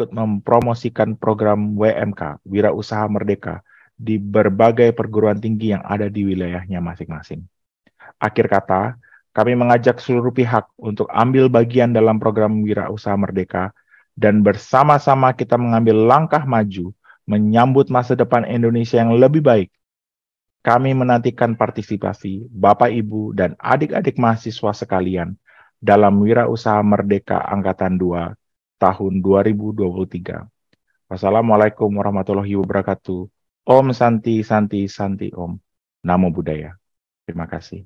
ikut mempromosikan program WMK, Wirausaha Merdeka, di berbagai perguruan tinggi yang ada di wilayahnya masing-masing. Akhir kata, kami mengajak seluruh pihak untuk ambil bagian dalam program Wirausaha Merdeka dan bersama-sama kita mengambil langkah maju menyambut masa depan Indonesia yang lebih baik. Kami menantikan partisipasi Bapak, Ibu, dan adik-adik mahasiswa sekalian dalam Wirausaha Merdeka Angkatan 2 tahun 2023. Wassalamualaikum warahmatullahi wabarakatuh. Om Santi, Santi, Santi Om. Namo Buddhaya. Terima kasih.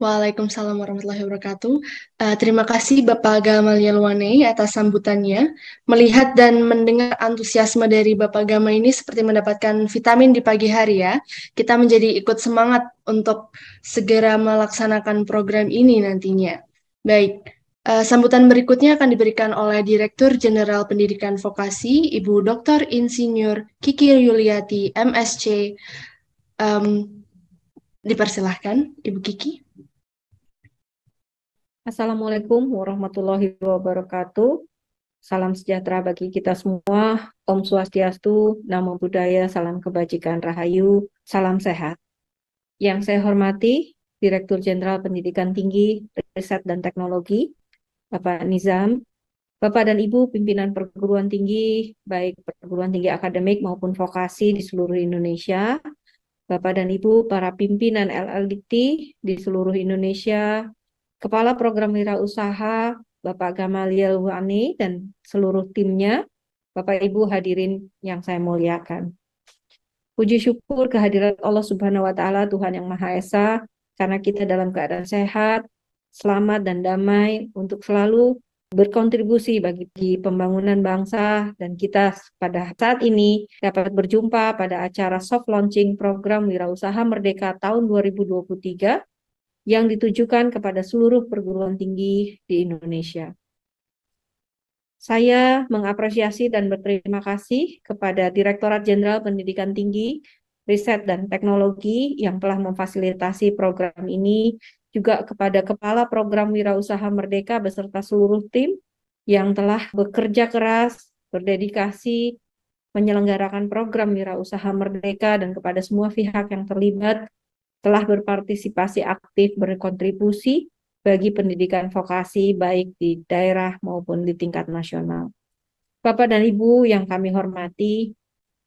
Waalaikumsalam warahmatullahi wabarakatuh. Uh, terima kasih Bapak Gamaliel Wane atas sambutannya. Melihat dan mendengar antusiasme dari Bapak Gama ini seperti mendapatkan vitamin di pagi hari ya. Kita menjadi ikut semangat untuk segera melaksanakan program ini nantinya. Baik, Uh, sambutan berikutnya akan diberikan oleh Direktur Jenderal Pendidikan Vokasi, Ibu Dr. Insinyur Kiki Yuliati, MSC. Um, dipersilahkan, Ibu Kiki. Assalamualaikum warahmatullahi wabarakatuh. Salam sejahtera bagi kita semua. Om Swastiastu, Namo Buddhaya, Salam Kebajikan Rahayu, Salam Sehat. Yang saya hormati, Direktur Jenderal Pendidikan Tinggi, Riset dan Teknologi, Bapak Nizam, Bapak dan Ibu pimpinan perguruan tinggi, baik perguruan tinggi akademik maupun vokasi di seluruh Indonesia, Bapak dan Ibu para pimpinan LLDT di seluruh Indonesia, Kepala Program Wirausaha Bapak Gamaliel Wani dan seluruh timnya, Bapak Ibu hadirin yang saya muliakan. Puji syukur kehadiran Allah Subhanahu wa taala Tuhan yang Maha Esa karena kita dalam keadaan sehat, selamat dan damai untuk selalu berkontribusi bagi pembangunan bangsa dan kita pada saat ini dapat berjumpa pada acara soft launching program Wirausaha Merdeka tahun 2023 yang ditujukan kepada seluruh perguruan tinggi di Indonesia. Saya mengapresiasi dan berterima kasih kepada Direktorat Jenderal Pendidikan Tinggi, Riset dan Teknologi yang telah memfasilitasi program ini juga kepada Kepala Program Wirausaha Merdeka beserta seluruh tim yang telah bekerja keras, berdedikasi, menyelenggarakan program Wirausaha Merdeka dan kepada semua pihak yang terlibat telah berpartisipasi aktif berkontribusi bagi pendidikan vokasi baik di daerah maupun di tingkat nasional. Bapak dan Ibu yang kami hormati,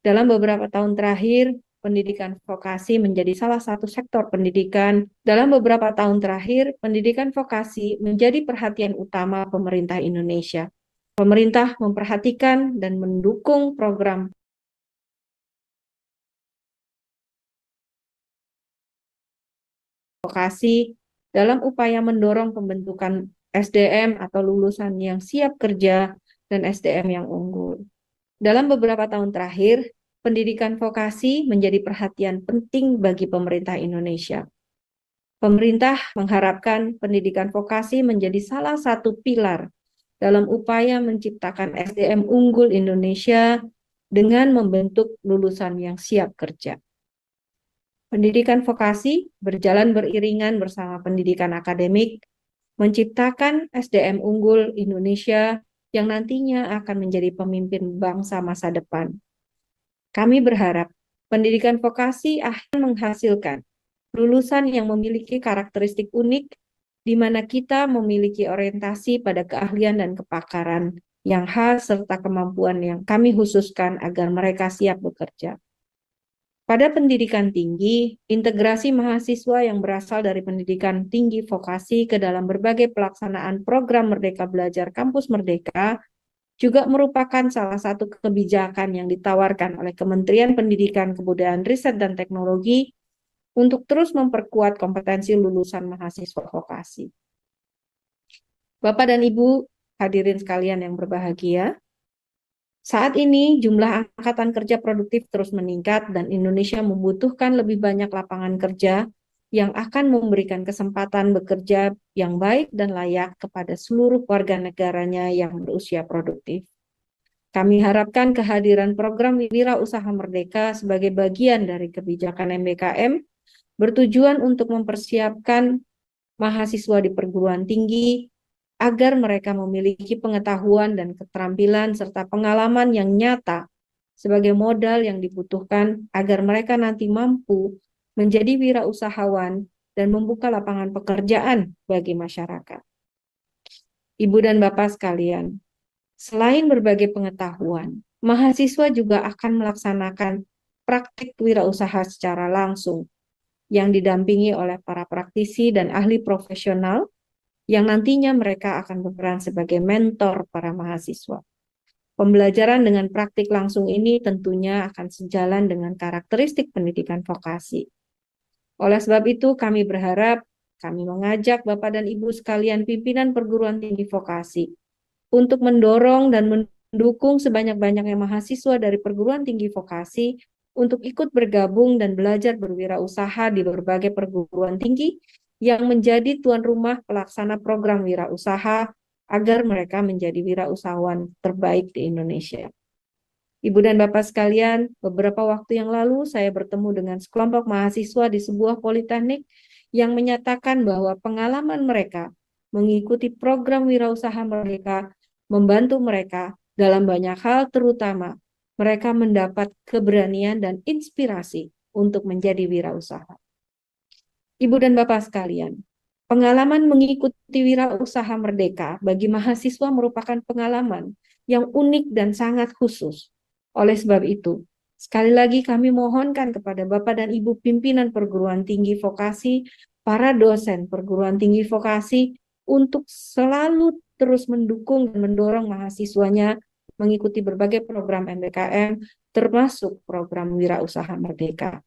dalam beberapa tahun terakhir pendidikan vokasi menjadi salah satu sektor pendidikan. Dalam beberapa tahun terakhir, pendidikan vokasi menjadi perhatian utama pemerintah Indonesia. Pemerintah memperhatikan dan mendukung program vokasi dalam upaya mendorong pembentukan SDM atau lulusan yang siap kerja dan SDM yang unggul. Dalam beberapa tahun terakhir, pendidikan vokasi menjadi perhatian penting bagi pemerintah Indonesia. Pemerintah mengharapkan pendidikan vokasi menjadi salah satu pilar dalam upaya menciptakan SDM unggul Indonesia dengan membentuk lulusan yang siap kerja. Pendidikan vokasi berjalan beriringan bersama pendidikan akademik, menciptakan SDM unggul Indonesia yang nantinya akan menjadi pemimpin bangsa masa depan. Kami berharap pendidikan vokasi akan menghasilkan lulusan yang memiliki karakteristik unik di mana kita memiliki orientasi pada keahlian dan kepakaran yang khas serta kemampuan yang kami khususkan agar mereka siap bekerja. Pada pendidikan tinggi, integrasi mahasiswa yang berasal dari pendidikan tinggi vokasi ke dalam berbagai pelaksanaan program Merdeka Belajar Kampus Merdeka juga merupakan salah satu kebijakan yang ditawarkan oleh Kementerian Pendidikan, Kebudayaan, Riset, dan Teknologi untuk terus memperkuat kompetensi lulusan mahasiswa vokasi. Bapak dan Ibu, hadirin sekalian yang berbahagia, saat ini jumlah angkatan kerja produktif terus meningkat dan Indonesia membutuhkan lebih banyak lapangan kerja yang akan memberikan kesempatan bekerja yang baik dan layak kepada seluruh warga negaranya yang berusia produktif. Kami harapkan kehadiran program Wira Usaha Merdeka sebagai bagian dari kebijakan MBKM bertujuan untuk mempersiapkan mahasiswa di perguruan tinggi agar mereka memiliki pengetahuan dan keterampilan serta pengalaman yang nyata sebagai modal yang dibutuhkan agar mereka nanti mampu menjadi wirausahawan, dan membuka lapangan pekerjaan bagi masyarakat. Ibu dan Bapak sekalian, selain berbagai pengetahuan, mahasiswa juga akan melaksanakan praktik wirausaha secara langsung yang didampingi oleh para praktisi dan ahli profesional yang nantinya mereka akan berperan sebagai mentor para mahasiswa. Pembelajaran dengan praktik langsung ini tentunya akan sejalan dengan karakteristik pendidikan vokasi, oleh sebab itu, kami berharap kami mengajak Bapak dan Ibu sekalian pimpinan perguruan tinggi vokasi untuk mendorong dan mendukung sebanyak-banyaknya mahasiswa dari perguruan tinggi vokasi untuk ikut bergabung dan belajar berwirausaha di berbagai perguruan tinggi yang menjadi tuan rumah pelaksana program wirausaha agar mereka menjadi wirausahawan terbaik di Indonesia. Ibu dan Bapak sekalian, beberapa waktu yang lalu saya bertemu dengan sekelompok mahasiswa di sebuah politeknik yang menyatakan bahwa pengalaman mereka mengikuti program wirausaha mereka membantu mereka dalam banyak hal terutama mereka mendapat keberanian dan inspirasi untuk menjadi wirausaha. Ibu dan Bapak sekalian, pengalaman mengikuti wirausaha merdeka bagi mahasiswa merupakan pengalaman yang unik dan sangat khusus oleh sebab itu, sekali lagi kami mohonkan kepada Bapak dan Ibu pimpinan perguruan tinggi vokasi, para dosen perguruan tinggi vokasi untuk selalu terus mendukung dan mendorong mahasiswanya mengikuti berbagai program MBKM, termasuk program Wirausaha Merdeka.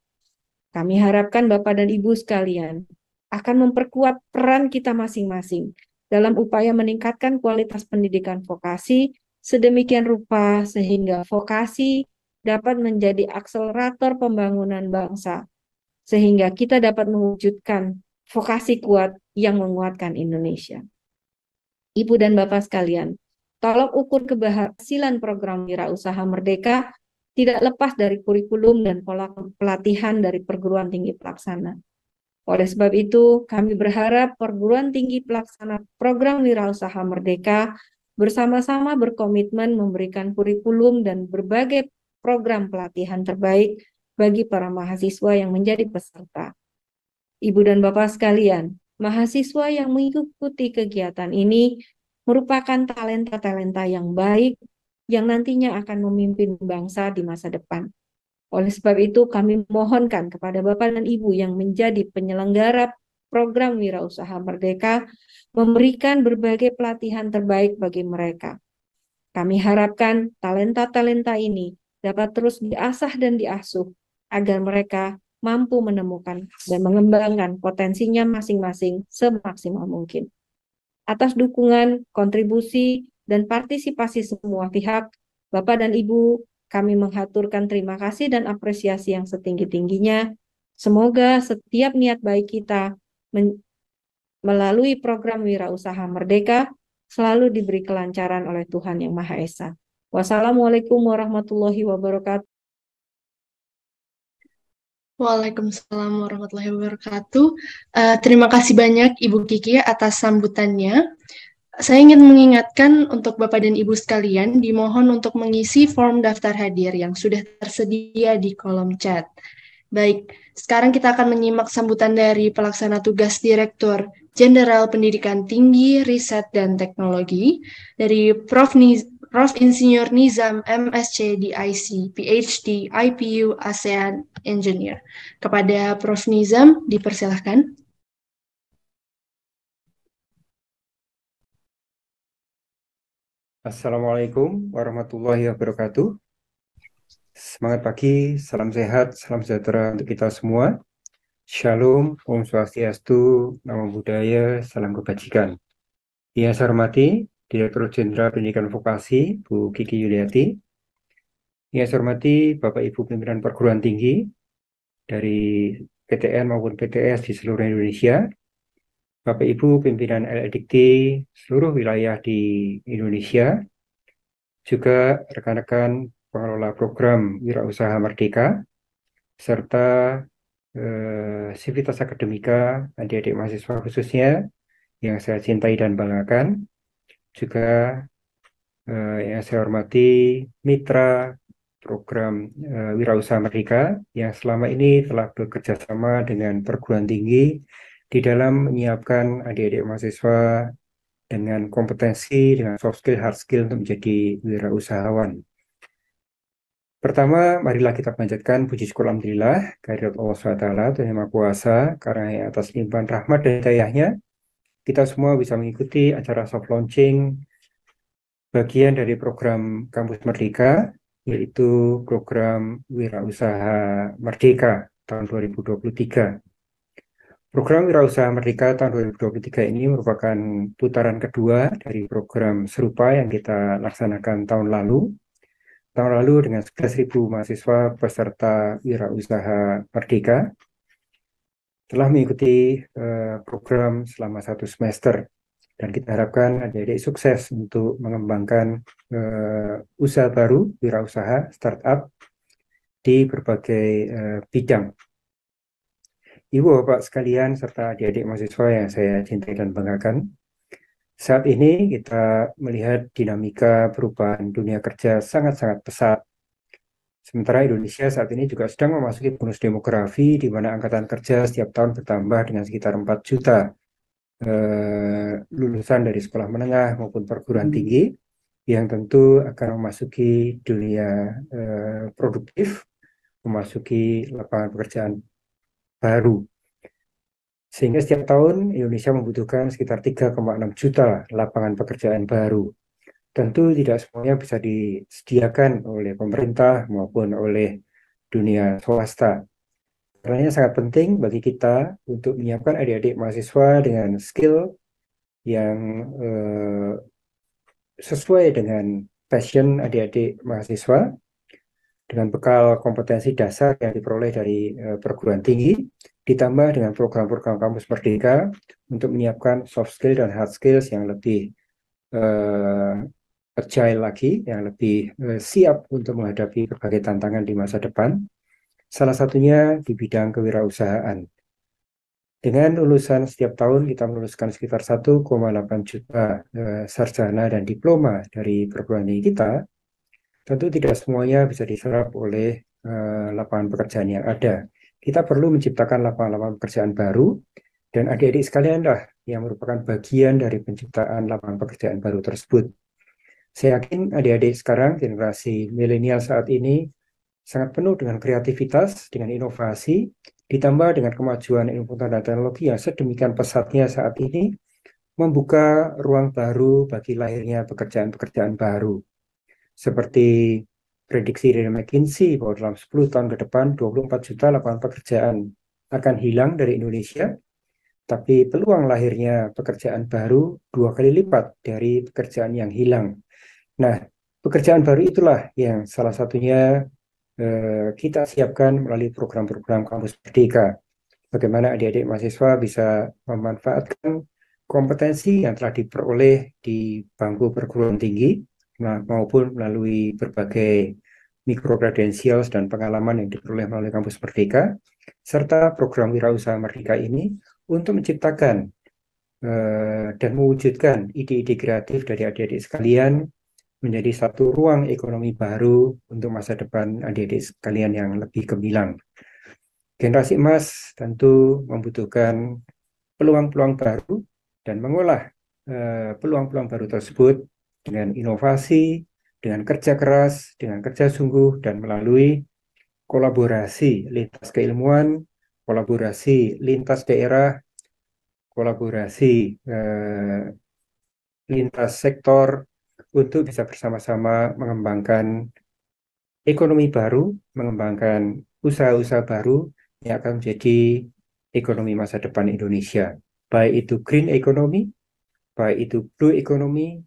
Kami harapkan Bapak dan Ibu sekalian akan memperkuat peran kita masing-masing dalam upaya meningkatkan kualitas pendidikan vokasi sedemikian rupa sehingga vokasi dapat menjadi akselerator pembangunan bangsa, sehingga kita dapat mewujudkan vokasi kuat yang menguatkan Indonesia. Ibu dan Bapak sekalian, tolong ukur keberhasilan program wirausaha merdeka tidak lepas dari kurikulum dan pola pelatihan dari perguruan tinggi pelaksana. Oleh sebab itu, kami berharap perguruan tinggi pelaksana program wirausaha merdeka bersama-sama berkomitmen memberikan kurikulum dan berbagai program pelatihan terbaik bagi para mahasiswa yang menjadi peserta. Ibu dan Bapak sekalian, mahasiswa yang mengikuti kegiatan ini merupakan talenta-talenta yang baik yang nantinya akan memimpin bangsa di masa depan. Oleh sebab itu, kami mohonkan kepada Bapak dan Ibu yang menjadi penyelenggara program Wirausaha Merdeka memberikan berbagai pelatihan terbaik bagi mereka. Kami harapkan talenta-talenta ini dapat terus diasah dan diasuh agar mereka mampu menemukan dan mengembangkan potensinya masing-masing semaksimal mungkin. Atas dukungan, kontribusi, dan partisipasi semua pihak, Bapak dan Ibu, kami menghaturkan terima kasih dan apresiasi yang setinggi-tingginya. Semoga setiap niat baik kita melalui program Wirausaha Merdeka selalu diberi kelancaran oleh Tuhan Yang Maha Esa. Wassalamualaikum warahmatullahi wabarakatuh. Waalaikumsalam warahmatullahi wabarakatuh. Uh, terima kasih banyak Ibu Kiki atas sambutannya. Saya ingin mengingatkan untuk Bapak dan Ibu sekalian, dimohon untuk mengisi form daftar hadir yang sudah tersedia di kolom chat. Baik, sekarang kita akan menyimak sambutan dari pelaksana tugas Direktur Jenderal Pendidikan Tinggi, Riset, dan Teknologi dari Prof. Niz Prof. Insinyur Nizam MSc DIC PhD IPU ASEAN Engineer. Kepada Prof. Nizam, dipersilahkan. Assalamualaikum warahmatullahi wabarakatuh. Semangat pagi, salam sehat, salam sejahtera untuk kita semua. Shalom, Om Swastiastu, Namo Buddhaya, Salam Kebajikan. Yang saya hormati, Direktur Jenderal Pendidikan Vokasi, Bu Kiki Yuliati. Yang saya hormati, Bapak Ibu Pimpinan Perguruan Tinggi dari PTN maupun PTS di seluruh Indonesia. Bapak Ibu Pimpinan LEDIKTI seluruh wilayah di Indonesia. Juga rekan-rekan pengelola program Wirausaha Merdeka, serta eh, sivitas akademika adik-adik mahasiswa khususnya yang saya cintai dan banggakan, juga eh, yang saya hormati mitra program eh, Wirausaha Merdeka yang selama ini telah bekerja sama dengan perguruan tinggi di dalam menyiapkan adik-adik mahasiswa dengan kompetensi, dengan soft skill, hard skill untuk menjadi wirausahawan. Pertama, marilah kita panjatkan puji syukur Alhamdulillah kehadirat Allah SWT Tuhan Yang Maha Kuasa karena atas limpahan rahmat dan dayahnya, kita semua bisa mengikuti acara soft launching bagian dari program Kampus Merdeka yaitu program Wirausaha Merdeka tahun 2023. Program Wirausaha Merdeka tahun 2023 ini merupakan putaran kedua dari program serupa yang kita laksanakan tahun lalu tahun lalu dengan 11.000 mahasiswa peserta wirausaha merdeka telah mengikuti eh, program selama satu semester dan kita harapkan adik-adik sukses untuk mengembangkan eh, usaha baru, wirausaha, startup di berbagai eh, bidang. Ibu Bapak sekalian serta adik-adik mahasiswa yang saya cintai dan banggakan, saat ini kita melihat dinamika perubahan dunia kerja sangat-sangat pesat. Sementara Indonesia saat ini juga sedang memasuki bonus demografi di mana angkatan kerja setiap tahun bertambah dengan sekitar 4 juta eh, lulusan dari sekolah menengah maupun perguruan hmm. tinggi yang tentu akan memasuki dunia eh, produktif, memasuki lapangan pekerjaan baru. Sehingga setiap tahun Indonesia membutuhkan sekitar 3,6 juta lapangan pekerjaan baru. Tentu tidak semuanya bisa disediakan oleh pemerintah maupun oleh dunia swasta. Karena sangat penting bagi kita untuk menyiapkan adik-adik mahasiswa dengan skill yang eh, sesuai dengan passion adik-adik mahasiswa dengan bekal kompetensi dasar yang diperoleh dari eh, perguruan tinggi, ditambah dengan program-program kampus merdeka untuk menyiapkan soft skill dan hard skills yang lebih uh, agile lagi, yang lebih uh, siap untuk menghadapi berbagai tantangan di masa depan. Salah satunya di bidang kewirausahaan. Dengan lulusan setiap tahun kita meluluskan sekitar 1,8 juta uh, sarjana dan diploma dari perguruan tinggi kita, Tentu tidak semuanya bisa diserap oleh uh, lapangan pekerjaan yang ada. Kita perlu menciptakan lapangan-lapangan pekerjaan baru dan adik-adik sekalianlah yang merupakan bagian dari penciptaan lapangan pekerjaan baru tersebut. Saya yakin adik-adik sekarang generasi milenial saat ini sangat penuh dengan kreativitas, dengan inovasi, ditambah dengan kemajuan ilmu pengetahuan dan teknologi yang sedemikian pesatnya saat ini membuka ruang baru bagi lahirnya pekerjaan-pekerjaan baru seperti prediksi dari McKinsey bahwa dalam 10 tahun ke depan 24 juta lapangan pekerjaan akan hilang dari Indonesia, tapi peluang lahirnya pekerjaan baru dua kali lipat dari pekerjaan yang hilang. Nah, pekerjaan baru itulah yang salah satunya eh, kita siapkan melalui program-program kampus Merdeka. Bagaimana adik-adik mahasiswa bisa memanfaatkan kompetensi yang telah diperoleh di bangku perguruan tinggi maupun melalui berbagai credentials dan pengalaman yang diperoleh melalui kampus Merdeka, serta program wirausaha Merdeka ini untuk menciptakan eh, dan mewujudkan ide-ide kreatif dari adik-adik sekalian menjadi satu ruang ekonomi baru untuk masa depan adik-adik sekalian yang lebih gemilang. Generasi emas tentu membutuhkan peluang-peluang baru dan mengolah eh, peluang-peluang baru tersebut dengan inovasi, dengan kerja keras, dengan kerja sungguh, dan melalui kolaborasi lintas keilmuan, kolaborasi lintas daerah, kolaborasi eh, lintas sektor untuk bisa bersama-sama mengembangkan ekonomi baru, mengembangkan usaha-usaha baru yang akan menjadi ekonomi masa depan Indonesia. Baik itu green economy, baik itu blue economy,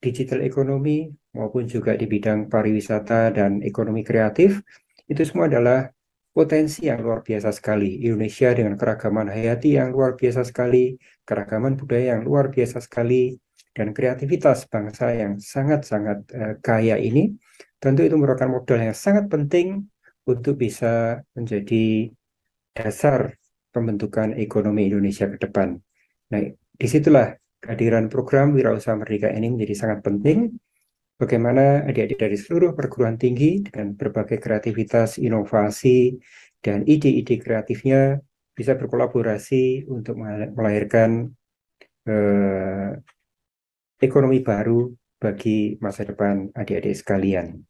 digital ekonomi maupun juga di bidang pariwisata dan ekonomi kreatif itu semua adalah potensi yang luar biasa sekali. Indonesia dengan keragaman hayati yang luar biasa sekali, keragaman budaya yang luar biasa sekali, dan kreativitas bangsa yang sangat-sangat uh, kaya ini, tentu itu merupakan modal yang sangat penting untuk bisa menjadi dasar pembentukan ekonomi Indonesia ke depan. Nah, disitulah Kehadiran program Wirausaha Merdeka ini menjadi sangat penting. Bagaimana adik-adik dari seluruh perguruan tinggi dengan berbagai kreativitas, inovasi, dan ide-ide kreatifnya bisa berkolaborasi untuk melahirkan eh, ekonomi baru bagi masa depan adik-adik sekalian.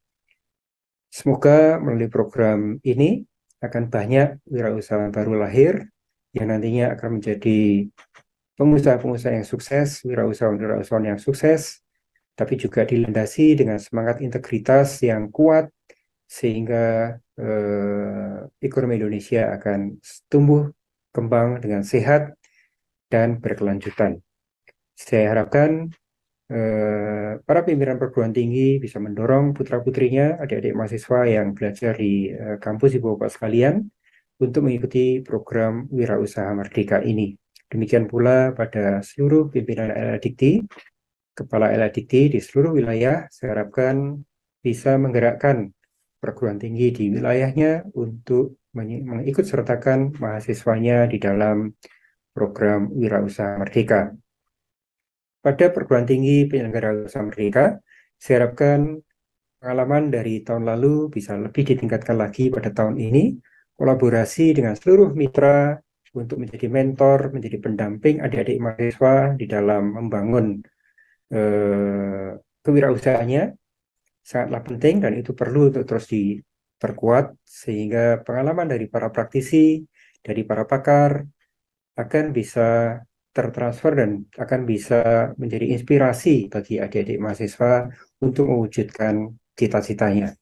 Semoga melalui program ini akan banyak wirausaha baru lahir yang nantinya akan menjadi pengusaha-pengusaha yang sukses, wirausahawan-wirausahawan yang sukses, tapi juga dilandasi dengan semangat integritas yang kuat sehingga eh, ekonomi Indonesia akan tumbuh kembang dengan sehat dan berkelanjutan. Saya harapkan eh, para pimpinan perguruan tinggi bisa mendorong putra-putrinya, adik-adik mahasiswa yang belajar di eh, kampus Ibu Bapak sekalian untuk mengikuti program Wirausaha Merdeka ini. Demikian pula pada seluruh pimpinan LL Kepala LL di seluruh wilayah, saya harapkan bisa menggerakkan perguruan tinggi di wilayahnya untuk mengikut sertakan mahasiswanya di dalam program Wirausaha Merdeka. Pada perguruan tinggi penyelenggara usaha merdeka, saya harapkan pengalaman dari tahun lalu bisa lebih ditingkatkan lagi pada tahun ini, kolaborasi dengan seluruh mitra untuk menjadi mentor, menjadi pendamping adik-adik mahasiswa di dalam membangun eh, kewirausahaannya sangatlah penting dan itu perlu untuk terus diperkuat sehingga pengalaman dari para praktisi, dari para pakar akan bisa tertransfer dan akan bisa menjadi inspirasi bagi adik-adik mahasiswa untuk mewujudkan cita-citanya.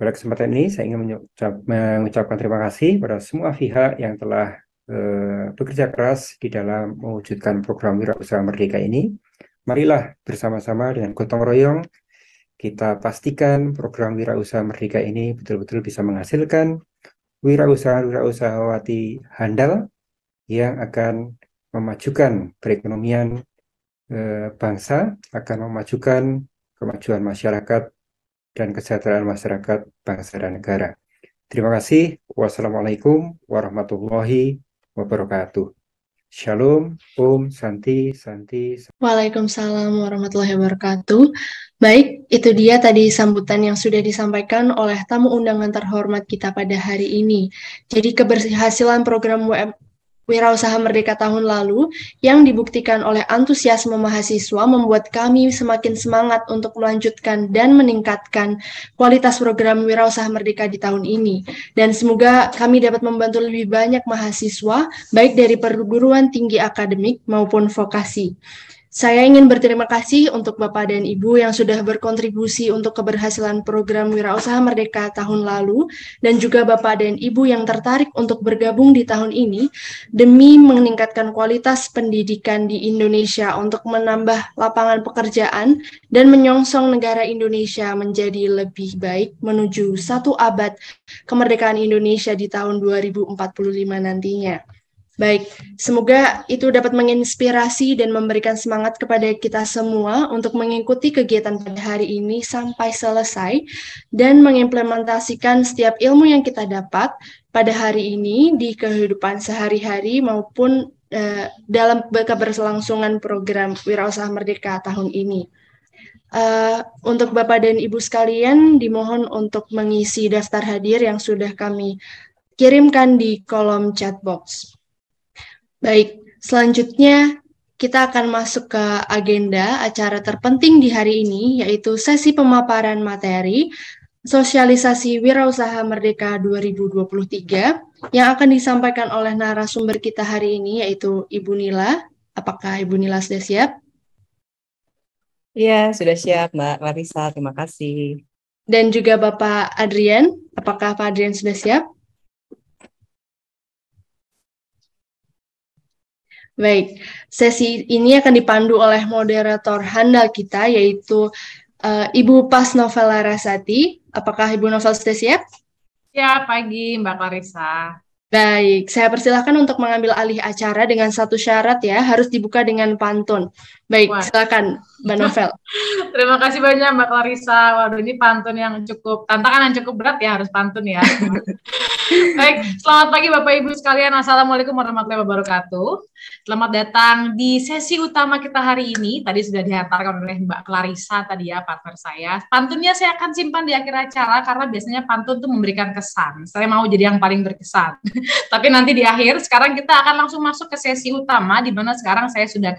Pada kesempatan ini saya ingin mengucap, mengucapkan terima kasih pada semua pihak yang telah eh, bekerja keras di dalam mewujudkan program Wirausaha Merdeka ini. Marilah bersama-sama dengan gotong royong kita pastikan program Wirausaha Merdeka ini betul-betul bisa menghasilkan wirausaha-wirausahawati handal yang akan memajukan perekonomian eh, bangsa, akan memajukan kemajuan masyarakat dan kesejahteraan masyarakat, bangsa, dan negara. Terima kasih. Wassalamualaikum warahmatullahi wabarakatuh. Shalom, Om, Santi, Santi. Santi. Waalaikumsalam warahmatullahi wabarakatuh. Baik, itu dia tadi sambutan yang sudah disampaikan oleh tamu undangan terhormat kita pada hari ini. Jadi keberhasilan program WM Wirausaha Merdeka tahun lalu yang dibuktikan oleh antusiasme mahasiswa membuat kami semakin semangat untuk melanjutkan dan meningkatkan kualitas program Wirausaha Merdeka di tahun ini. Dan semoga kami dapat membantu lebih banyak mahasiswa baik dari perguruan tinggi akademik maupun vokasi. Saya ingin berterima kasih untuk Bapak dan Ibu yang sudah berkontribusi untuk keberhasilan program Wirausaha Merdeka tahun lalu dan juga Bapak dan Ibu yang tertarik untuk bergabung di tahun ini demi meningkatkan kualitas pendidikan di Indonesia untuk menambah lapangan pekerjaan dan menyongsong negara Indonesia menjadi lebih baik menuju satu abad kemerdekaan Indonesia di tahun 2045 nantinya. Baik, semoga itu dapat menginspirasi dan memberikan semangat kepada kita semua untuk mengikuti kegiatan pada hari ini sampai selesai dan mengimplementasikan setiap ilmu yang kita dapat pada hari ini di kehidupan sehari-hari maupun uh, dalam keberlangsungan program Wirausaha Merdeka tahun ini. Uh, untuk Bapak dan Ibu sekalian, dimohon untuk mengisi daftar hadir yang sudah kami kirimkan di kolom chat box. Baik, selanjutnya kita akan masuk ke agenda acara terpenting di hari ini, yaitu sesi pemaparan materi sosialisasi wirausaha merdeka 2023 yang akan disampaikan oleh narasumber kita hari ini, yaitu Ibu Nila. Apakah Ibu Nila sudah siap? Iya, sudah siap Mbak Larissa. Terima kasih. Dan juga Bapak Adrian. Apakah Pak Adrian sudah siap? Baik, sesi ini akan dipandu oleh moderator handal kita yaitu uh, Ibu Pas Novela Rasati. Apakah Ibu Novel sudah siap? Siap ya, pagi Mbak Clarissa. Baik, saya persilahkan untuk mengambil alih acara dengan satu syarat ya, harus dibuka dengan pantun. Baik, Wah. silakan Mbak Novel. Terima kasih banyak Mbak Clarissa. Waduh, ini pantun yang cukup, tantangan yang cukup berat ya, harus pantun ya. Baik, selamat pagi Bapak Ibu sekalian. Assalamualaikum warahmatullahi wabarakatuh. Selamat datang di sesi utama kita hari ini. Tadi sudah dihantarkan oleh Mbak Clarissa tadi ya, partner saya. Pantunnya saya akan simpan di akhir acara karena biasanya pantun itu memberikan kesan. Saya mau jadi yang paling berkesan. Tapi nanti di akhir, sekarang kita akan langsung masuk ke sesi utama di mana sekarang saya sudah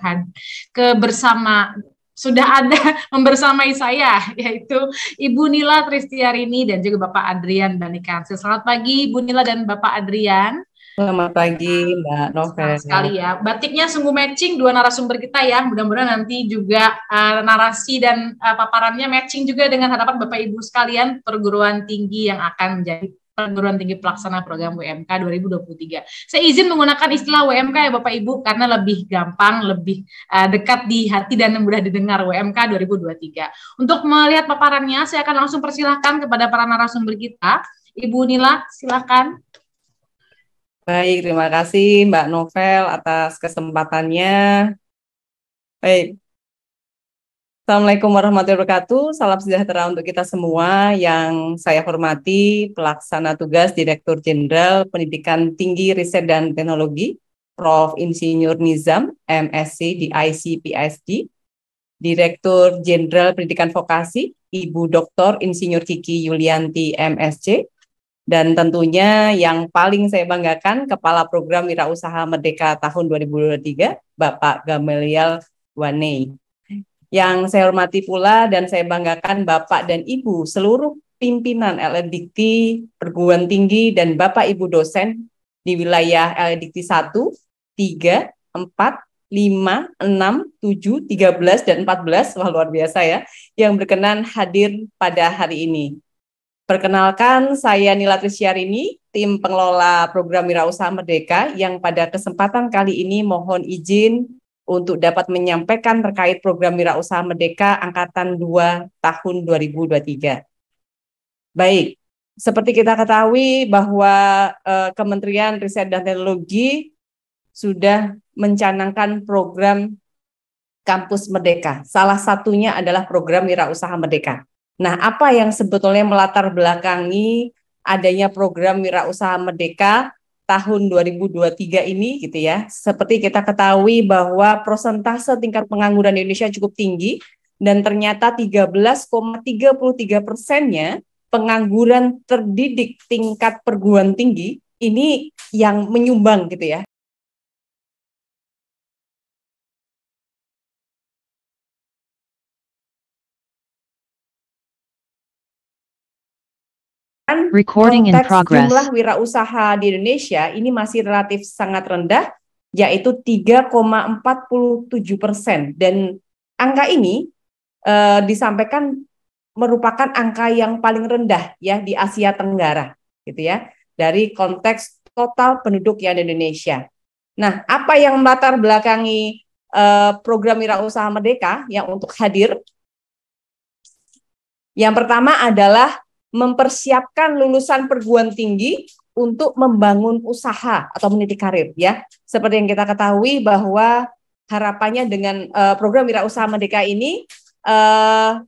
kebersama sudah ada membersamai saya yaitu Ibu Nila Tristiarini dan juga Bapak Adrian Banikansil. Selamat pagi Ibu Nila dan Bapak Adrian. Selamat pagi Mbak Novel. Sekali ya. Batiknya sungguh matching dua narasumber kita ya. Mudah-mudahan nanti juga uh, narasi dan uh, paparannya matching juga dengan harapan Bapak Ibu sekalian perguruan tinggi yang akan menjadi perguruan tinggi pelaksana program WMK 2023. Saya izin menggunakan istilah WMK ya Bapak Ibu karena lebih gampang, lebih uh, dekat di hati dan mudah didengar WMK 2023. Untuk melihat paparannya, saya akan langsung persilahkan kepada para narasumber kita. Ibu Nila, silakan. Baik, terima kasih Mbak Novel atas kesempatannya. Baik. Assalamualaikum warahmatullahi wabarakatuh. Salam sejahtera untuk kita semua yang saya hormati pelaksana tugas Direktur Jenderal Pendidikan Tinggi Riset dan Teknologi Prof. Insinyur Nizam, MSc di ICPSD, Direktur Jenderal Pendidikan Vokasi, Ibu Dr. Insinyur Kiki Yulianti, MSc, dan tentunya yang paling saya banggakan Kepala Program Wirausaha Merdeka tahun 2023, Bapak Gamaliel Wanei. Yang saya hormati pula dan saya banggakan Bapak dan Ibu seluruh pimpinan LNDT perguruan tinggi dan Bapak Ibu dosen di wilayah satu, 1, 3, 4, 5, 6, 7, 13, dan 14, wah luar biasa ya, yang berkenan hadir pada hari ini. Perkenalkan, saya Nila Trisyarini, tim pengelola program Wirausaha Merdeka yang pada kesempatan kali ini mohon izin untuk dapat menyampaikan terkait program Wirausaha Merdeka Angkatan 2 tahun 2023. Baik, seperti kita ketahui bahwa eh, Kementerian Riset dan Teknologi sudah mencanangkan program Kampus Merdeka. Salah satunya adalah program Wirausaha Merdeka. Nah, apa yang sebetulnya melatar belakangi adanya program Wirausaha Merdeka tahun 2023 ini gitu ya. Seperti kita ketahui bahwa prosentase tingkat pengangguran di Indonesia cukup tinggi dan ternyata 13,33 persennya pengangguran terdidik tingkat perguruan tinggi ini yang menyumbang gitu ya Recording in progress. jumlah wirausaha di Indonesia ini masih relatif sangat rendah, yaitu 3,47 persen. Dan angka ini uh, disampaikan merupakan angka yang paling rendah ya di Asia Tenggara, gitu ya, dari konteks total penduduk yang di Indonesia. Nah, apa yang melatar belakangi uh, program wirausaha merdeka yang untuk hadir? Yang pertama adalah mempersiapkan lulusan perguruan tinggi untuk membangun usaha atau meniti karir ya. Seperti yang kita ketahui bahwa harapannya dengan uh, program wirausaha merdeka ini uh,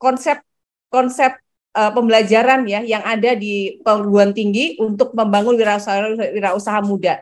konsep konsep uh, pembelajaran ya yang ada di perguruan tinggi untuk membangun wirausaha wirausaha muda.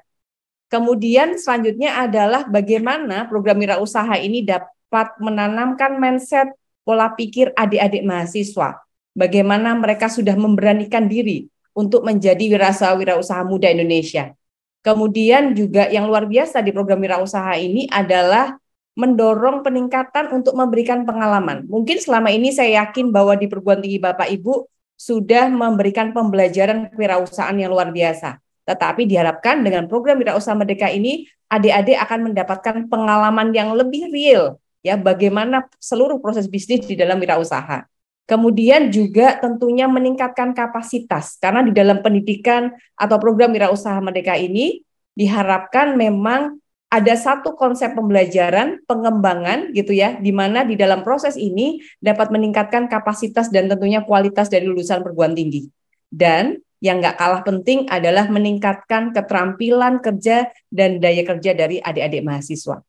Kemudian selanjutnya adalah bagaimana program wirausaha ini dapat menanamkan mindset pola pikir adik-adik mahasiswa bagaimana mereka sudah memberanikan diri untuk menjadi wirasa wirausaha muda Indonesia. Kemudian juga yang luar biasa di program wirausaha ini adalah mendorong peningkatan untuk memberikan pengalaman. Mungkin selama ini saya yakin bahwa di perguruan tinggi Bapak Ibu sudah memberikan pembelajaran kewirausahaan yang luar biasa. Tetapi diharapkan dengan program Wirausaha Merdeka ini, adik-adik akan mendapatkan pengalaman yang lebih real, ya bagaimana seluruh proses bisnis di dalam wirausaha. Kemudian juga tentunya meningkatkan kapasitas karena di dalam pendidikan atau program wirausaha merdeka ini diharapkan memang ada satu konsep pembelajaran pengembangan gitu ya di mana di dalam proses ini dapat meningkatkan kapasitas dan tentunya kualitas dari lulusan perguruan tinggi. Dan yang nggak kalah penting adalah meningkatkan keterampilan kerja dan daya kerja dari adik-adik mahasiswa.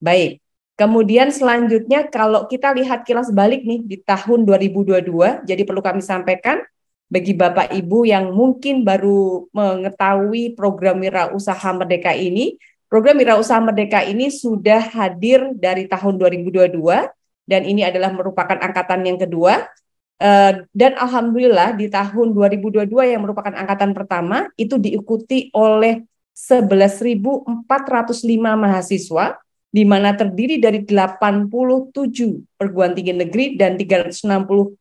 Baik, Kemudian selanjutnya kalau kita lihat kilas balik nih di tahun 2022, jadi perlu kami sampaikan bagi Bapak Ibu yang mungkin baru mengetahui program Usaha merdeka ini, program Usaha merdeka ini sudah hadir dari tahun 2022 dan ini adalah merupakan angkatan yang kedua. Eh, dan alhamdulillah di tahun 2022 yang merupakan angkatan pertama itu diikuti oleh 11.405 mahasiswa di mana terdiri dari 87 perguruan tinggi negeri dan 366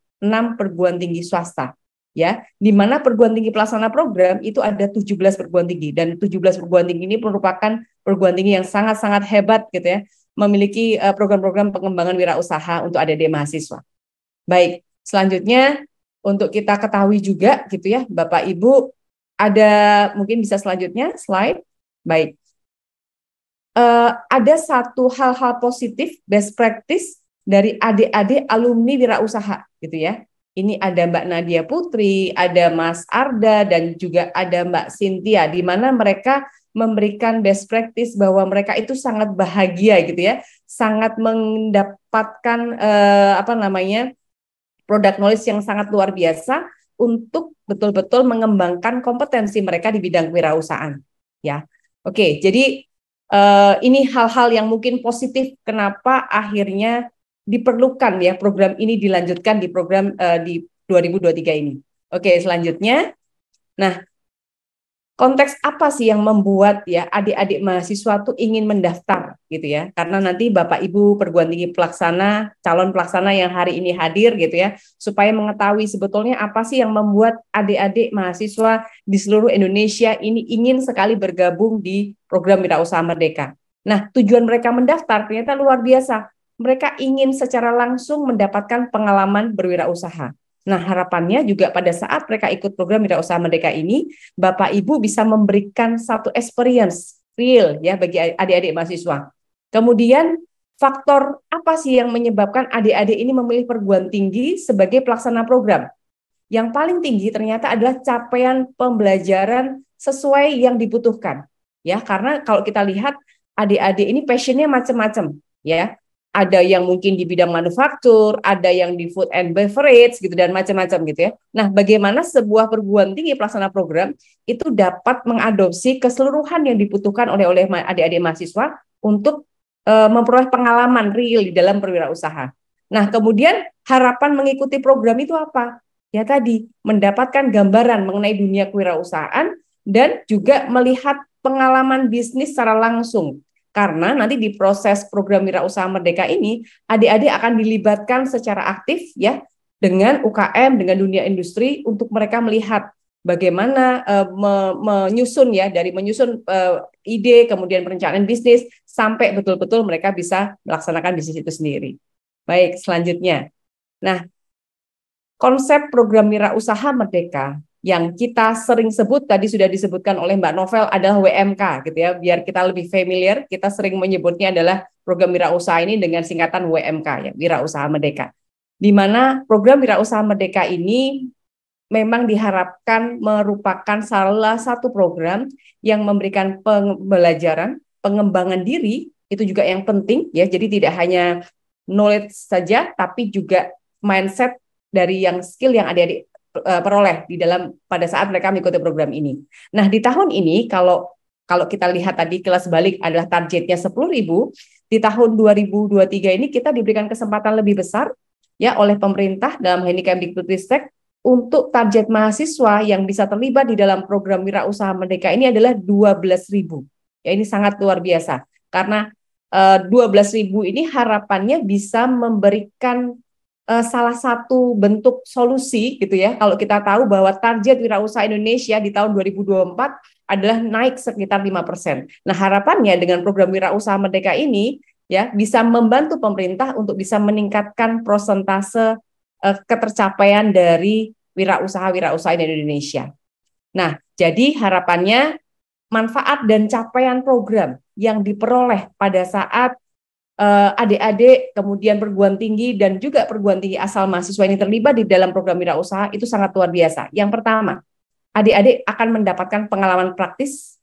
perguruan tinggi swasta. Ya, di mana perguruan tinggi pelaksana program itu ada 17 perguruan tinggi dan 17 perguruan tinggi ini merupakan perguruan tinggi yang sangat-sangat hebat gitu ya, memiliki eh, program-program pengembangan wirausaha untuk ADD mahasiswa. Baik, selanjutnya untuk kita ketahui juga gitu ya, Bapak Ibu ada mungkin bisa selanjutnya slide. Baik uh, ada satu hal-hal positif best practice dari adik-adik alumni wirausaha gitu ya. Ini ada Mbak Nadia Putri, ada Mas Arda dan juga ada Mbak Cynthia di mana mereka memberikan best practice bahwa mereka itu sangat bahagia gitu ya, sangat mendapatkan uh, apa namanya? produk knowledge yang sangat luar biasa untuk betul-betul mengembangkan kompetensi mereka di bidang wirausahaan, ya. Oke, jadi uh, ini hal-hal yang mungkin positif kenapa akhirnya diperlukan ya program ini dilanjutkan di program uh, di 2023 ini. Oke, selanjutnya. Nah, konteks apa sih yang membuat ya adik-adik mahasiswa tuh ingin mendaftar gitu ya karena nanti Bapak Ibu perguruan tinggi pelaksana calon pelaksana yang hari ini hadir gitu ya supaya mengetahui sebetulnya apa sih yang membuat adik-adik mahasiswa di seluruh Indonesia ini ingin sekali bergabung di program wirausaha merdeka. Nah, tujuan mereka mendaftar ternyata luar biasa. Mereka ingin secara langsung mendapatkan pengalaman berwirausaha Nah, harapannya juga pada saat mereka ikut program wirausaha merdeka ini, Bapak Ibu bisa memberikan satu experience real ya bagi adik-adik mahasiswa. Kemudian faktor apa sih yang menyebabkan adik-adik ini memilih perguruan tinggi sebagai pelaksana program? Yang paling tinggi ternyata adalah capaian pembelajaran sesuai yang dibutuhkan. Ya, karena kalau kita lihat adik-adik ini passionnya macam-macam ya ada yang mungkin di bidang manufaktur, ada yang di food and beverage gitu dan macam-macam gitu ya. Nah, bagaimana sebuah perguruan tinggi pelaksana program itu dapat mengadopsi keseluruhan yang dibutuhkan oleh oleh adik-adik mahasiswa untuk e, memperoleh pengalaman real di dalam perwirausaha. Nah, kemudian harapan mengikuti program itu apa? Ya tadi mendapatkan gambaran mengenai dunia kewirausahaan dan juga melihat pengalaman bisnis secara langsung karena nanti di proses program Usaha merdeka ini, adik-adik akan dilibatkan secara aktif ya dengan UKM, dengan dunia industri untuk mereka melihat bagaimana uh, me menyusun ya dari menyusun uh, ide kemudian perencanaan bisnis sampai betul-betul mereka bisa melaksanakan bisnis itu sendiri. Baik, selanjutnya. Nah, konsep program Usaha merdeka yang kita sering sebut tadi sudah disebutkan oleh Mbak Novel adalah WMK gitu ya. Biar kita lebih familiar, kita sering menyebutnya adalah program wirausaha ini dengan singkatan WMK ya, Wirausaha Merdeka. Di mana program wirausaha Merdeka ini memang diharapkan merupakan salah satu program yang memberikan pembelajaran, pengembangan diri itu juga yang penting ya. Jadi tidak hanya knowledge saja tapi juga mindset dari yang skill yang ada di Eh, peroleh di dalam pada saat mereka mengikuti program ini. Nah, di tahun ini kalau kalau kita lihat tadi kelas balik adalah targetnya 10.000, di tahun 2023 ini kita diberikan kesempatan lebih besar ya oleh pemerintah dalam hal ini Kemdikbudristek untuk target mahasiswa yang bisa terlibat di dalam program wirausaha merdeka ini adalah 12.000. Ya ini sangat luar biasa karena 12.000 eh, ini harapannya bisa memberikan uh, salah satu bentuk solusi gitu ya. Kalau kita tahu bahwa target wirausaha Indonesia di tahun 2024 adalah naik sekitar 5%. Nah, harapannya dengan program wirausaha merdeka ini ya bisa membantu pemerintah untuk bisa meningkatkan prosentase uh, ketercapaian dari wirausaha-wirausaha di Indonesia. Nah, jadi harapannya manfaat dan capaian program yang diperoleh pada saat Eh, adik-adik, kemudian perguruan tinggi dan juga perguruan tinggi asal mahasiswa ini terlibat di dalam program wirausaha itu sangat luar biasa. Yang pertama, adik-adik akan mendapatkan pengalaman praktis,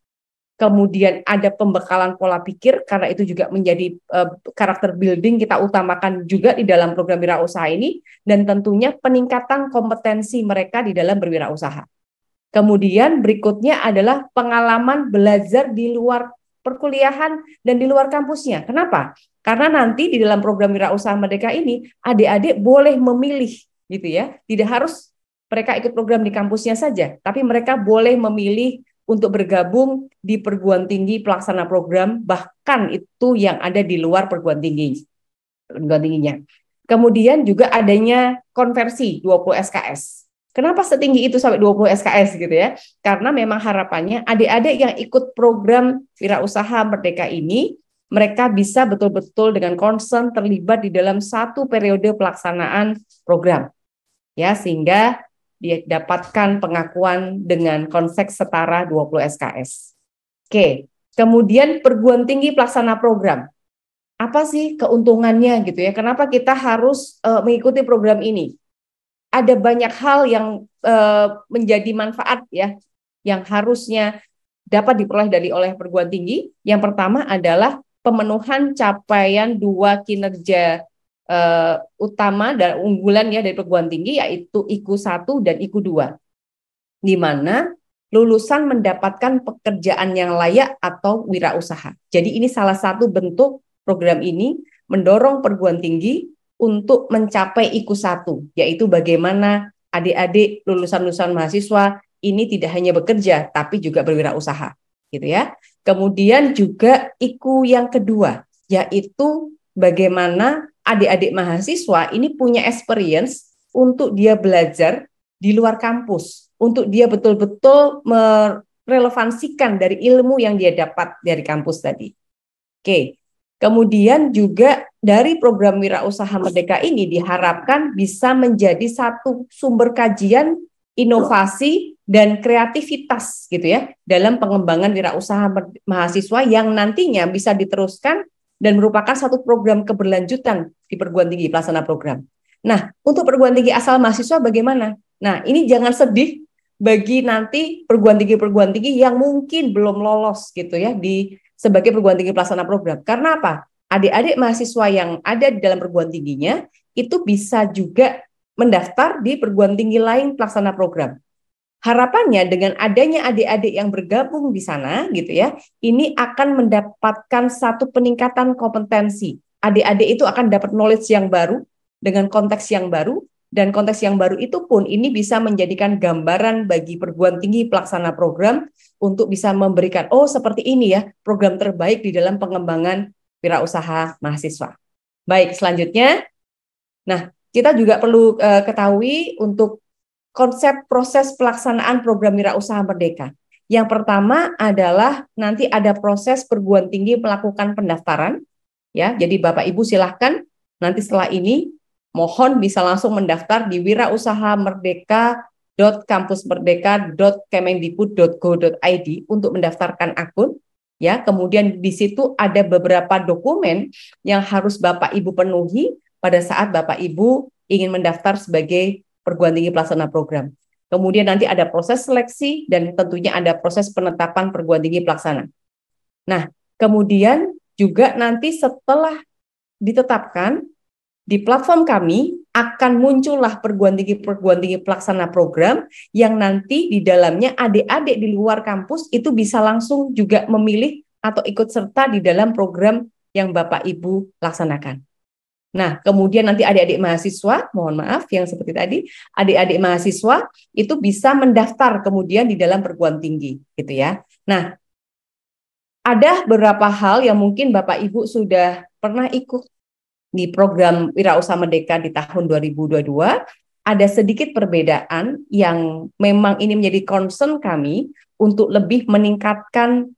kemudian ada pembekalan pola pikir karena itu juga menjadi uh, karakter building kita utamakan juga di dalam program wirausaha ini dan tentunya peningkatan kompetensi mereka di dalam berwirausaha. Kemudian berikutnya adalah pengalaman belajar di luar perkuliahan dan di luar kampusnya. Kenapa? Karena nanti di dalam program wirausaha merdeka ini adik-adik boleh memilih gitu ya. Tidak harus mereka ikut program di kampusnya saja, tapi mereka boleh memilih untuk bergabung di perguruan tinggi pelaksana program bahkan itu yang ada di luar perguruan tinggi perguruan tingginya. Kemudian juga adanya konversi 20 SKS. Kenapa setinggi itu sampai 20 SKS gitu ya? Karena memang harapannya adik-adik yang ikut program wirausaha merdeka ini mereka bisa betul-betul dengan concern terlibat di dalam satu periode pelaksanaan program. Ya, sehingga didapatkan pengakuan dengan konsep setara 20 SKS. Oke, kemudian perguruan tinggi pelaksana program. Apa sih keuntungannya gitu ya? Kenapa kita harus uh, mengikuti program ini? Ada banyak hal yang uh, menjadi manfaat ya yang harusnya dapat diperoleh dari oleh perguruan tinggi. Yang pertama adalah pemenuhan capaian dua kinerja uh, utama dan unggulan ya dari perguruan tinggi yaitu IKU 1 dan IKU 2. Di mana lulusan mendapatkan pekerjaan yang layak atau wirausaha. Jadi ini salah satu bentuk program ini mendorong perguruan tinggi untuk mencapai IKU 1 yaitu bagaimana adik-adik lulusan-lulusan mahasiswa ini tidak hanya bekerja tapi juga berwirausaha gitu ya. Kemudian juga IKU yang kedua, yaitu bagaimana adik-adik mahasiswa ini punya experience untuk dia belajar di luar kampus, untuk dia betul-betul merelevansikan dari ilmu yang dia dapat dari kampus tadi. Oke, kemudian juga dari program wirausaha merdeka ini diharapkan bisa menjadi satu sumber kajian inovasi dan kreativitas gitu ya dalam pengembangan wirausaha mahasiswa yang nantinya bisa diteruskan dan merupakan satu program keberlanjutan di perguruan tinggi pelaksana program. Nah, untuk perguruan tinggi asal mahasiswa bagaimana? Nah, ini jangan sedih bagi nanti perguruan tinggi-perguruan tinggi yang mungkin belum lolos gitu ya di sebagai perguruan tinggi pelaksana program. Karena apa? Adik-adik mahasiswa yang ada di dalam perguruan tingginya itu bisa juga mendaftar di perguruan tinggi lain pelaksana program. Harapannya dengan adanya adik-adik yang bergabung di sana gitu ya, ini akan mendapatkan satu peningkatan kompetensi. Adik-adik itu akan dapat knowledge yang baru dengan konteks yang baru dan konteks yang baru itu pun ini bisa menjadikan gambaran bagi perguruan tinggi pelaksana program untuk bisa memberikan oh seperti ini ya program terbaik di dalam pengembangan wirausaha mahasiswa. Baik, selanjutnya. Nah, kita juga perlu uh, ketahui untuk konsep proses pelaksanaan program wirausaha merdeka. Yang pertama adalah nanti ada proses perguruan tinggi melakukan pendaftaran, ya. Jadi Bapak Ibu silahkan nanti setelah ini mohon bisa langsung mendaftar di wirausaha merdeka untuk mendaftarkan akun ya. Kemudian di situ ada beberapa dokumen yang harus Bapak Ibu penuhi pada saat Bapak Ibu ingin mendaftar sebagai perguruan tinggi pelaksana program. Kemudian nanti ada proses seleksi dan tentunya ada proses penetapan perguruan tinggi pelaksana. Nah, kemudian juga nanti setelah ditetapkan di platform kami akan muncullah perguruan tinggi perguruan tinggi pelaksana program yang nanti di dalamnya adik-adik di luar kampus itu bisa langsung juga memilih atau ikut serta di dalam program yang Bapak Ibu laksanakan. Nah, kemudian nanti adik-adik mahasiswa, mohon maaf yang seperti tadi, adik-adik mahasiswa itu bisa mendaftar kemudian di dalam perguruan tinggi, gitu ya. Nah, ada beberapa hal yang mungkin Bapak Ibu sudah pernah ikut di program Wirausaha Merdeka di tahun 2022, ada sedikit perbedaan yang memang ini menjadi concern kami untuk lebih meningkatkan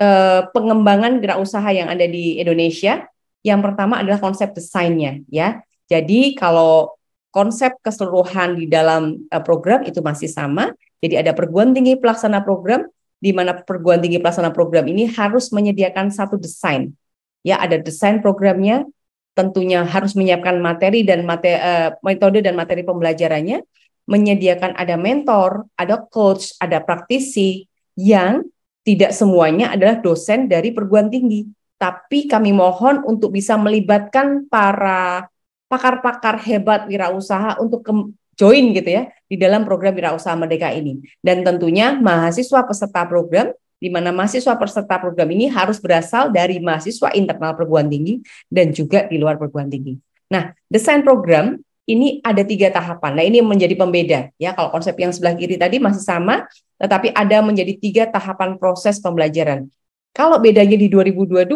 eh, pengembangan wirausaha yang ada di Indonesia yang pertama adalah konsep desainnya ya. Jadi kalau konsep keseluruhan di dalam eh, program itu masih sama. Jadi ada perguruan tinggi pelaksana program di mana perguruan tinggi pelaksana program ini harus menyediakan satu desain. Ya, ada desain programnya, tentunya harus menyiapkan materi dan materi, eh, metode dan materi pembelajarannya, menyediakan ada mentor, ada coach, ada praktisi yang tidak semuanya adalah dosen dari perguruan tinggi tapi kami mohon untuk bisa melibatkan para pakar-pakar hebat wirausaha untuk ke join gitu ya di dalam program wirausaha merdeka ini. Dan tentunya mahasiswa peserta program di mana mahasiswa peserta program ini harus berasal dari mahasiswa internal perguruan tinggi dan juga di luar perguruan tinggi. Nah, desain program ini ada tiga tahapan. Nah, ini menjadi pembeda ya. Kalau konsep yang sebelah kiri tadi masih sama, tetapi ada menjadi tiga tahapan proses pembelajaran. Kalau bedanya di 2022,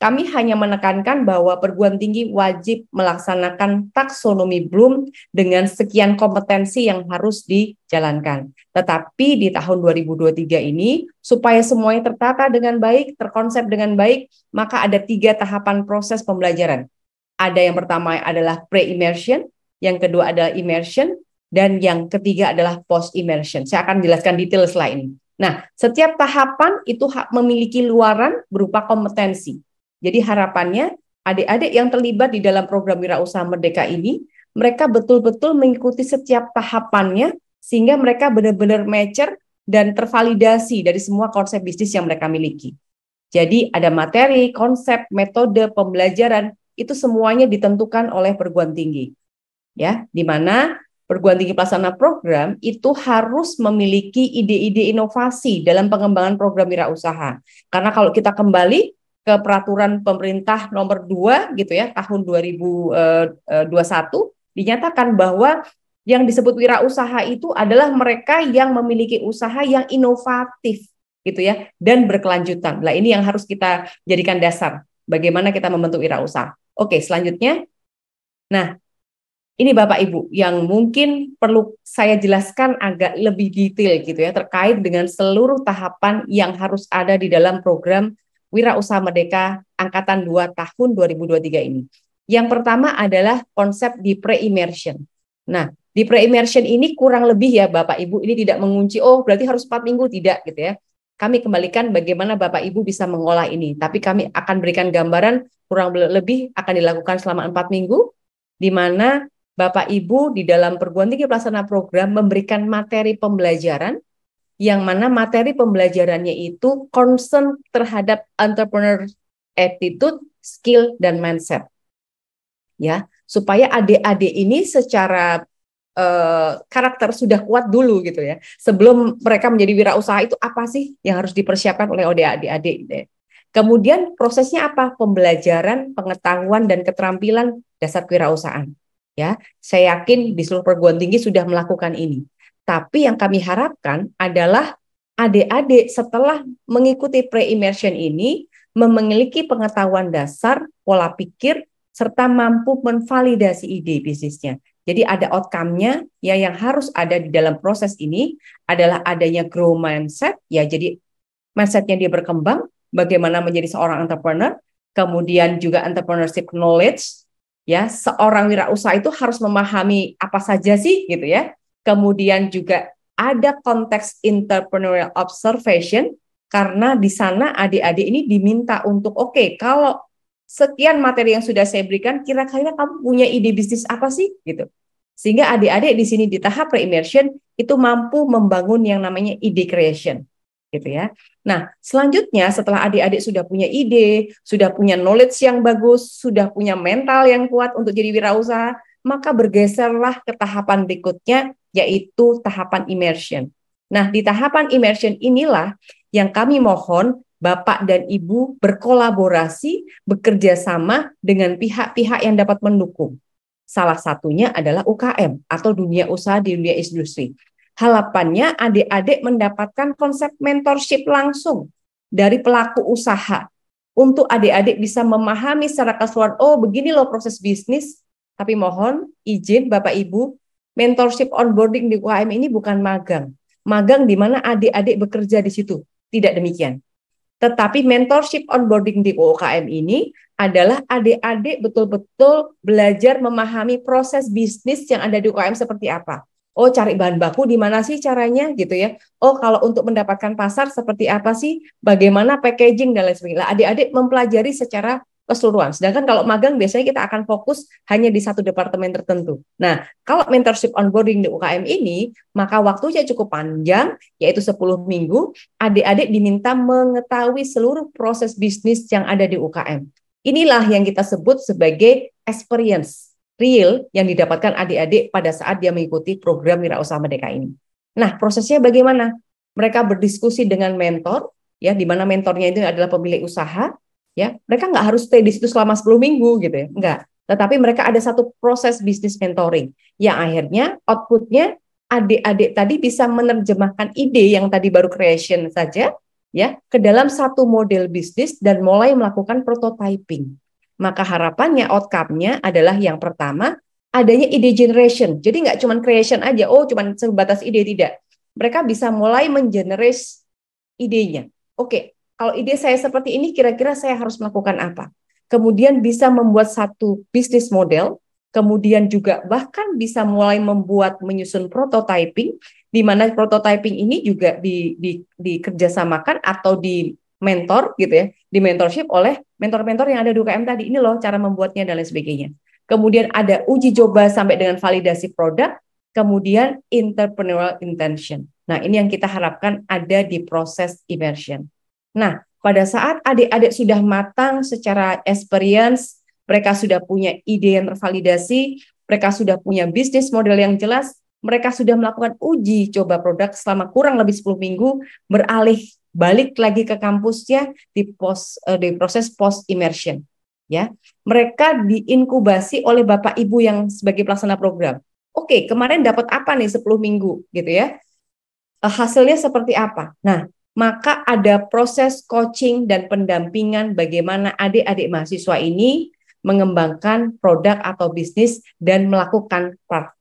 kami hanya menekankan bahwa perguruan tinggi wajib melaksanakan taksonomi Bloom dengan sekian kompetensi yang harus dijalankan. Tetapi di tahun 2023 ini, supaya semuanya tertata dengan baik, terkonsep dengan baik, maka ada tiga tahapan proses pembelajaran. Ada yang pertama adalah pre-immersion, yang kedua adalah immersion, dan yang ketiga adalah post-immersion. Saya akan jelaskan detail setelah ini. Nah, setiap tahapan itu hak memiliki luaran berupa kompetensi. Jadi harapannya adik-adik yang terlibat di dalam program wirausaha merdeka ini, mereka betul-betul mengikuti setiap tahapannya sehingga mereka benar-benar mature dan tervalidasi dari semua konsep bisnis yang mereka miliki. Jadi ada materi, konsep, metode pembelajaran itu semuanya ditentukan oleh perguruan tinggi. Ya, di mana perguruan tinggi pelaksana program itu harus memiliki ide-ide inovasi dalam pengembangan program wirausaha. Karena kalau kita kembali ke peraturan pemerintah nomor 2 gitu ya tahun 2021 eh, eh, dinyatakan bahwa yang disebut wirausaha itu adalah mereka yang memiliki usaha yang inovatif gitu ya dan berkelanjutan. Nah, ini yang harus kita jadikan dasar bagaimana kita membentuk wirausaha. Oke, selanjutnya. Nah, ini Bapak Ibu yang mungkin perlu saya jelaskan agak lebih detail gitu ya terkait dengan seluruh tahapan yang harus ada di dalam program Wirausaha Merdeka angkatan 2 tahun 2023 ini. Yang pertama adalah konsep di pre-immersion. Nah, di pre-immersion ini kurang lebih ya Bapak Ibu ini tidak mengunci oh berarti harus 4 minggu tidak gitu ya. Kami kembalikan bagaimana Bapak Ibu bisa mengolah ini, tapi kami akan berikan gambaran kurang lebih akan dilakukan selama 4 minggu di mana Bapak Ibu di dalam perguruan tinggi pelaksana program memberikan materi pembelajaran yang mana materi pembelajarannya itu concern terhadap entrepreneur attitude, skill dan mindset. Ya, supaya adik-adik ini secara uh, karakter sudah kuat dulu gitu ya. Sebelum mereka menjadi wirausaha itu apa sih yang harus dipersiapkan oleh adik-adik gitu Kemudian prosesnya apa? Pembelajaran, pengetahuan dan keterampilan dasar kewirausahaan Ya, saya yakin di seluruh perguruan tinggi sudah melakukan ini. Tapi yang kami harapkan adalah adik-adik setelah mengikuti pre-immersion ini memiliki pengetahuan dasar, pola pikir, serta mampu menvalidasi ide bisnisnya. Jadi ada outcome-nya ya yang harus ada di dalam proses ini adalah adanya grow mindset ya jadi mindsetnya dia berkembang bagaimana menjadi seorang entrepreneur kemudian juga entrepreneurship knowledge ya seorang wirausaha itu harus memahami apa saja sih gitu ya kemudian juga ada konteks entrepreneurial observation karena di sana adik-adik ini diminta untuk oke okay, kalau sekian materi yang sudah saya berikan kira-kira kamu punya ide bisnis apa sih gitu sehingga adik-adik di sini di tahap pre-immersion itu mampu membangun yang namanya ide creation gitu ya Nah, selanjutnya setelah adik-adik sudah punya ide, sudah punya knowledge yang bagus, sudah punya mental yang kuat untuk jadi wirausaha, maka bergeserlah ke tahapan berikutnya yaitu tahapan immersion. Nah, di tahapan immersion inilah yang kami mohon Bapak dan Ibu berkolaborasi, bekerja sama dengan pihak-pihak yang dapat mendukung. Salah satunya adalah UKM atau dunia usaha di dunia industri. Halapannya, adik-adik mendapatkan konsep mentorship langsung dari pelaku usaha untuk adik-adik bisa memahami secara keseluruhan, oh begini loh proses bisnis, tapi mohon izin Bapak Ibu, mentorship onboarding di UAM ini bukan magang. Magang di mana adik-adik bekerja di situ. Tidak demikian. Tetapi mentorship onboarding di UKM ini adalah adik-adik betul-betul belajar memahami proses bisnis yang ada di UKM seperti apa oh cari bahan baku di mana sih caranya gitu ya. Oh kalau untuk mendapatkan pasar seperti apa sih, bagaimana packaging dan lain sebagainya. Adik-adik mempelajari secara keseluruhan. Sedangkan kalau magang biasanya kita akan fokus hanya di satu departemen tertentu. Nah, kalau mentorship onboarding di UKM ini, maka waktunya cukup panjang, yaitu 10 minggu. Adik-adik diminta mengetahui seluruh proses bisnis yang ada di UKM. Inilah yang kita sebut sebagai experience real yang didapatkan adik-adik pada saat dia mengikuti program wirausaha merdeka ini. Nah, prosesnya bagaimana? Mereka berdiskusi dengan mentor, ya, di mana mentornya itu adalah pemilik usaha, ya. Mereka nggak harus stay di situ selama 10 minggu gitu ya, nggak. Tetapi mereka ada satu proses bisnis mentoring yang akhirnya outputnya adik-adik tadi bisa menerjemahkan ide yang tadi baru creation saja, ya, ke dalam satu model bisnis dan mulai melakukan prototyping. Maka harapannya outcome-nya adalah yang pertama adanya ide generation. Jadi nggak cuma creation aja, oh cuma sebatas ide tidak. Mereka bisa mulai mengenerate idenya. Oke, okay, kalau ide saya seperti ini kira-kira saya harus melakukan apa? Kemudian bisa membuat satu bisnis model, kemudian juga bahkan bisa mulai membuat menyusun prototyping di mana prototyping ini juga di, di, dikerjasamakan atau di mentor gitu ya, di mentorship oleh mentor-mentor yang ada di UKM tadi ini loh cara membuatnya dan lain sebagainya. Kemudian ada uji coba sampai dengan validasi produk, kemudian entrepreneurial intention. Nah, ini yang kita harapkan ada di proses immersion. Nah, pada saat adik-adik sudah matang secara experience, mereka sudah punya ide yang tervalidasi, mereka sudah punya bisnis model yang jelas, mereka sudah melakukan uji coba produk selama kurang lebih 10 minggu, beralih balik lagi ke kampusnya di pos uh, di proses post immersion ya. Mereka diinkubasi oleh Bapak Ibu yang sebagai pelaksana program. Oke, kemarin dapat apa nih 10 minggu gitu ya. Uh, hasilnya seperti apa? Nah, maka ada proses coaching dan pendampingan bagaimana adik-adik mahasiswa ini mengembangkan produk atau bisnis dan melakukan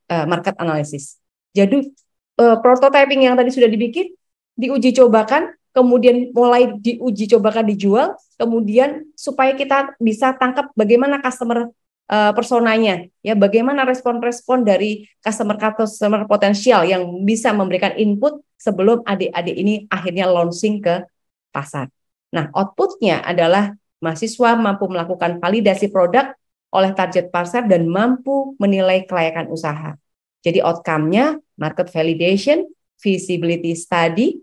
eh, market analysis Jadi prototyping yang tadi sudah dibikin diuji cobakan kemudian mulai diuji cobakan dijual, kemudian supaya kita bisa tangkap bagaimana customer uh, personanya, ya bagaimana respon-respon dari customer customer potensial yang bisa memberikan input sebelum adik-adik ini akhirnya launching ke pasar. Nah, outputnya adalah mahasiswa mampu melakukan validasi produk oleh target pasar dan mampu menilai kelayakan usaha. Jadi outcome-nya market validation, feasibility study,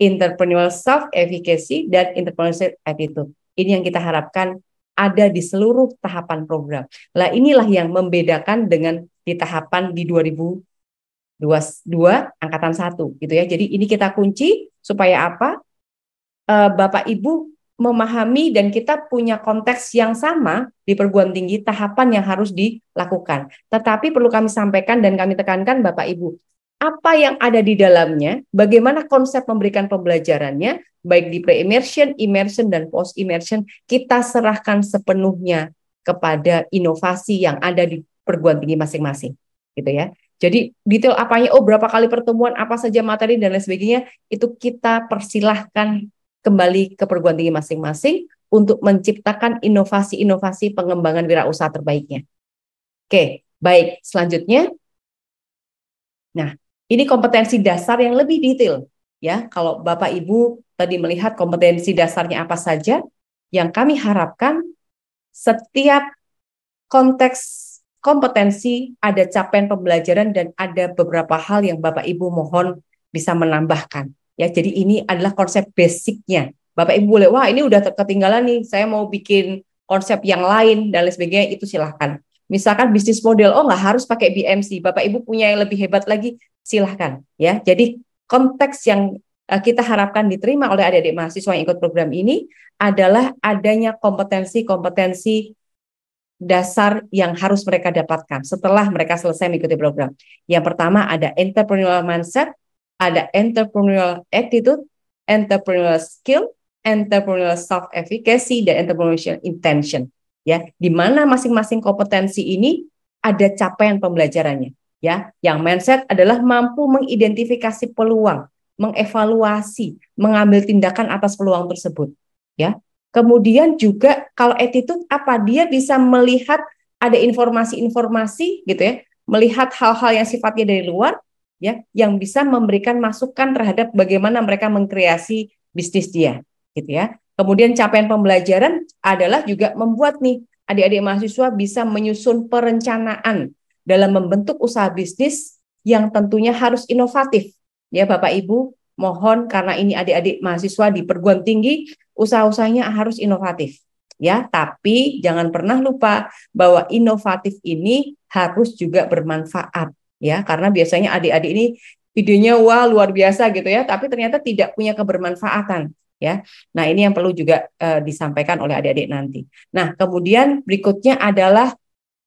entrepreneurial self-efficacy, dan entrepreneurship attitude. Ini yang kita harapkan ada di seluruh tahapan program. Nah inilah yang membedakan dengan di tahapan di 2022 angkatan 1 gitu ya. Jadi ini kita kunci supaya apa? Eh, Bapak Ibu memahami dan kita punya konteks yang sama di perguruan tinggi tahapan yang harus dilakukan. Tetapi perlu kami sampaikan dan kami tekankan Bapak Ibu, apa yang ada di dalamnya, bagaimana konsep memberikan pembelajarannya, baik di pre-immersion, immersion, dan post-immersion, kita serahkan sepenuhnya kepada inovasi yang ada di perguruan tinggi masing-masing. Gitu ya. Jadi detail apanya, oh berapa kali pertemuan, apa saja materi, dan lain sebagainya, itu kita persilahkan kembali ke perguruan tinggi masing-masing untuk menciptakan inovasi-inovasi pengembangan wirausaha terbaiknya. Oke, baik. Selanjutnya, Nah, ini kompetensi dasar yang lebih detail ya. Kalau Bapak Ibu tadi melihat kompetensi dasarnya apa saja, yang kami harapkan setiap konteks kompetensi ada capaian pembelajaran dan ada beberapa hal yang Bapak Ibu mohon bisa menambahkan. Ya, jadi ini adalah konsep basicnya. Bapak Ibu boleh, wah ini udah ketinggalan nih, saya mau bikin konsep yang lain dan lain sebagainya, itu silahkan. Misalkan bisnis model, oh nggak harus pakai BMC, Bapak Ibu punya yang lebih hebat lagi, silahkan ya. Jadi konteks yang eh, kita harapkan diterima oleh adik-adik mahasiswa yang ikut program ini adalah adanya kompetensi-kompetensi dasar yang harus mereka dapatkan setelah mereka selesai mengikuti program. Yang pertama ada entrepreneurial mindset, ada entrepreneurial attitude, entrepreneurial skill, entrepreneurial self efficacy dan entrepreneurial intention. Ya, di mana masing-masing kompetensi ini ada capaian pembelajarannya ya. Yang mindset adalah mampu mengidentifikasi peluang, mengevaluasi, mengambil tindakan atas peluang tersebut, ya. Kemudian juga kalau attitude apa dia bisa melihat ada informasi-informasi gitu ya, melihat hal-hal yang sifatnya dari luar ya, yang bisa memberikan masukan terhadap bagaimana mereka mengkreasi bisnis dia gitu ya. Kemudian capaian pembelajaran adalah juga membuat nih adik-adik mahasiswa bisa menyusun perencanaan dalam membentuk usaha bisnis yang tentunya harus inovatif. Ya Bapak Ibu, mohon karena ini adik-adik mahasiswa di perguruan tinggi, usaha-usahanya harus inovatif. Ya, tapi jangan pernah lupa bahwa inovatif ini harus juga bermanfaat ya karena biasanya adik-adik ini videonya wah luar biasa gitu ya tapi ternyata tidak punya kebermanfaatan ya nah ini yang perlu juga uh, disampaikan oleh adik-adik nanti nah kemudian berikutnya adalah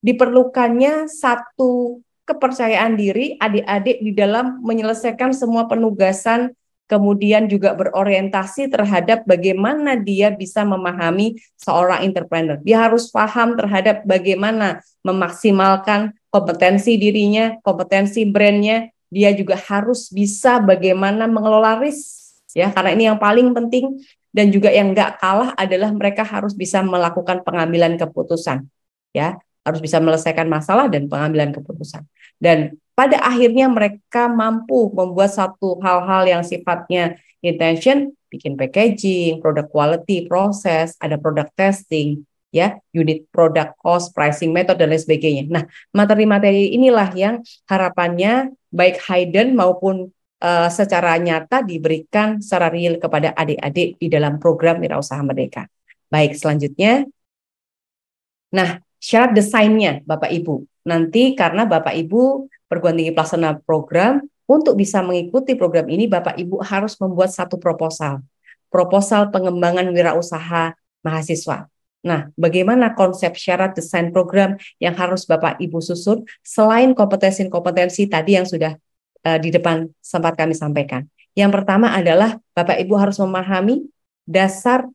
diperlukannya satu kepercayaan diri adik-adik di dalam menyelesaikan semua penugasan kemudian juga berorientasi terhadap bagaimana dia bisa memahami seorang entrepreneur. Dia harus paham terhadap bagaimana memaksimalkan kompetensi dirinya, kompetensi brandnya. Dia juga harus bisa bagaimana mengelola risk, ya karena ini yang paling penting dan juga yang nggak kalah adalah mereka harus bisa melakukan pengambilan keputusan, ya harus bisa menyelesaikan masalah dan pengambilan keputusan. Dan pada akhirnya mereka mampu membuat satu hal-hal yang sifatnya intention, bikin packaging, product quality, proses, ada product testing, ya, unit product cost, pricing method dan lain sebagainya. Nah, materi-materi inilah yang harapannya baik Hayden maupun uh, secara nyata diberikan secara real kepada adik-adik di dalam program Wirausaha Merdeka. Baik, selanjutnya. Nah, syarat desainnya Bapak Ibu. Nanti karena Bapak Ibu perguruan tinggi pelaksana program untuk bisa mengikuti program ini Bapak Ibu harus membuat satu proposal. Proposal pengembangan wirausaha mahasiswa. Nah, bagaimana konsep syarat desain program yang harus Bapak Ibu susun selain kompetensi-kompetensi tadi yang sudah uh, di depan sempat kami sampaikan. Yang pertama adalah Bapak Ibu harus memahami dasar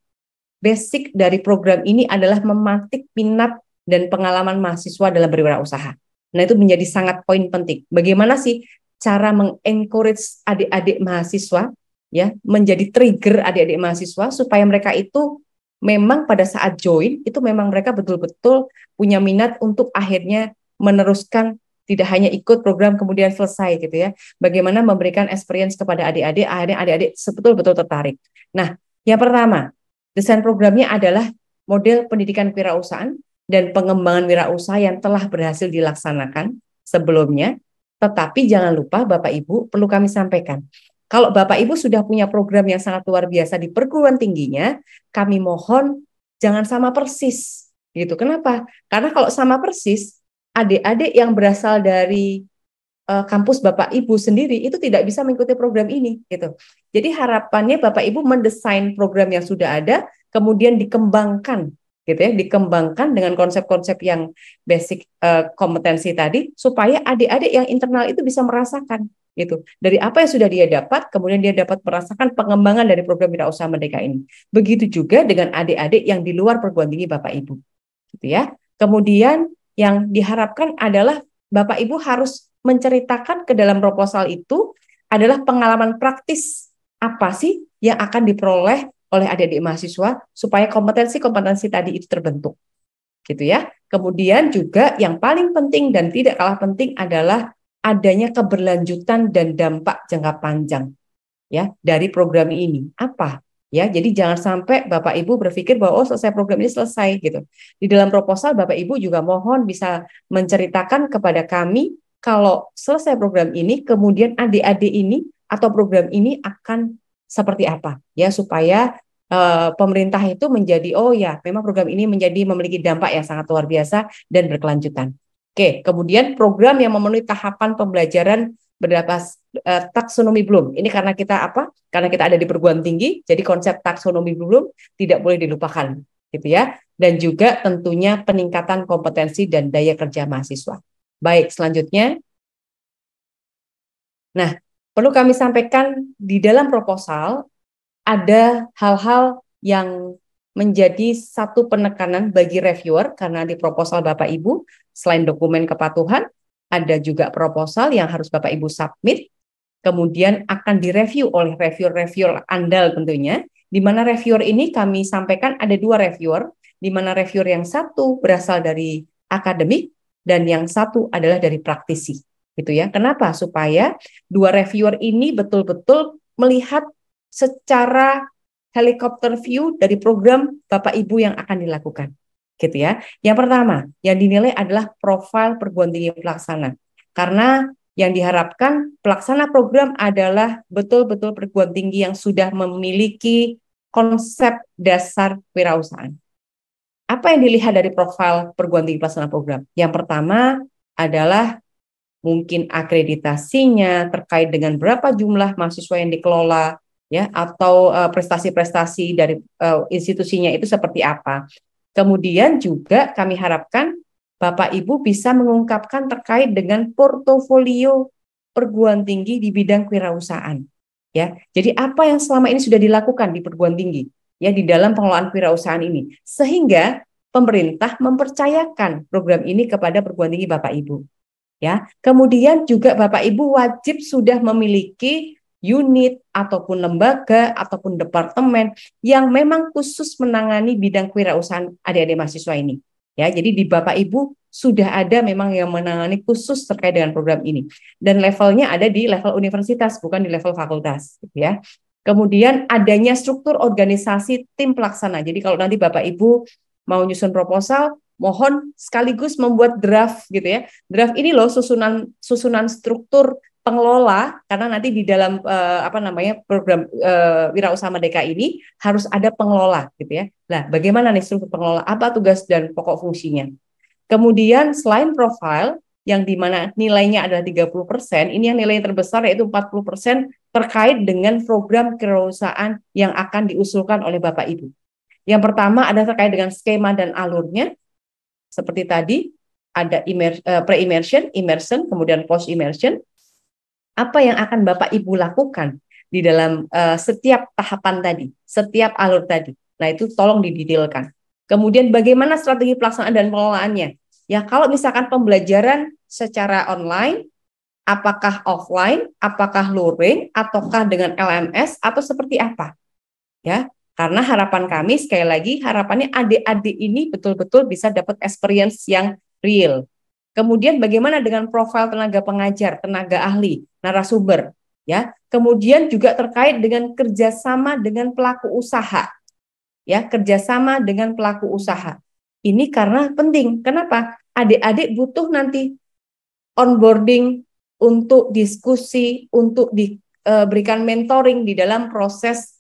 basic dari program ini adalah mematik minat dan pengalaman mahasiswa dalam berwirausaha. Nah, itu menjadi sangat poin penting. Bagaimana sih cara mengencourage adik-adik mahasiswa ya, menjadi trigger adik-adik mahasiswa supaya mereka itu memang pada saat join itu memang mereka betul-betul punya minat untuk akhirnya meneruskan tidak hanya ikut program kemudian selesai gitu ya. Bagaimana memberikan experience kepada adik-adik, akhirnya adik-adik sebetul betul tertarik. Nah, yang pertama, desain programnya adalah model pendidikan kewirausahaan dan pengembangan wirausaha yang telah berhasil dilaksanakan sebelumnya. Tetapi jangan lupa Bapak Ibu perlu kami sampaikan. Kalau Bapak Ibu sudah punya program yang sangat luar biasa di perguruan tingginya, kami mohon jangan sama persis gitu. Kenapa? Karena kalau sama persis, adik-adik yang berasal dari uh, kampus Bapak Ibu sendiri itu tidak bisa mengikuti program ini gitu. Jadi harapannya Bapak Ibu mendesain program yang sudah ada kemudian dikembangkan gitu ya dikembangkan dengan konsep-konsep yang basic uh, kompetensi tadi supaya adik-adik yang internal itu bisa merasakan gitu dari apa yang sudah dia dapat kemudian dia dapat merasakan pengembangan dari program wirausaha merdeka ini begitu juga dengan adik-adik yang di luar perguruan tinggi bapak ibu gitu ya kemudian yang diharapkan adalah bapak ibu harus menceritakan ke dalam proposal itu adalah pengalaman praktis apa sih yang akan diperoleh oleh adik-adik mahasiswa supaya kompetensi-kompetensi tadi itu terbentuk. Gitu ya. Kemudian juga yang paling penting dan tidak kalah penting adalah adanya keberlanjutan dan dampak jangka panjang ya dari program ini. Apa? Ya, jadi jangan sampai Bapak Ibu berpikir bahwa oh selesai program ini selesai gitu. Di dalam proposal Bapak Ibu juga mohon bisa menceritakan kepada kami kalau selesai program ini kemudian adik-adik ini atau program ini akan seperti apa ya supaya uh, pemerintah itu menjadi oh ya memang program ini menjadi memiliki dampak yang sangat luar biasa dan berkelanjutan. Oke, kemudian program yang memenuhi tahapan pembelajaran berdasarkan uh, eh, taksonomi belum. Ini karena kita apa? Karena kita ada di perguruan tinggi, jadi konsep taksonomi belum tidak boleh dilupakan, gitu ya. Dan juga tentunya peningkatan kompetensi dan daya kerja mahasiswa. Baik, selanjutnya. Nah, Perlu kami sampaikan di dalam proposal ada hal-hal yang menjadi satu penekanan bagi reviewer karena di proposal Bapak Ibu selain dokumen kepatuhan ada juga proposal yang harus Bapak Ibu submit kemudian akan direview oleh reviewer-reviewer andal tentunya di mana reviewer ini kami sampaikan ada dua reviewer di mana reviewer yang satu berasal dari akademik dan yang satu adalah dari praktisi gitu ya. Kenapa? Supaya dua reviewer ini betul-betul melihat secara helikopter view dari program Bapak Ibu yang akan dilakukan. Gitu ya. Yang pertama, yang dinilai adalah profil perguruan tinggi pelaksana. Karena yang diharapkan pelaksana program adalah betul-betul perguruan tinggi yang sudah memiliki konsep dasar kewirausahaan. Apa yang dilihat dari profil perguruan tinggi pelaksana program? Yang pertama adalah mungkin akreditasinya terkait dengan berapa jumlah mahasiswa yang dikelola ya atau eh, prestasi-prestasi uh, dari uh, institusinya itu seperti apa. Kemudian juga kami harapkan Bapak Ibu bisa mengungkapkan terkait dengan portofolio perguruan tinggi di bidang kewirausahaan. Ya, jadi apa yang selama ini sudah dilakukan di perguruan tinggi ya di dalam pengelolaan kewirausahaan ini sehingga pemerintah mempercayakan program ini kepada perguruan tinggi Bapak Ibu ya. Kemudian juga Bapak Ibu wajib sudah memiliki unit ataupun lembaga ataupun departemen yang memang khusus menangani bidang kewirausahaan adik-adik mahasiswa ini. Ya, jadi di Bapak Ibu sudah ada memang yang menangani khusus terkait dengan program ini dan levelnya ada di level universitas bukan di level fakultas ya. Kemudian adanya struktur organisasi tim pelaksana. Jadi kalau nanti Bapak Ibu mau nyusun proposal, mohon sekaligus membuat draft gitu ya. Draft ini loh susunan susunan struktur pengelola karena nanti di dalam eh, apa namanya program eh, wirausaha merdeka ini harus ada pengelola gitu ya. Nah, bagaimana nih struktur pengelola? Apa tugas dan pokok fungsinya? Kemudian selain profil yang di mana nilainya adalah 30%, ini yang nilai terbesar yaitu 40% terkait dengan program kewirausahaan yang akan diusulkan oleh Bapak Ibu. Yang pertama ada terkait dengan skema dan alurnya, seperti tadi ada eh, pre-immersion, immersion, kemudian post-immersion. Apa yang akan Bapak Ibu lakukan di dalam uh, setiap tahapan tadi, setiap alur tadi? Nah, itu tolong didetailkan. Kemudian bagaimana strategi pelaksanaan dan pengelolaannya? Ya, kalau misalkan pembelajaran secara online, apakah offline, apakah luring, ataukah dengan LMS, atau seperti apa? Ya, karena harapan kami sekali lagi harapannya adik-adik ini betul-betul bisa dapat experience yang real. Kemudian bagaimana dengan profil tenaga pengajar, tenaga ahli, narasumber, ya. Kemudian juga terkait dengan kerjasama dengan pelaku usaha, ya kerjasama dengan pelaku usaha. Ini karena penting. Kenapa? Adik-adik butuh nanti onboarding untuk diskusi, untuk diberikan eh, mentoring di dalam proses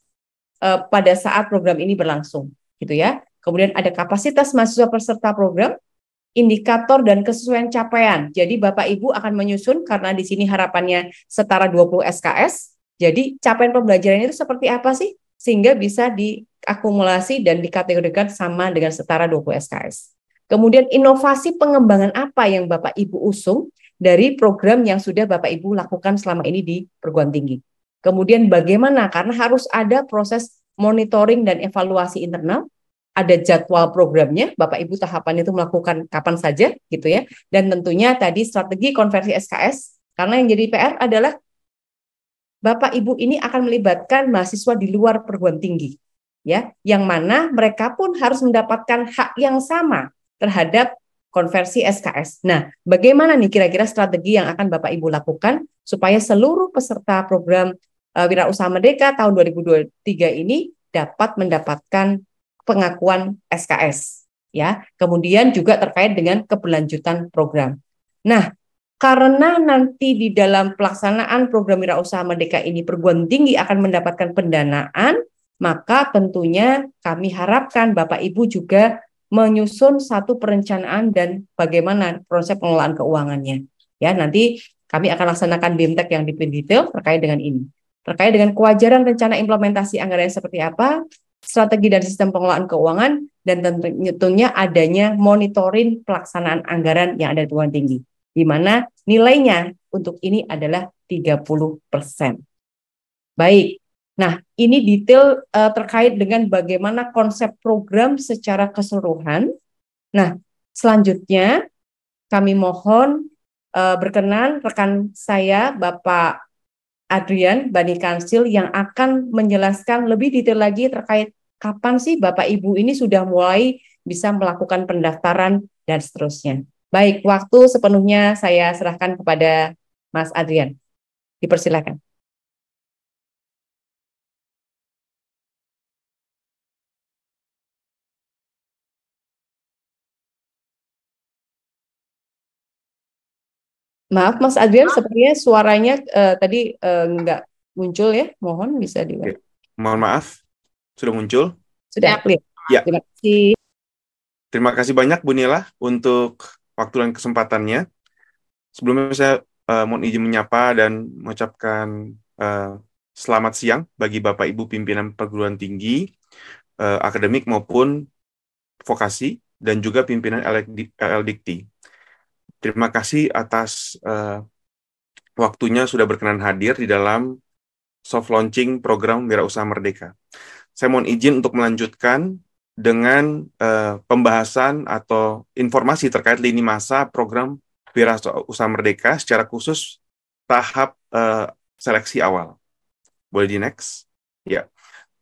uh, pada saat program ini berlangsung, gitu ya. Kemudian ada kapasitas mahasiswa peserta program, indikator dan kesesuaian capaian. Jadi Bapak Ibu akan menyusun karena di sini harapannya setara 20 SKS. Jadi capaian pembelajaran itu seperti apa sih sehingga bisa diakumulasi dan dikategorikan sama dengan setara 20 SKS. Kemudian inovasi pengembangan apa yang Bapak Ibu usung dari program yang sudah Bapak Ibu lakukan selama ini di perguruan tinggi. Kemudian bagaimana? Karena harus ada proses monitoring dan evaluasi internal, ada jadwal programnya, Bapak Ibu tahapan itu melakukan kapan saja gitu ya. Dan tentunya tadi strategi konversi SKS karena yang jadi PR adalah Bapak Ibu ini akan melibatkan mahasiswa di luar perguruan tinggi ya, yang mana mereka pun harus mendapatkan hak yang sama terhadap konversi SKS. Nah, bagaimana nih kira-kira strategi yang akan Bapak Ibu lakukan supaya seluruh peserta program uh, eh, Wirausaha Merdeka tahun 2023 ini dapat mendapatkan pengakuan SKS ya. Kemudian juga terkait dengan keberlanjutan program. Nah, karena nanti di dalam pelaksanaan program wirausaha merdeka ini perguruan tinggi akan mendapatkan pendanaan, maka tentunya kami harapkan Bapak Ibu juga menyusun satu perencanaan dan bagaimana proses pengelolaan keuangannya. Ya, nanti kami akan laksanakan BIMTEK yang lebih detail terkait dengan ini. Terkait dengan kewajaran rencana implementasi anggaran seperti apa, strategi dan sistem pengelolaan keuangan, dan tentunya adanya monitoring pelaksanaan anggaran yang ada di perguruan tinggi, di mana nilainya untuk ini adalah 30 Baik, nah ini detail uh, terkait dengan bagaimana konsep program secara keseluruhan. Nah, selanjutnya kami mohon uh, berkenan rekan saya Bapak Adrian Bani Kansil yang akan menjelaskan lebih detail lagi terkait kapan sih Bapak Ibu ini sudah mulai bisa melakukan pendaftaran dan seterusnya. Baik, waktu sepenuhnya saya serahkan kepada Mas Adrian. Dipersilakan. Maaf Mas Adrian, sepertinya suaranya uh, tadi uh, muncul ya. Mohon bisa di. Okay. Mohon maaf, sudah muncul. Sudah aktif. Ya. ya. Terima kasih. Terima kasih banyak Bu Nila untuk waktu dan kesempatannya. Sebelumnya saya uh, mohon izin menyapa dan mengucapkan uh, selamat siang bagi Bapak Ibu pimpinan perguruan tinggi, uh, akademik maupun vokasi, dan juga pimpinan LDT. Terima kasih atas uh, waktunya sudah berkenan hadir di dalam soft launching program Wira Usaha Merdeka. Saya mohon izin untuk melanjutkan dengan uh, pembahasan atau informasi terkait lini masa program Wira Usaha Merdeka secara khusus tahap uh, seleksi awal. Boleh di next? Ya.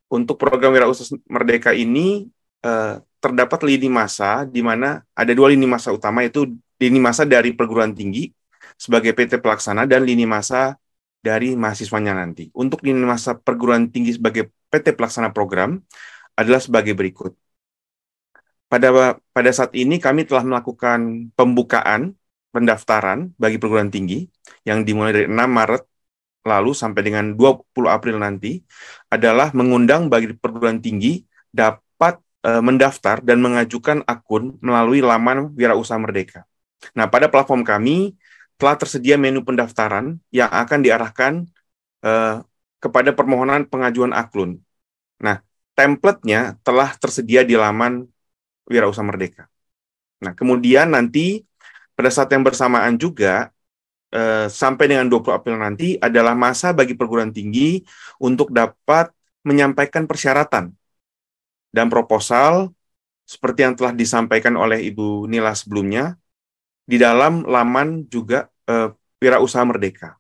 Untuk program Wira Usaha Merdeka ini uh, terdapat lini masa di mana ada dua lini masa utama yaitu lini masa dari perguruan tinggi sebagai PT pelaksana dan lini masa dari mahasiswanya nanti. Untuk lini masa perguruan tinggi sebagai PT pelaksana program adalah sebagai berikut. Pada pada saat ini kami telah melakukan pembukaan pendaftaran bagi perguruan tinggi yang dimulai dari 6 Maret lalu sampai dengan 20 April nanti adalah mengundang bagi perguruan tinggi dapat E, mendaftar dan mengajukan akun melalui laman Wirausaha Merdeka. Nah, pada platform kami telah tersedia menu pendaftaran yang akan diarahkan e, kepada permohonan pengajuan akun. Nah, templatenya telah tersedia di laman Wirausaha Merdeka. Nah, kemudian nanti pada saat yang bersamaan juga eh, sampai dengan 20 April nanti adalah masa bagi perguruan tinggi untuk dapat menyampaikan persyaratan dan proposal seperti yang telah disampaikan oleh Ibu Nila sebelumnya di dalam laman juga eh, Wirausaha Merdeka.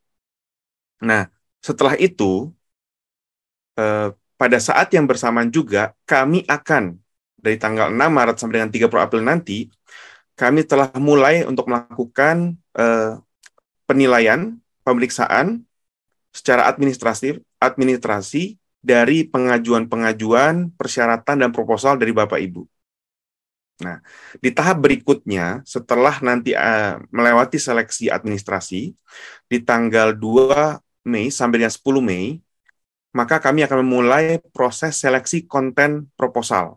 Nah, setelah itu eh, pada saat yang bersamaan juga kami akan dari tanggal 6 Maret sampai dengan 30 April nanti kami telah mulai untuk melakukan eh, penilaian pemeriksaan secara administratif administrasi dari pengajuan-pengajuan, persyaratan, dan proposal dari Bapak Ibu. Nah, di tahap berikutnya, setelah nanti uh, melewati seleksi administrasi, di tanggal 2 Mei sampai dengan 10 Mei, maka kami akan memulai proses seleksi konten proposal,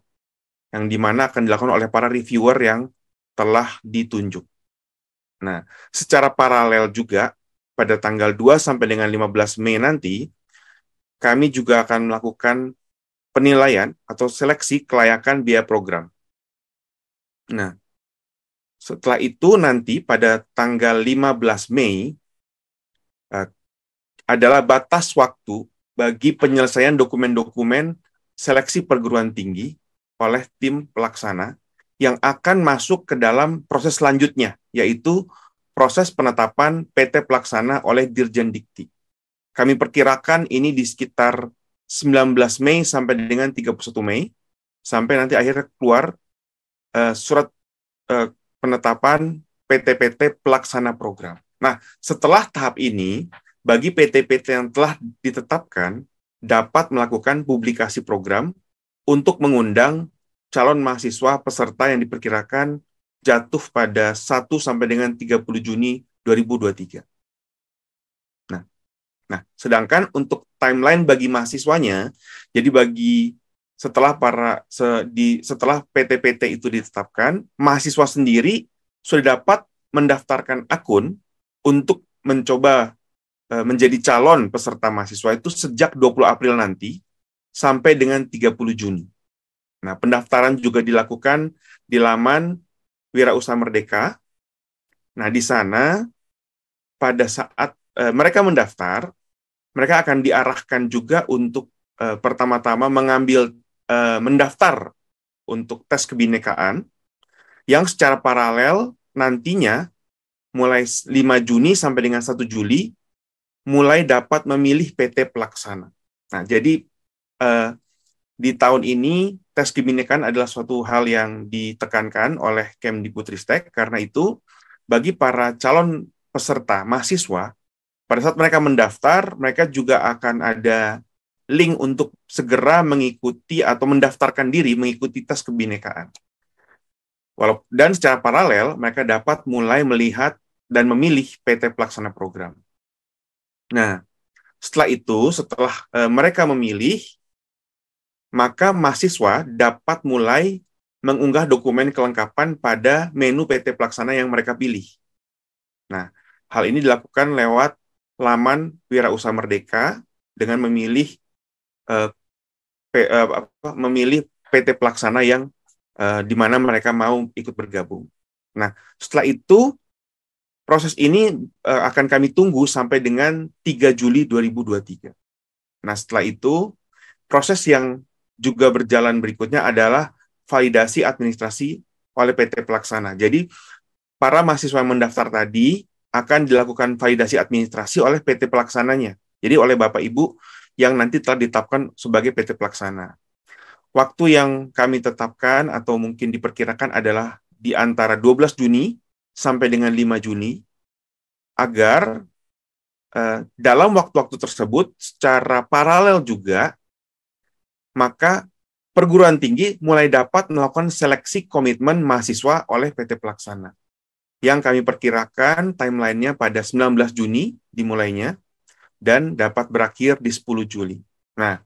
yang dimana akan dilakukan oleh para reviewer yang telah ditunjuk. Nah, secara paralel juga, pada tanggal 2 sampai dengan 15 Mei nanti, kami juga akan melakukan penilaian atau seleksi kelayakan biaya program. Nah, setelah itu nanti pada tanggal 15 Mei eh, adalah batas waktu bagi penyelesaian dokumen-dokumen seleksi perguruan tinggi oleh tim pelaksana yang akan masuk ke dalam proses selanjutnya, yaitu proses penetapan PT pelaksana oleh Dirjen Dikti. Kami perkirakan ini di sekitar 19 Mei sampai dengan 31 Mei, sampai nanti akhirnya keluar uh, surat uh, penetapan PT-PT pelaksana program. Nah, setelah tahap ini, bagi PT-PT yang telah ditetapkan dapat melakukan publikasi program untuk mengundang calon mahasiswa peserta yang diperkirakan jatuh pada 1 sampai dengan 30 Juni 2023. Nah, sedangkan untuk timeline bagi mahasiswanya, jadi bagi setelah para se, di setelah PTPT itu ditetapkan, mahasiswa sendiri sudah dapat mendaftarkan akun untuk mencoba e, menjadi calon peserta mahasiswa itu sejak 20 April nanti sampai dengan 30 Juni. Nah, pendaftaran juga dilakukan di laman Wirausaha Merdeka. Nah, di sana pada saat Eh, mereka mendaftar, mereka akan diarahkan juga untuk uh, pertama-tama mengambil uh, mendaftar untuk tes kebinekaan yang secara paralel nantinya mulai 5 Juni sampai dengan 1 Juli mulai dapat memilih PT pelaksana. Nah, jadi di tahun ini tes kebinekaan adalah suatu hal yang ditekankan oleh Kemdikbudristek karena itu bagi para calon peserta mahasiswa pada saat mereka mendaftar, mereka juga akan ada link untuk segera mengikuti atau mendaftarkan diri mengikuti tes kebinekaan. Dan secara paralel, mereka dapat mulai melihat dan memilih PT pelaksana program. Nah, setelah itu, setelah e, mereka memilih, maka mahasiswa dapat mulai mengunggah dokumen kelengkapan pada menu PT pelaksana yang mereka pilih. Nah, hal ini dilakukan lewat laman Wirausaha Merdeka dengan memilih uh, P, uh, apa, memilih PT pelaksana yang uh, di mana mereka mau ikut bergabung. Nah, setelah itu proses ini uh, akan kami tunggu sampai dengan 3 Juli 2023. Nah, setelah itu proses yang juga berjalan berikutnya adalah validasi administrasi oleh PT pelaksana. Jadi para mahasiswa yang mendaftar tadi akan dilakukan validasi administrasi oleh PT pelaksananya. Jadi oleh Bapak Ibu yang nanti telah ditetapkan sebagai PT pelaksana. Waktu yang kami tetapkan atau mungkin diperkirakan adalah di antara 12 Juni sampai dengan 5 Juni agar eh, dalam waktu-waktu tersebut secara paralel juga maka perguruan tinggi mulai dapat melakukan seleksi komitmen mahasiswa oleh PT pelaksana yang kami perkirakan timelinenya pada 19 Juni dimulainya dan dapat berakhir di 10 Juli. Nah,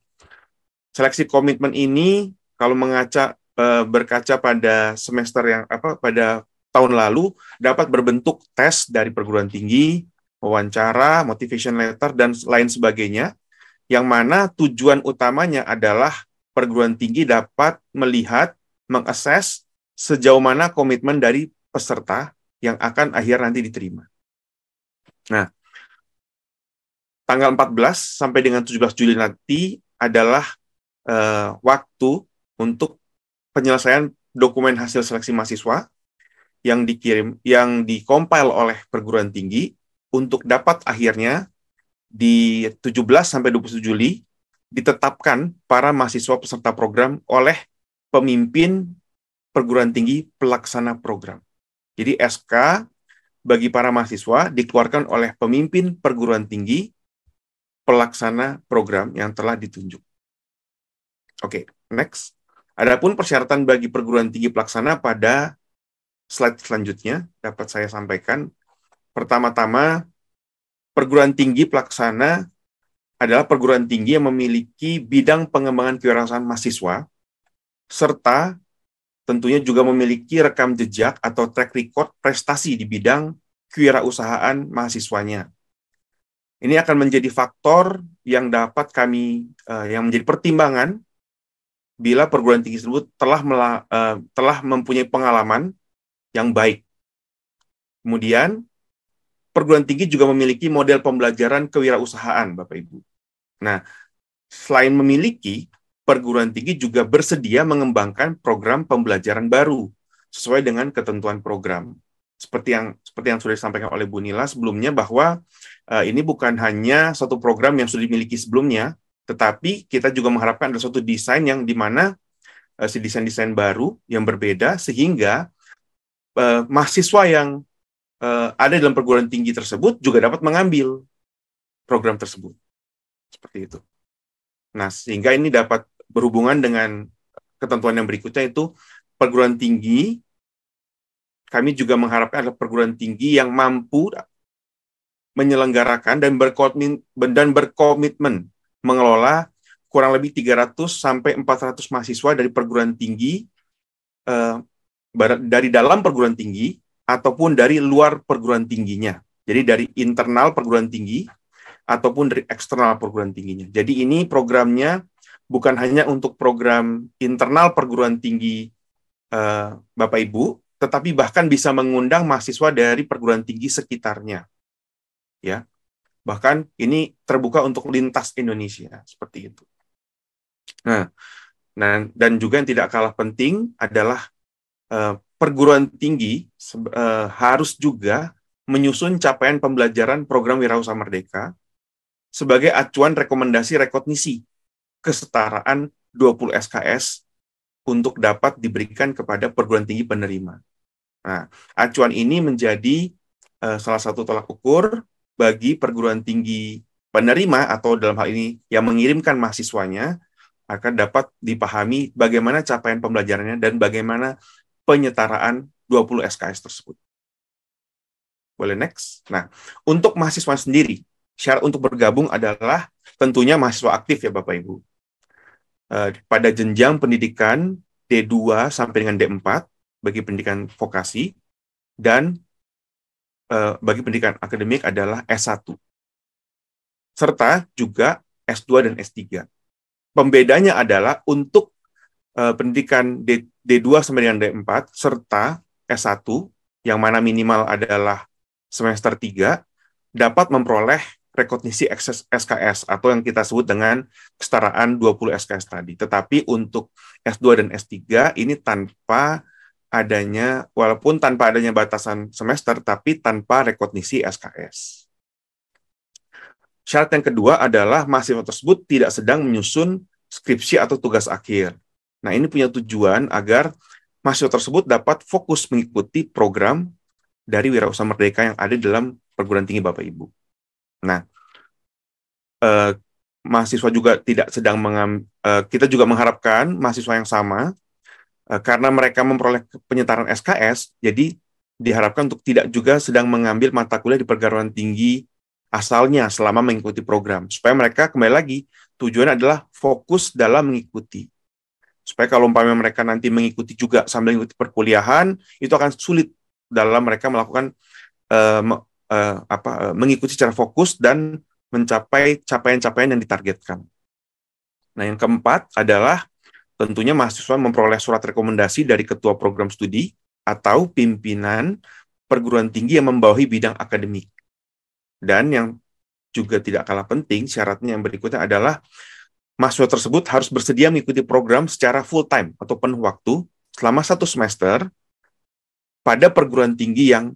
seleksi komitmen ini kalau mengaca eh, berkaca pada semester yang apa pada tahun lalu dapat berbentuk tes dari perguruan tinggi, wawancara, motivation letter dan lain sebagainya yang mana tujuan utamanya adalah perguruan tinggi dapat melihat, mengakses sejauh mana komitmen dari peserta yang akan akhir nanti diterima. Nah, tanggal 14 sampai dengan 17 Juli nanti adalah uh, waktu untuk penyelesaian dokumen hasil seleksi mahasiswa yang dikirim yang dikompil oleh perguruan tinggi untuk dapat akhirnya di 17 sampai 27 Juli ditetapkan para mahasiswa peserta program oleh pemimpin perguruan tinggi pelaksana program. Jadi SK bagi para mahasiswa dikeluarkan oleh pemimpin perguruan tinggi pelaksana program yang telah ditunjuk. Oke, okay, next. Adapun persyaratan bagi perguruan tinggi pelaksana pada slide selanjutnya dapat saya sampaikan. Pertama-tama, perguruan tinggi pelaksana adalah perguruan tinggi yang memiliki bidang pengembangan kewirausahaan mahasiswa serta tentunya juga memiliki rekam jejak atau track record prestasi di bidang kewirausahaan mahasiswanya. Ini akan menjadi faktor yang dapat kami uh, yang menjadi pertimbangan bila perguruan tinggi tersebut telah mela, uh, telah mempunyai pengalaman yang baik. Kemudian perguruan tinggi juga memiliki model pembelajaran kewirausahaan Bapak Ibu. Nah, selain memiliki perguruan tinggi juga bersedia mengembangkan program pembelajaran baru sesuai dengan ketentuan program. Seperti yang seperti yang sudah disampaikan oleh Bu Nila sebelumnya bahwa uh, ini bukan hanya satu program yang sudah dimiliki sebelumnya, tetapi kita juga mengharapkan ada suatu desain yang di mana uh, si desain-desain baru yang berbeda sehingga uh, mahasiswa yang uh, ada dalam perguruan tinggi tersebut juga dapat mengambil program tersebut. Seperti itu. Nah, sehingga ini dapat berhubungan dengan ketentuan yang berikutnya itu perguruan tinggi kami juga mengharapkan ada perguruan tinggi yang mampu menyelenggarakan dan berkomitmen, dan berkomitmen mengelola kurang lebih 300 sampai 400 mahasiswa dari perguruan tinggi eh, dari dalam perguruan tinggi ataupun dari luar perguruan tingginya. Jadi dari internal perguruan tinggi ataupun dari eksternal perguruan tingginya. Jadi ini programnya bukan hanya untuk program internal perguruan tinggi uh, Bapak Ibu, tetapi bahkan bisa mengundang mahasiswa dari perguruan tinggi sekitarnya. Ya. Bahkan ini terbuka untuk lintas Indonesia seperti itu. Nah, dan nah, dan juga yang tidak kalah penting adalah uh, perguruan tinggi uh, harus juga menyusun capaian pembelajaran program Wirausaha Merdeka sebagai acuan rekomendasi rekognisi kesetaraan 20 SKS untuk dapat diberikan kepada perguruan tinggi penerima. Nah, acuan ini menjadi uh, salah satu tolak ukur bagi perguruan tinggi penerima atau dalam hal ini yang mengirimkan mahasiswanya akan dapat dipahami bagaimana capaian pembelajarannya dan bagaimana penyetaraan 20 SKS tersebut. Boleh next? Nah, untuk mahasiswa sendiri, syarat untuk bergabung adalah tentunya mahasiswa aktif ya Bapak Ibu. Eh, pada jenjang pendidikan D2 sampai dengan D4 bagi pendidikan vokasi dan eh, bagi pendidikan akademik adalah S1. Serta juga S2 dan S3. Pembedanya adalah untuk eh, pendidikan D, D2 sampai dengan D4 serta S1 yang mana minimal adalah semester 3 dapat memperoleh rekognisi SKS atau yang kita sebut dengan kesetaraan 20 SKS tadi. Tetapi untuk S2 dan S3 ini tanpa adanya walaupun tanpa adanya batasan semester tapi tanpa rekognisi SKS. Syarat yang kedua adalah mahasiswa tersebut tidak sedang menyusun skripsi atau tugas akhir. Nah, ini punya tujuan agar mahasiswa tersebut dapat fokus mengikuti program dari Wirausaha Merdeka yang ada dalam perguruan tinggi Bapak Ibu. Nah, Eh, mahasiswa juga tidak sedang mengam, uh, kita juga mengharapkan mahasiswa yang sama uh, karena mereka memperoleh penyetaraan SKS, jadi diharapkan untuk tidak juga sedang mengambil mata kuliah di perguruan tinggi asalnya selama mengikuti program supaya mereka kembali lagi tujuan adalah fokus dalam mengikuti supaya kalau umpamanya mereka nanti mengikuti juga sambil mengikuti perkuliahan itu akan sulit dalam mereka melakukan uh, uh, apa uh, mengikuti secara fokus dan mencapai capaian-capaian yang ditargetkan. Nah, yang keempat adalah tentunya mahasiswa memperoleh surat rekomendasi dari ketua program studi atau pimpinan perguruan tinggi yang membawahi bidang akademik. Dan yang juga tidak kalah penting, syaratnya yang berikutnya adalah mahasiswa tersebut harus bersedia mengikuti program secara full time atau penuh waktu selama satu semester pada perguruan tinggi yang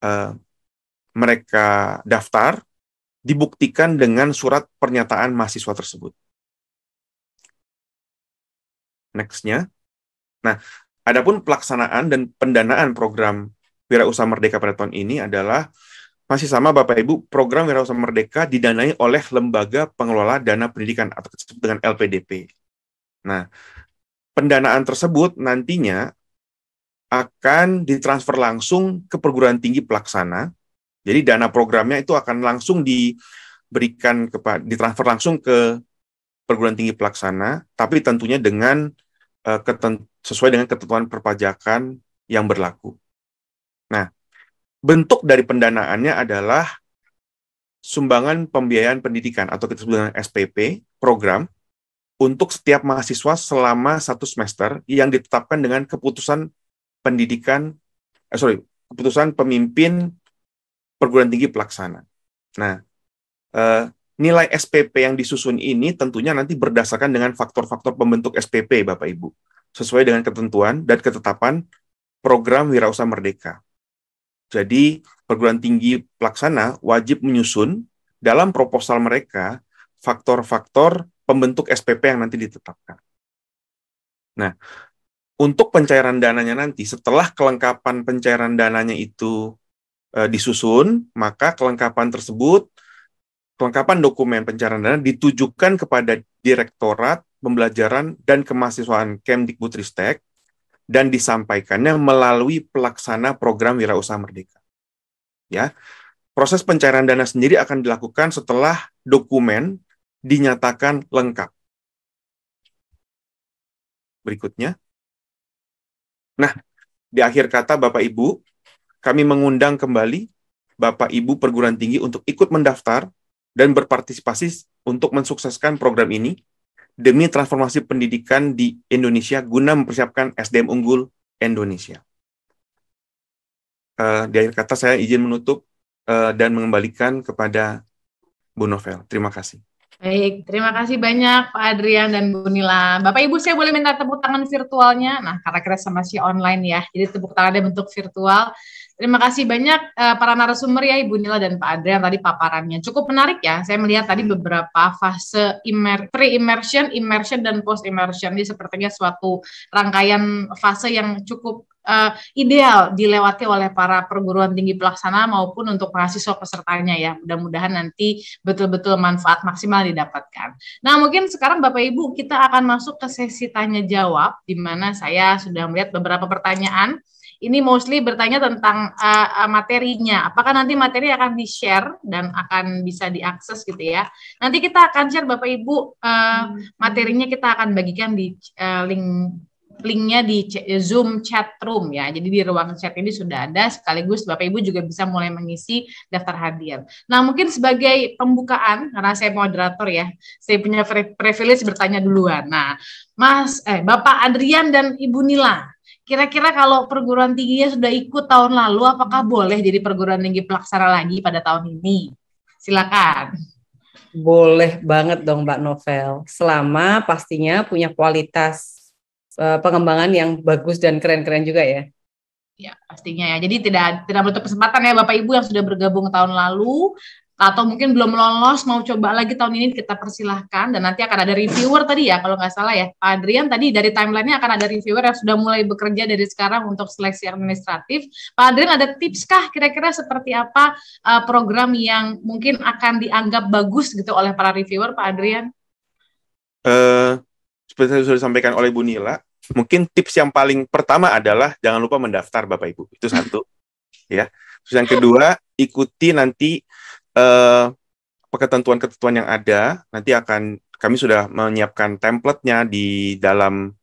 uh, mereka daftar dibuktikan dengan surat pernyataan mahasiswa tersebut. Nextnya, nah, adapun pelaksanaan dan pendanaan program Wirausaha Merdeka pada tahun ini adalah masih sama Bapak Ibu, program Wirausaha Merdeka didanai oleh Lembaga Pengelola Dana Pendidikan atau disebut dengan LPDP. Nah, pendanaan tersebut nantinya akan ditransfer langsung ke perguruan tinggi pelaksana jadi dana programnya itu akan langsung diberikan kepada ditransfer langsung ke perguruan tinggi pelaksana, tapi tentunya dengan uh, keten, sesuai dengan ketentuan perpajakan yang berlaku. Nah, bentuk dari pendanaannya adalah sumbangan pembiayaan pendidikan atau kita sebut dengan SPP program untuk setiap mahasiswa selama satu semester yang ditetapkan dengan keputusan pendidikan eh, sorry keputusan pemimpin perguruan tinggi pelaksana. Nah, eh, nilai SPP yang disusun ini tentunya nanti berdasarkan dengan faktor-faktor pembentuk SPP, Bapak Ibu, sesuai dengan ketentuan dan ketetapan program Wirausaha Merdeka. Jadi, perguruan tinggi pelaksana wajib menyusun dalam proposal mereka faktor-faktor pembentuk SPP yang nanti ditetapkan. Nah, untuk pencairan dananya nanti, setelah kelengkapan pencairan dananya itu e, disusun, maka kelengkapan tersebut, kelengkapan dokumen pencarian dana ditujukan kepada Direktorat Pembelajaran dan Kemahasiswaan Kemdikbudristek dan disampaikannya melalui pelaksana program Wirausaha Merdeka. Ya, proses pencarian dana sendiri akan dilakukan setelah dokumen dinyatakan lengkap. Berikutnya. Nah, di akhir kata Bapak Ibu, kami mengundang kembali Bapak Ibu perguruan tinggi untuk ikut mendaftar dan berpartisipasi untuk mensukseskan program ini demi transformasi pendidikan di Indonesia guna mempersiapkan SDM unggul Indonesia. Uh, di akhir kata saya izin menutup uh, dan mengembalikan kepada Bu Novel. Terima kasih. Baik, terima kasih banyak Pak Adrian dan Bu Nila. Bapak Ibu saya boleh minta tepuk tangan virtualnya? Nah, karena kita masih online ya, jadi tepuk tangan tangannya bentuk virtual. Terima kasih banyak uh, para narasumber ya Ibu Nila dan Pak Adrian tadi paparannya. Cukup menarik ya. Saya melihat tadi beberapa fase immer, pre-immersion, immersion dan post-immersion. Ini sepertinya suatu rangkaian fase yang cukup uh, ideal dilewati oleh para perguruan tinggi pelaksana maupun untuk mahasiswa pesertanya ya. Mudah-mudahan nanti betul-betul manfaat maksimal didapatkan. Nah, mungkin sekarang Bapak Ibu kita akan masuk ke sesi tanya jawab di mana saya sudah melihat beberapa pertanyaan ini mostly bertanya tentang uh, materinya. Apakah nanti materi akan di-share dan akan bisa diakses gitu ya. Nanti kita akan share Bapak Ibu uh, materinya kita akan bagikan di uh, link linknya di Zoom chat room ya. Jadi di ruang chat ini sudah ada, sekaligus Bapak Ibu juga bisa mulai mengisi daftar hadir. Nah mungkin sebagai pembukaan, karena saya moderator ya, saya punya privilege bertanya duluan. Nah Mas, eh Bapak Adrian dan Ibu Nila, Kira-kira kalau perguruan tingginya sudah ikut tahun lalu, apakah boleh jadi perguruan tinggi pelaksana lagi pada tahun ini? Silakan. Boleh banget dong Mbak Novel, selama pastinya punya kualitas uh, pengembangan yang bagus dan keren-keren juga ya. Ya pastinya ya. Jadi tidak tidak menutup kesempatan ya Bapak Ibu yang sudah bergabung tahun lalu atau mungkin belum lolos mau coba lagi tahun ini kita persilahkan dan nanti akan ada reviewer tadi ya kalau nggak salah ya Pak Adrian tadi dari timelinenya akan ada reviewer yang sudah mulai bekerja dari sekarang untuk seleksi administratif Pak Adrian ada tips kah kira-kira seperti apa uh, program yang mungkin akan dianggap bagus gitu oleh para reviewer Pak Adrian? Uh, seperti yang sudah disampaikan oleh Bu Nila mungkin tips yang paling pertama adalah jangan lupa mendaftar Bapak Ibu itu satu ya terus yang kedua ikuti nanti uh, ketentuan-ketentuan yang ada nanti akan kami sudah menyiapkan template-nya di dalam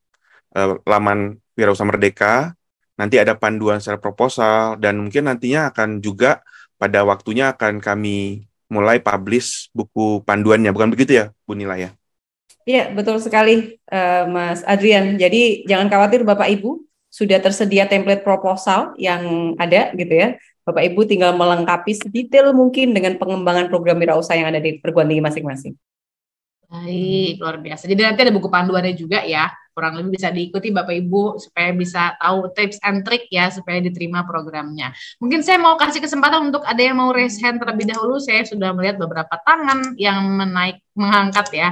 uh, laman Wirausaha Merdeka. Nanti ada panduan secara proposal dan mungkin nantinya akan juga pada waktunya akan kami mulai publish buku panduannya. Bukan begitu ya, Bu Nila ya? Iya, betul sekali uh, Mas Adrian. Jadi jangan khawatir Bapak Ibu, sudah tersedia template proposal yang ada gitu ya. Bapak Ibu tinggal melengkapi sedetail mungkin dengan pengembangan program wirausaha yang ada di perguruan tinggi masing-masing. Baik, luar biasa. Jadi nanti ada buku panduannya juga ya. Kurang lebih bisa diikuti Bapak Ibu supaya bisa tahu tips and trick ya supaya diterima programnya. Mungkin saya mau kasih kesempatan untuk ada yang mau raise hand terlebih dahulu. Saya sudah melihat beberapa tangan yang menaik mengangkat ya.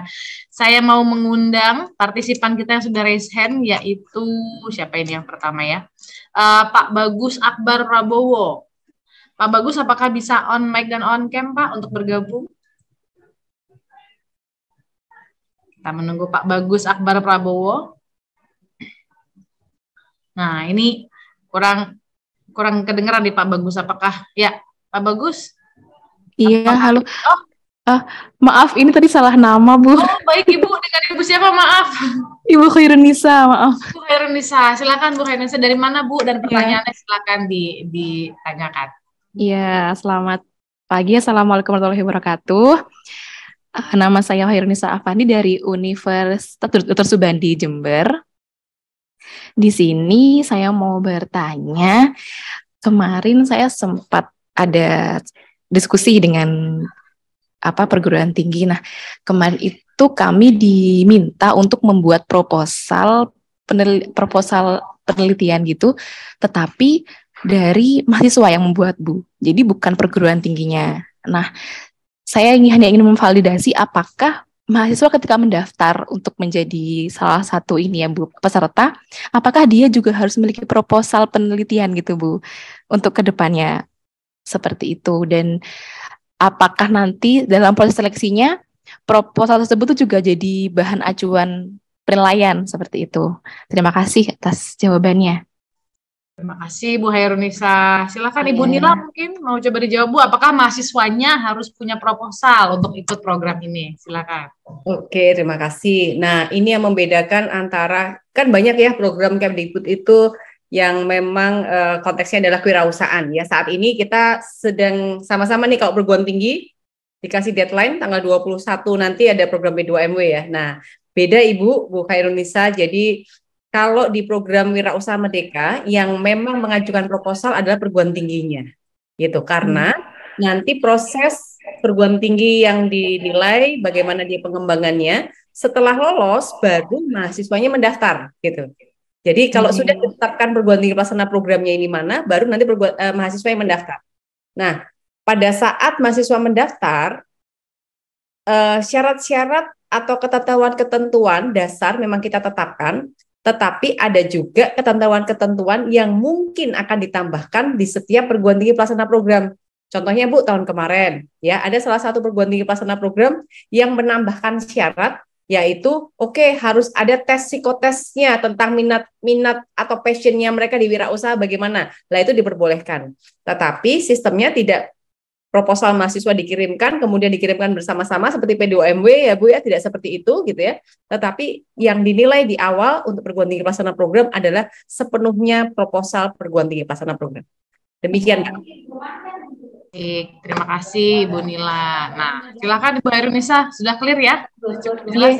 Saya mau mengundang partisipan kita yang sudah raise hand yaitu siapa ini yang pertama ya? Uh, Pak Bagus Akbar Prabowo. Pak Bagus, apakah bisa on mic dan on cam Pak untuk bergabung? Kita menunggu Pak Bagus Akbar Prabowo. Nah, ini kurang kurang kedengeran di Pak Bagus. Apakah ya Pak Bagus? Iya, apakah, halo. Oh. Uh, maaf, ini tadi salah nama, Bu. Oh, baik Ibu. Dengan Ibu siapa? Maaf. Ibu Khairunisa, maaf. ibu Khairunisa, silakan Bu Khairunisa. Dari mana Bu? Dan iya. pertanyaannya silakan di, ditanyakan. Ya, selamat pagi. Assalamualaikum warahmatullahi wabarakatuh. Eh, nama saya Hairunisa Afandi dari Universitas Dr. Subandi Jember. Di sini saya mau bertanya, kemarin saya sempat ada diskusi dengan apa perguruan tinggi. Nah, kemarin itu kami diminta untuk membuat proposal penel, proposal penelitian gitu, tetapi dari mahasiswa yang membuat Bu. Jadi bukan perguruan tingginya. Nah, saya ingin hanya ingin memvalidasi apakah mahasiswa ketika mendaftar untuk menjadi salah satu ini ya Bu peserta, apakah dia juga harus memiliki proposal penelitian gitu Bu untuk kedepannya seperti itu dan apakah nanti dalam proses seleksinya proposal tersebut itu juga jadi bahan acuan penilaian seperti itu. Terima kasih atas jawabannya. Terima kasih Bu Hairunisa. Silakan Ibu iya. Nila mungkin mau coba dijawab Bu, apakah mahasiswanya harus punya proposal untuk ikut program ini? Silakan. Oke, terima kasih. Nah, ini yang membedakan antara kan banyak ya program diikut itu yang memang uh, konteksnya adalah kewirausahaan ya. Saat ini kita sedang sama-sama nih kalau perguruan tinggi dikasih deadline tanggal 21 nanti ada program B2MW ya. Nah, beda Ibu, Bu Hairunisa. Jadi kalau di program wirausaha merdeka yang memang mengajukan proposal adalah perguruan tingginya gitu karena hmm. nanti proses perguruan tinggi yang dinilai bagaimana dia pengembangannya setelah lolos baru mahasiswanya mendaftar gitu jadi kalau hmm. sudah ditetapkan perguruan tinggi pelaksana programnya ini mana baru nanti perguruan, eh, mahasiswa yang mendaftar nah pada saat mahasiswa mendaftar eh, syarat-syarat eh, atau ketentuan-ketentuan dasar memang kita tetapkan tetapi ada juga ketentuan-ketentuan yang mungkin akan ditambahkan di setiap perguruan tinggi pelaksana program. Contohnya Bu tahun kemarin ya ada salah satu perguruan tinggi pelaksana program yang menambahkan syarat yaitu oke okay, harus ada tes psikotesnya tentang minat minat atau passionnya mereka di wirausaha bagaimana lah itu diperbolehkan tetapi sistemnya tidak proposal mahasiswa dikirimkan, kemudian dikirimkan bersama-sama seperti PDOMW ya Bu ya, tidak seperti itu gitu ya. Tetapi yang dinilai di awal untuk perguruan tinggi pelaksana program adalah sepenuhnya proposal perguruan tinggi pelaksana program. Demikian. Baik, terima kasih Bu Nila. Nah, silakan Bu Hairunisa, sudah clear ya? Sudah, jelas.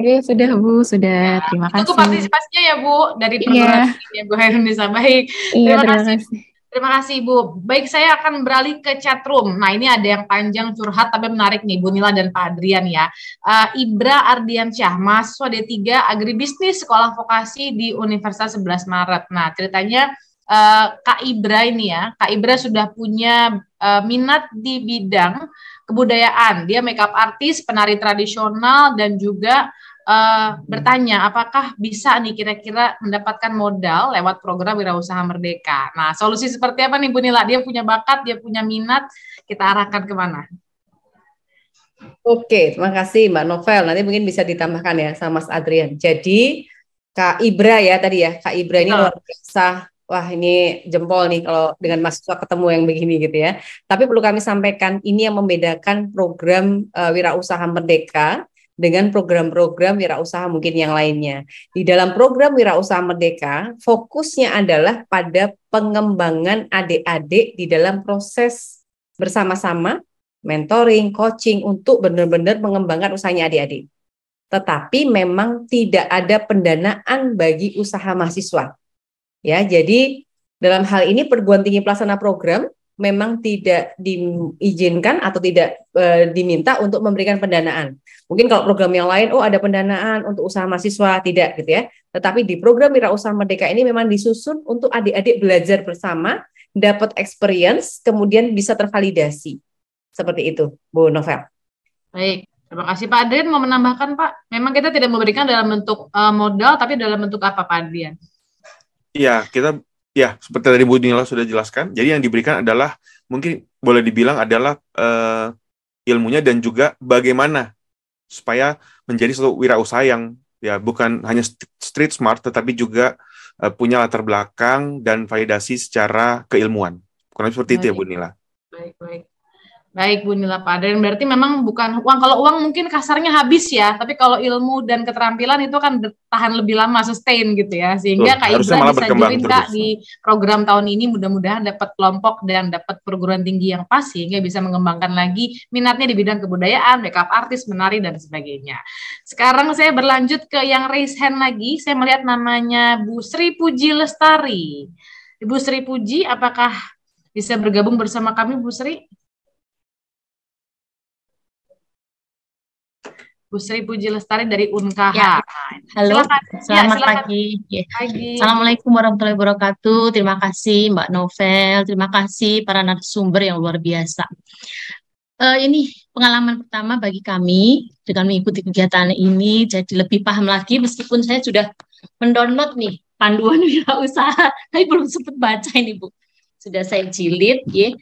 Iya, iya, sudah Bu, sudah. Nah, terima kasih. Itu partisipasinya ya Bu dari iya. perguruan yeah. ya Bu Hairunisa. Baik. Terima, yeah, terima kasih. Terima kasih Ibu. Baik, saya akan beralih ke chat room. Nah, ini ada yang panjang curhat tapi menarik nih, Bu Nila dan Pak Adrian ya. Uh, Ibra Ardiansyah, mahasiswa D3 Agribisnis Sekolah Vokasi di Universitas 11 Maret. Nah, ceritanya uh, Kak Ibra ini ya, Kak Ibra sudah punya uh, minat di bidang kebudayaan. Dia makeup artis, penari tradisional, dan juga uh, bertanya apakah bisa nih kira-kira mendapatkan modal lewat program wirausaha merdeka. Nah, solusi seperti apa nih Bu Nila? Dia punya bakat, dia punya minat, kita arahkan kemana? Oke, terima kasih Mbak Novel. Nanti mungkin bisa ditambahkan ya sama Mas Adrian. Jadi Kak Ibra ya tadi ya, Kak Ibra ini luar biasa. Wah ini jempol nih kalau dengan mahasiswa ketemu yang begini gitu ya. Tapi perlu kami sampaikan ini yang membedakan program uh, Wirausaha Merdeka dengan program-program wirausaha mungkin yang lainnya. Di dalam program wirausaha merdeka, fokusnya adalah pada pengembangan adik-adik di dalam proses bersama-sama mentoring, coaching untuk benar-benar mengembangkan usahanya adik-adik. Tetapi memang tidak ada pendanaan bagi usaha mahasiswa. Ya, jadi dalam hal ini perguruan tinggi pelaksana program memang tidak diizinkan atau tidak e, diminta untuk memberikan pendanaan. Mungkin kalau program yang lain, oh ada pendanaan untuk usaha mahasiswa, tidak gitu ya. Tetapi di program Usaha Merdeka ini memang disusun untuk adik-adik belajar bersama, dapat experience, kemudian bisa tervalidasi. Seperti itu, Bu Novel. Baik, Terima kasih Pak Adrian mau menambahkan Pak. Memang kita tidak memberikan dalam bentuk uh, modal tapi dalam bentuk apa Pak Adrian? Iya, kita Ya, seperti tadi Bu Nila sudah jelaskan. Jadi yang diberikan adalah mungkin boleh dibilang adalah uh, ilmunya dan juga bagaimana supaya menjadi suatu wirausaha yang ya bukan hanya street smart tetapi juga uh, punya latar belakang dan validasi secara keilmuan. Kurang seperti baik. itu ya Bu Nila. Baik, baik. Baik Bu Nila Pak, dan berarti memang bukan uang. Kalau uang mungkin kasarnya habis ya, tapi kalau ilmu dan keterampilan itu kan bertahan lebih lama, sustain gitu ya. Sehingga Kak Ibra bisa join Kak di program tahun ini mudah-mudahan dapat kelompok dan dapat perguruan tinggi yang pas sehingga bisa mengembangkan lagi minatnya di bidang kebudayaan, makeup artis, menari, dan sebagainya. Sekarang saya berlanjut ke yang raise hand lagi. Saya melihat namanya Bu Sri Puji Lestari. Ibu Sri Puji, apakah bisa bergabung bersama kami Bu Sri? Bu Sri Puji Lestari dari UNKH. Ya, ya. Halo, ya, selamat ya, silakan. pagi. Ya. pagi. Assalamualaikum warahmatullahi wabarakatuh. Terima kasih Mbak Novel, terima kasih para narasumber yang luar biasa. Uh, ini pengalaman pertama bagi kami dengan mengikuti kegiatan ini, jadi lebih paham lagi meskipun saya sudah mendownload nih panduan usaha, tapi belum sempat baca ini Bu. Sudah saya jilid, ya.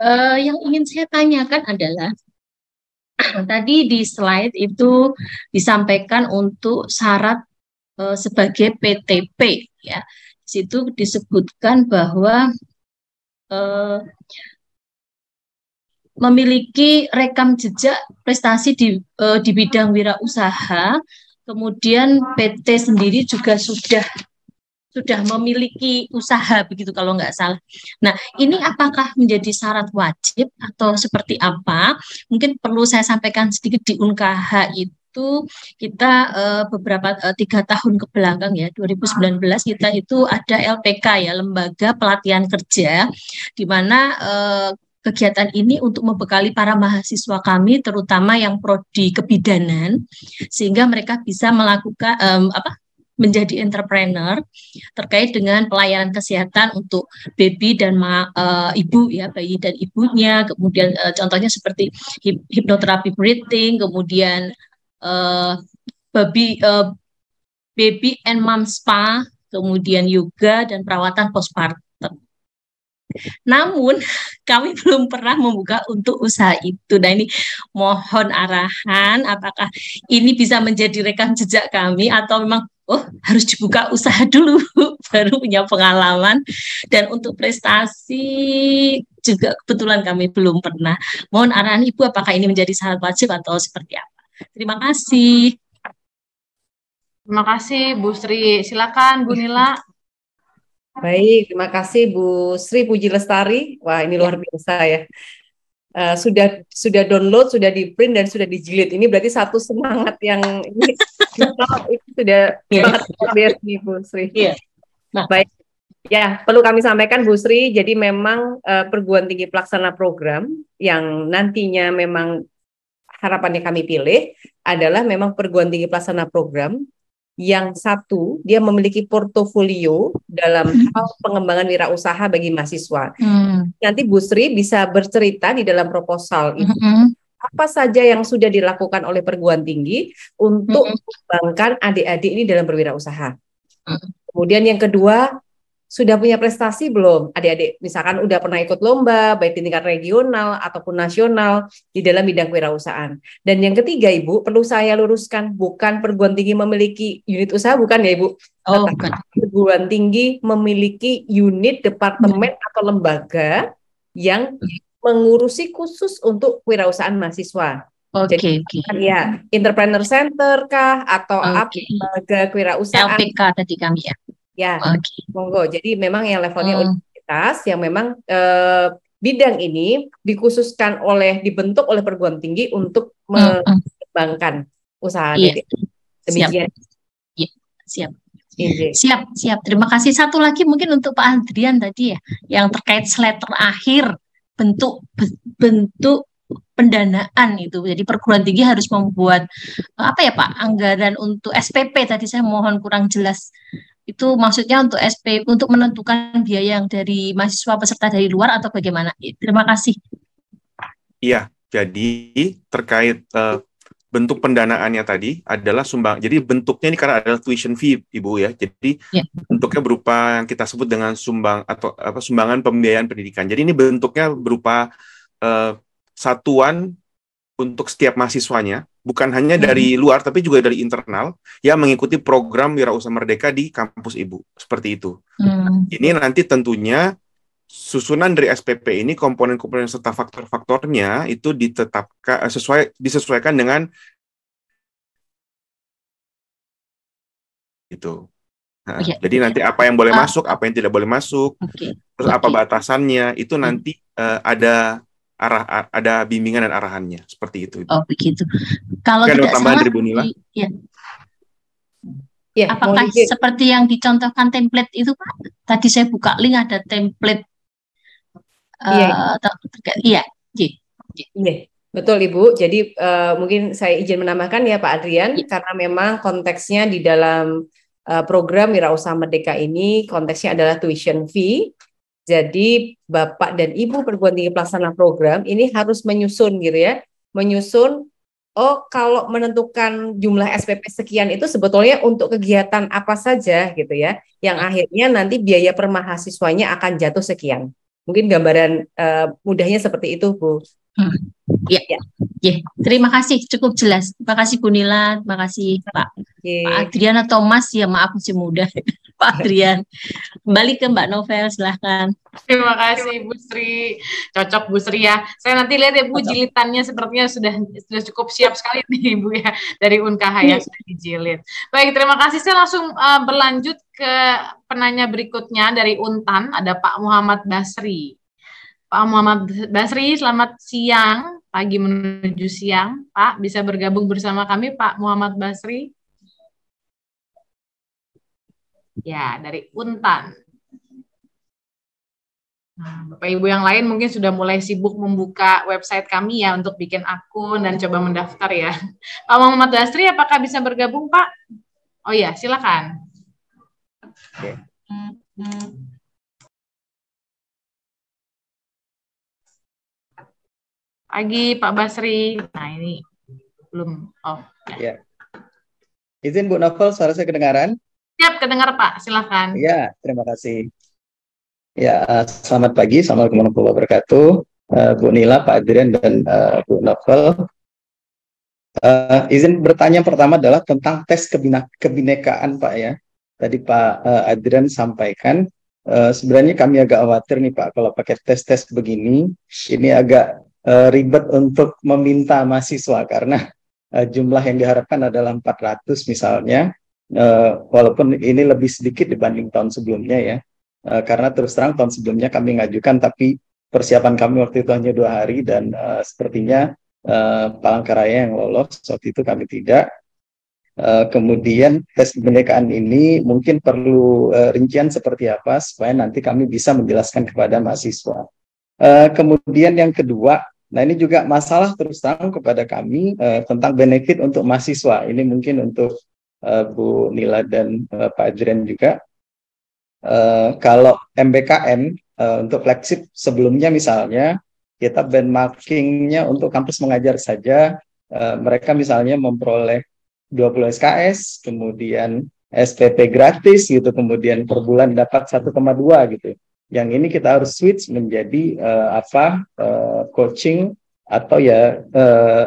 Uh, yang ingin saya tanyakan adalah Nah, tadi di slide itu disampaikan untuk syarat e, sebagai PTP ya. Di situ disebutkan bahwa e, memiliki rekam jejak prestasi di e, di bidang wirausaha, kemudian PT sendiri juga sudah sudah memiliki usaha begitu kalau nggak salah. Nah, ini apakah menjadi syarat wajib atau seperti apa? Mungkin perlu saya sampaikan sedikit di UNKH itu kita uh, beberapa uh, tiga tahun ke belakang ya 2019 kita itu ada LPK ya lembaga pelatihan kerja di mana uh, kegiatan ini untuk membekali para mahasiswa kami terutama yang prodi kebidanan sehingga mereka bisa melakukan um, apa menjadi entrepreneur terkait dengan pelayanan kesehatan untuk baby dan ma, uh, ibu ya bayi dan ibunya kemudian uh, contohnya seperti hip, hipnoterapi breathing kemudian uh, eh, baby uh, baby and mom spa kemudian yoga dan perawatan postpartum namun kami belum pernah membuka untuk usaha itu. Nah ini mohon arahan apakah ini bisa menjadi rekam jejak kami atau memang oh harus dibuka usaha dulu baru punya pengalaman dan untuk prestasi juga kebetulan kami belum pernah mohon arahan ibu apakah ini menjadi syarat wajib atau seperti apa terima kasih terima kasih Bu Sri silakan Bu Nila baik terima kasih Bu Sri Puji Lestari wah ini ya. luar biasa ya Eh, sudah sudah download, sudah di print dan sudah dijilid. Ini berarti satu semangat yang ini, itu sudah iya. semangat yeah. nih Bu Sri. Iya. Nah, baik. Ya, perlu kami sampaikan Bu Sri, jadi memang uh, perguruan tinggi pelaksana program yang nantinya memang harapannya kami pilih adalah memang perguruan tinggi pelaksana program yang satu, dia memiliki portofolio dalam hmm. hal pengembangan wirausaha bagi mahasiswa. Hmm. Nanti Bu Sri bisa bercerita di dalam proposal itu. Hmm. Apa saja yang sudah dilakukan oleh perguruan tinggi untuk hmm. adik-adik ini dalam berwirausaha. Hmm. Kemudian yang kedua, sudah punya prestasi belum adik-adik misalkan udah pernah ikut lomba baik di tingkat regional ataupun nasional di dalam bidang kewirausahaan dan yang ketiga ibu perlu saya luruskan bukan perguruan tinggi memiliki unit usaha bukan ya ibu oh bukan perguruan tinggi memiliki unit departemen hmm. atau lembaga yang mengurusi khusus untuk kewirausahaan mahasiswa Oke, okay, Okay. Ya, entrepreneur center kah atau okay. apa lembaga kewirausahaan? LPK tadi kami ya. Ya, okay. monggo. Jadi memang yang levelnya hmm. universitas yang memang uh, bidang ini dikhususkan oleh dibentuk oleh perguruan tinggi untuk hmm. hmm. mengembangkan usaha yeah. Gitu. demikian. Iya. Siap. Yeah. Siap. Yeah. Siap, siap. Terima kasih. Satu lagi mungkin untuk Pak Adrian tadi ya, yang terkait slide terakhir bentuk bentuk pendanaan itu. Jadi perguruan tinggi harus membuat eh, apa ya Pak anggaran untuk SPP tadi saya mohon kurang jelas itu maksudnya untuk SP untuk menentukan biaya yang dari mahasiswa peserta dari luar atau bagaimana? Terima kasih. Iya, jadi terkait uh, bentuk pendanaannya tadi adalah sumbang. Jadi bentuknya ini karena adalah tuition fee, Ibu ya. Jadi ya. bentuknya berupa yang kita sebut dengan sumbang atau apa sumbangan pembiayaan pendidikan. Jadi ini bentuknya berupa uh, satuan untuk setiap mahasiswanya, bukan hanya hmm. dari luar tapi juga dari internal yang mengikuti program Wirausaha Merdeka di kampus Ibu. Seperti itu. Hmm. Ini nanti tentunya susunan dari SPP ini komponen-komponen serta faktor-faktornya itu ditetapkan eh, sesuai disesuaikan dengan itu. Nah, oh, jadi iya. nanti apa yang boleh ah. masuk, apa yang tidak boleh masuk, okay. terus okay. apa batasannya itu hmm. nanti hmm. uh, ada arah ada bimbingan dan arahannya seperti itu. Oh begitu. Kalau Mungkin tidak salah, dari Bunila. Ya. ya Apakah mungkin. seperti yang dicontohkan template itu Pak? Tadi saya buka link ada template. Eh, iya. Uh, iya. Iya. Iya. Betul Ibu, jadi uh, mungkin saya izin menambahkan ya Pak Adrian, ya. karena memang konteksnya di dalam uh, program Wirausaha Merdeka ini konteksnya adalah tuition fee, jadi Bapak dan Ibu perguruan tinggi pelaksana program ini harus menyusun gitu ya, menyusun oh kalau menentukan jumlah SPP sekian itu sebetulnya untuk kegiatan apa saja gitu ya, yang akhirnya nanti biaya per mahasiswanya akan jatuh sekian. Mungkin gambaran uh, mudahnya seperti itu, Bu. Hmm. Ya. ya. ya. Terima kasih, cukup jelas. Terima kasih Bu Nila, terima kasih Pak, okay. Pak Adriana Thomas, ya maaf masih muda. Pak Adrian. Kembali ke Mbak Novel, silahkan. Terima kasih Bu Sri. Cocok Bu Sri ya. Saya nanti lihat ya Bu Cocok. jilitannya sepertinya sudah sudah cukup siap sekali nih Bu ya dari Unkaha yang iya. sudah dijilid. Baik, terima kasih. Saya langsung uh, berlanjut ke penanya berikutnya dari Untan ada Pak Muhammad Basri. Pak Muhammad Basri, selamat siang, pagi menuju siang. Pak, bisa bergabung bersama kami Pak Muhammad Basri? Ya, dari Untan. Nah, Bapak Ibu yang lain mungkin sudah mulai sibuk membuka website kami ya untuk bikin akun dan coba mendaftar ya. Pak Muhammad Dastri, apakah bisa bergabung Pak? Oh ya, silakan. Oke. Pagi Pak Basri. Nah ini belum Oh Ya. ya. Izin Bu Novel, suara saya kedengaran? Siap, kedengar Pak. Silahkan. Ya, terima kasih. Ya, eh, selamat pagi. Assalamualaikum warahmatullahi wabarakatuh. Eh, Bu Nila, Pak Adrian, dan eh, Bu Novel. Uh, izin bertanya pertama adalah tentang tes kebina kebinekaan, Pak ya. Tadi Pak uh, Adrian sampaikan, uh, sebenarnya kami agak khawatir nih Pak, kalau pakai tes-tes begini, ini agak uh, ribet untuk meminta mahasiswa, karena uh, jumlah yang diharapkan adalah 400 misalnya, uh, walaupun ini lebih sedikit dibanding tahun sebelumnya ya uh, karena terus terang tahun sebelumnya kami ngajukan tapi persiapan kami waktu itu hanya dua hari dan uh, sepertinya uh, Palangkaraya yang lolos waktu itu kami tidak Uh, kemudian tes kebenekaan ini mungkin perlu uh, rincian seperti apa supaya nanti kami bisa menjelaskan kepada mahasiswa. Uh, kemudian yang kedua, nah ini juga masalah terus terang kepada kami uh, tentang benefit untuk mahasiswa. Ini mungkin untuk uh, Bu Nila dan uh, Pak Adrian juga. Uh, kalau MBKM uh, untuk flagship sebelumnya misalnya kita benchmarkingnya untuk kampus mengajar saja uh, mereka misalnya memperoleh 20 SKS kemudian SPP gratis gitu kemudian per bulan dapat 1,2 gitu. Yang ini kita harus switch menjadi uh, apa uh, coaching atau ya uh,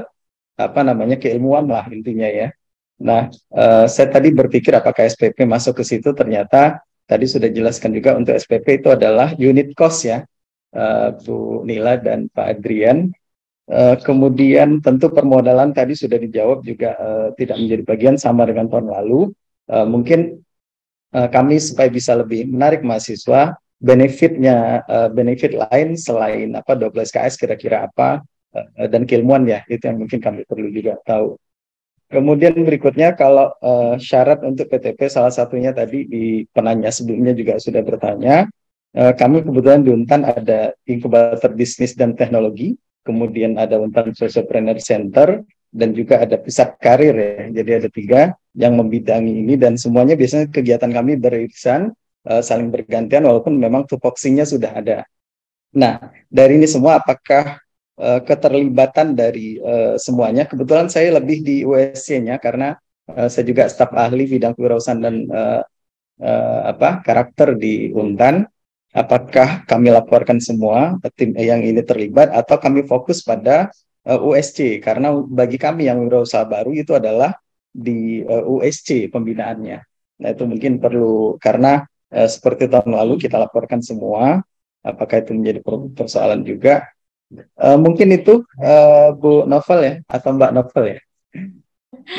apa namanya keilmuan lah intinya ya Nah, eh, saya tadi berpikir apakah SPP masuk ke situ, ternyata tadi sudah jelaskan juga untuk SPP itu adalah unit cost ya, eh, Bu Nila dan Pak Adrian. Eh, kemudian tentu permodalan tadi sudah dijawab juga eh, tidak menjadi bagian sama dengan tahun lalu. Eh, mungkin eh, kami supaya bisa lebih menarik mahasiswa, benefitnya uh, benefit lain selain apa 12 KS kira-kira apa eh, eh, dan keilmuan ya itu yang mungkin kami perlu juga tahu. Kemudian berikutnya kalau uh, syarat untuk PTP salah satunya tadi di penanya sebelumnya juga sudah bertanya, uh, kami kebetulan di Untan ada inkubator bisnis dan teknologi, kemudian ada Untan Socialpreneur Center dan juga ada pusat karir ya. Jadi ada tiga yang membidangi ini dan semuanya biasanya kegiatan kami beririsan uh, saling bergantian walaupun memang tupoksinya sudah ada. Nah, dari ini semua apakah Eh, keterlibatan dari uh, semuanya. Kebetulan saya lebih di USC-nya karena uh, saya juga staf ahli bidang kewirausahaan dan uh, uh, apa karakter di Untan. Apakah kami laporkan semua tim yang ini terlibat atau kami fokus pada uh, USC karena bagi kami yang wirausaha baru itu adalah di uh, USC pembinaannya. Nah itu mungkin perlu karena uh, seperti tahun lalu kita laporkan semua apakah itu menjadi persoalan juga Eh, mungkin itu uh, Bu Novel ya atau Mbak Novel ya.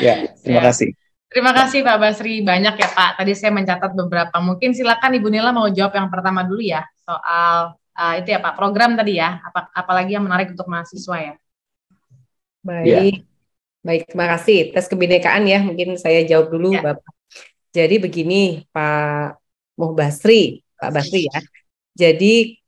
ya, terima ya. kasih. Terima kasih Pak Basri banyak ya Pak. Tadi saya mencatat beberapa. Mungkin silakan Ibu Nila mau jawab yang pertama dulu ya soal uh, itu ya Pak program tadi ya. Apa, apalagi yang menarik untuk mahasiswa ya. Baik, ya. baik. Terima kasih. Tes kebinekaan ya. Mungkin saya jawab dulu ya. Bapak. Jadi begini Pak Muh Basri Pak Basri ya. Jadi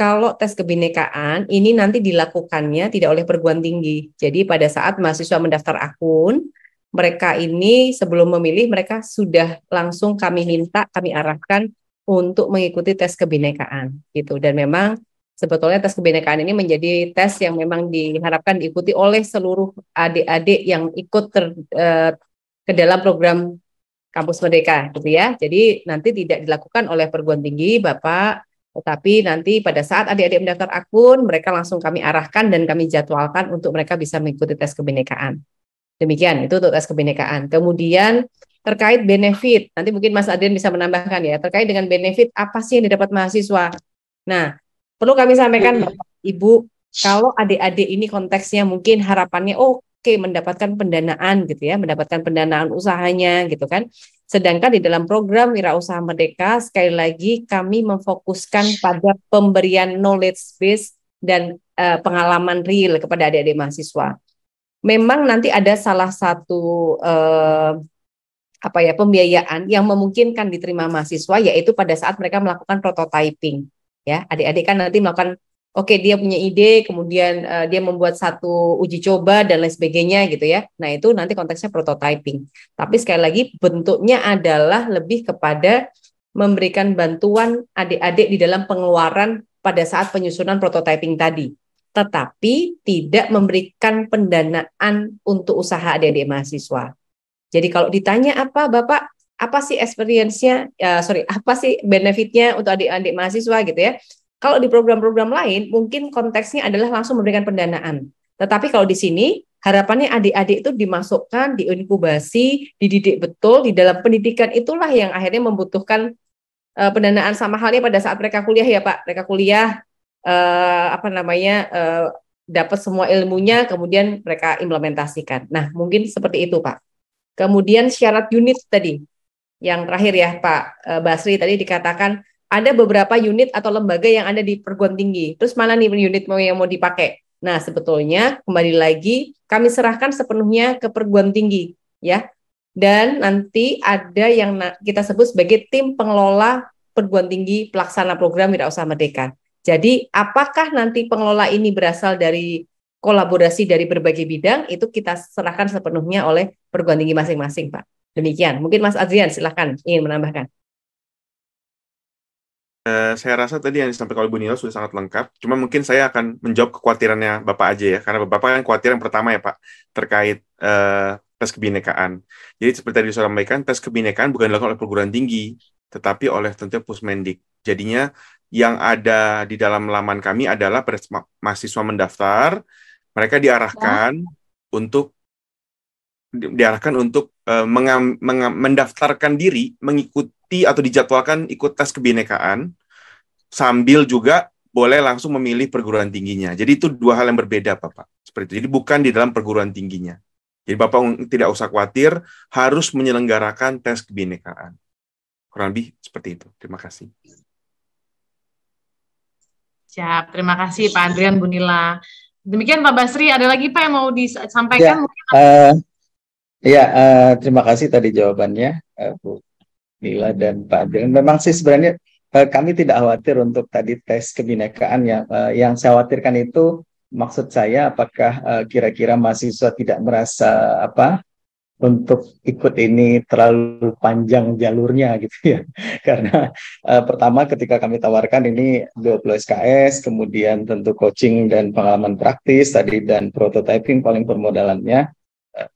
kalau tes kebinekaan ini nanti dilakukannya tidak oleh perguruan tinggi. Jadi pada saat mahasiswa mendaftar akun, mereka ini sebelum memilih mereka sudah langsung kami minta, kami arahkan untuk mengikuti tes kebinekaan gitu. Dan memang sebetulnya tes kebinekaan ini menjadi tes yang memang diharapkan diikuti oleh seluruh adik-adik yang ikut ter, eh, ke dalam program kampus merdeka gitu ya. Jadi nanti tidak dilakukan oleh perguruan tinggi, Bapak tetapi nanti pada saat adik-adik mendaftar akun, mereka langsung kami arahkan dan kami jadwalkan untuk mereka bisa mengikuti tes kebinekaan. Demikian, itu untuk tes kebinekaan. Kemudian terkait benefit, nanti mungkin Mas Adrian bisa menambahkan ya, terkait dengan benefit apa sih yang didapat mahasiswa. Nah, perlu kami sampaikan hmm. Bapak, Ibu, kalau adik-adik ini konteksnya mungkin harapannya, oh, oke okay, mendapatkan pendanaan gitu ya, mendapatkan pendanaan usahanya gitu kan. Sedangkan di dalam program Wirausaha Merdeka, sekali lagi kami memfokuskan pada pemberian knowledge base dan uh, pengalaman real kepada adik-adik mahasiswa. Memang nanti ada salah satu uh, apa ya pembiayaan yang memungkinkan diterima mahasiswa yaitu pada saat mereka melakukan prototyping ya adik-adik kan nanti melakukan Oke, dia punya ide, kemudian uh, dia membuat satu uji coba dan lain sebagainya gitu ya. Nah, itu nanti konteksnya prototyping. Tapi sekali lagi bentuknya adalah lebih kepada memberikan bantuan adik-adik di dalam pengeluaran pada saat penyusunan prototyping tadi. Tetapi tidak memberikan pendanaan untuk usaha adik-adik mahasiswa. Jadi kalau ditanya apa, Bapak, apa sih experience-nya, uh, sorry, apa sih benefit-nya untuk adik-adik mahasiswa gitu ya. Kalau di program-program lain, mungkin konteksnya adalah langsung memberikan pendanaan. Tetapi kalau di sini, harapannya adik-adik itu dimasukkan, diinkubasi, dididik betul, di dalam pendidikan itulah yang akhirnya membutuhkan uh, pendanaan sama halnya pada saat mereka kuliah ya Pak. Mereka kuliah, uh, apa namanya, uh, dapat semua ilmunya, kemudian mereka implementasikan. Nah, mungkin seperti itu Pak. Kemudian syarat unit tadi, yang terakhir ya Pak Basri tadi dikatakan ada beberapa unit atau lembaga yang ada di perguruan tinggi. Terus mana nih unit yang mau dipakai? Nah, sebetulnya kembali lagi kami serahkan sepenuhnya ke perguruan tinggi, ya. Dan nanti ada yang kita sebut sebagai tim pengelola perguruan tinggi pelaksana program wirausaha merdeka. Jadi, apakah nanti pengelola ini berasal dari kolaborasi dari berbagai bidang itu kita serahkan sepenuhnya oleh perguruan tinggi masing-masing, Pak. Demikian. Mungkin Mas Adrian silahkan ingin menambahkan. Uh, saya rasa tadi yang disampaikan oleh Bu Nilo sudah sangat lengkap. Cuma mungkin saya akan menjawab kekhawatirannya Bapak aja ya, karena Bapak yang khawatir yang pertama ya Pak terkait uh, tes kebinekaan. Jadi seperti tadi disampaikan, tes kebinekaan bukan dilakukan oleh perguruan tinggi, tetapi oleh tentunya Pusmendik. Jadinya yang ada di dalam laman kami adalah mahasiswa mendaftar, mereka diarahkan ya. untuk di, diarahkan untuk uh, mendaftarkan diri mengikuti diikuti atau dijadwalkan ikut tes kebinekaan sambil juga boleh langsung memilih perguruan tingginya. Jadi itu dua hal yang berbeda, Bapak. Seperti itu. Jadi bukan di dalam perguruan tingginya. Jadi Bapak tidak usah khawatir harus menyelenggarakan tes kebinekaan. Kurang lebih seperti itu. Terima kasih. Siap, terima kasih Pak Adrian Bunila. Demikian Pak Basri, ada lagi Pak yang mau disampaikan? Ya, eh, ya uh, terima kasih tadi jawabannya, uh, Bu Nila dan Pak Adrian. Memang sih sebenarnya eh, kami tidak khawatir untuk tadi tes kebinekaan yang eh, yang saya khawatirkan itu maksud saya apakah eh, kira-kira mahasiswa tidak merasa apa untuk ikut ini terlalu panjang jalurnya gitu ya. Karena uh, pertama ketika kami tawarkan ini 20 SKS, kemudian tentu coaching dan pengalaman praktis tadi dan prototyping paling permodalannya. Uh,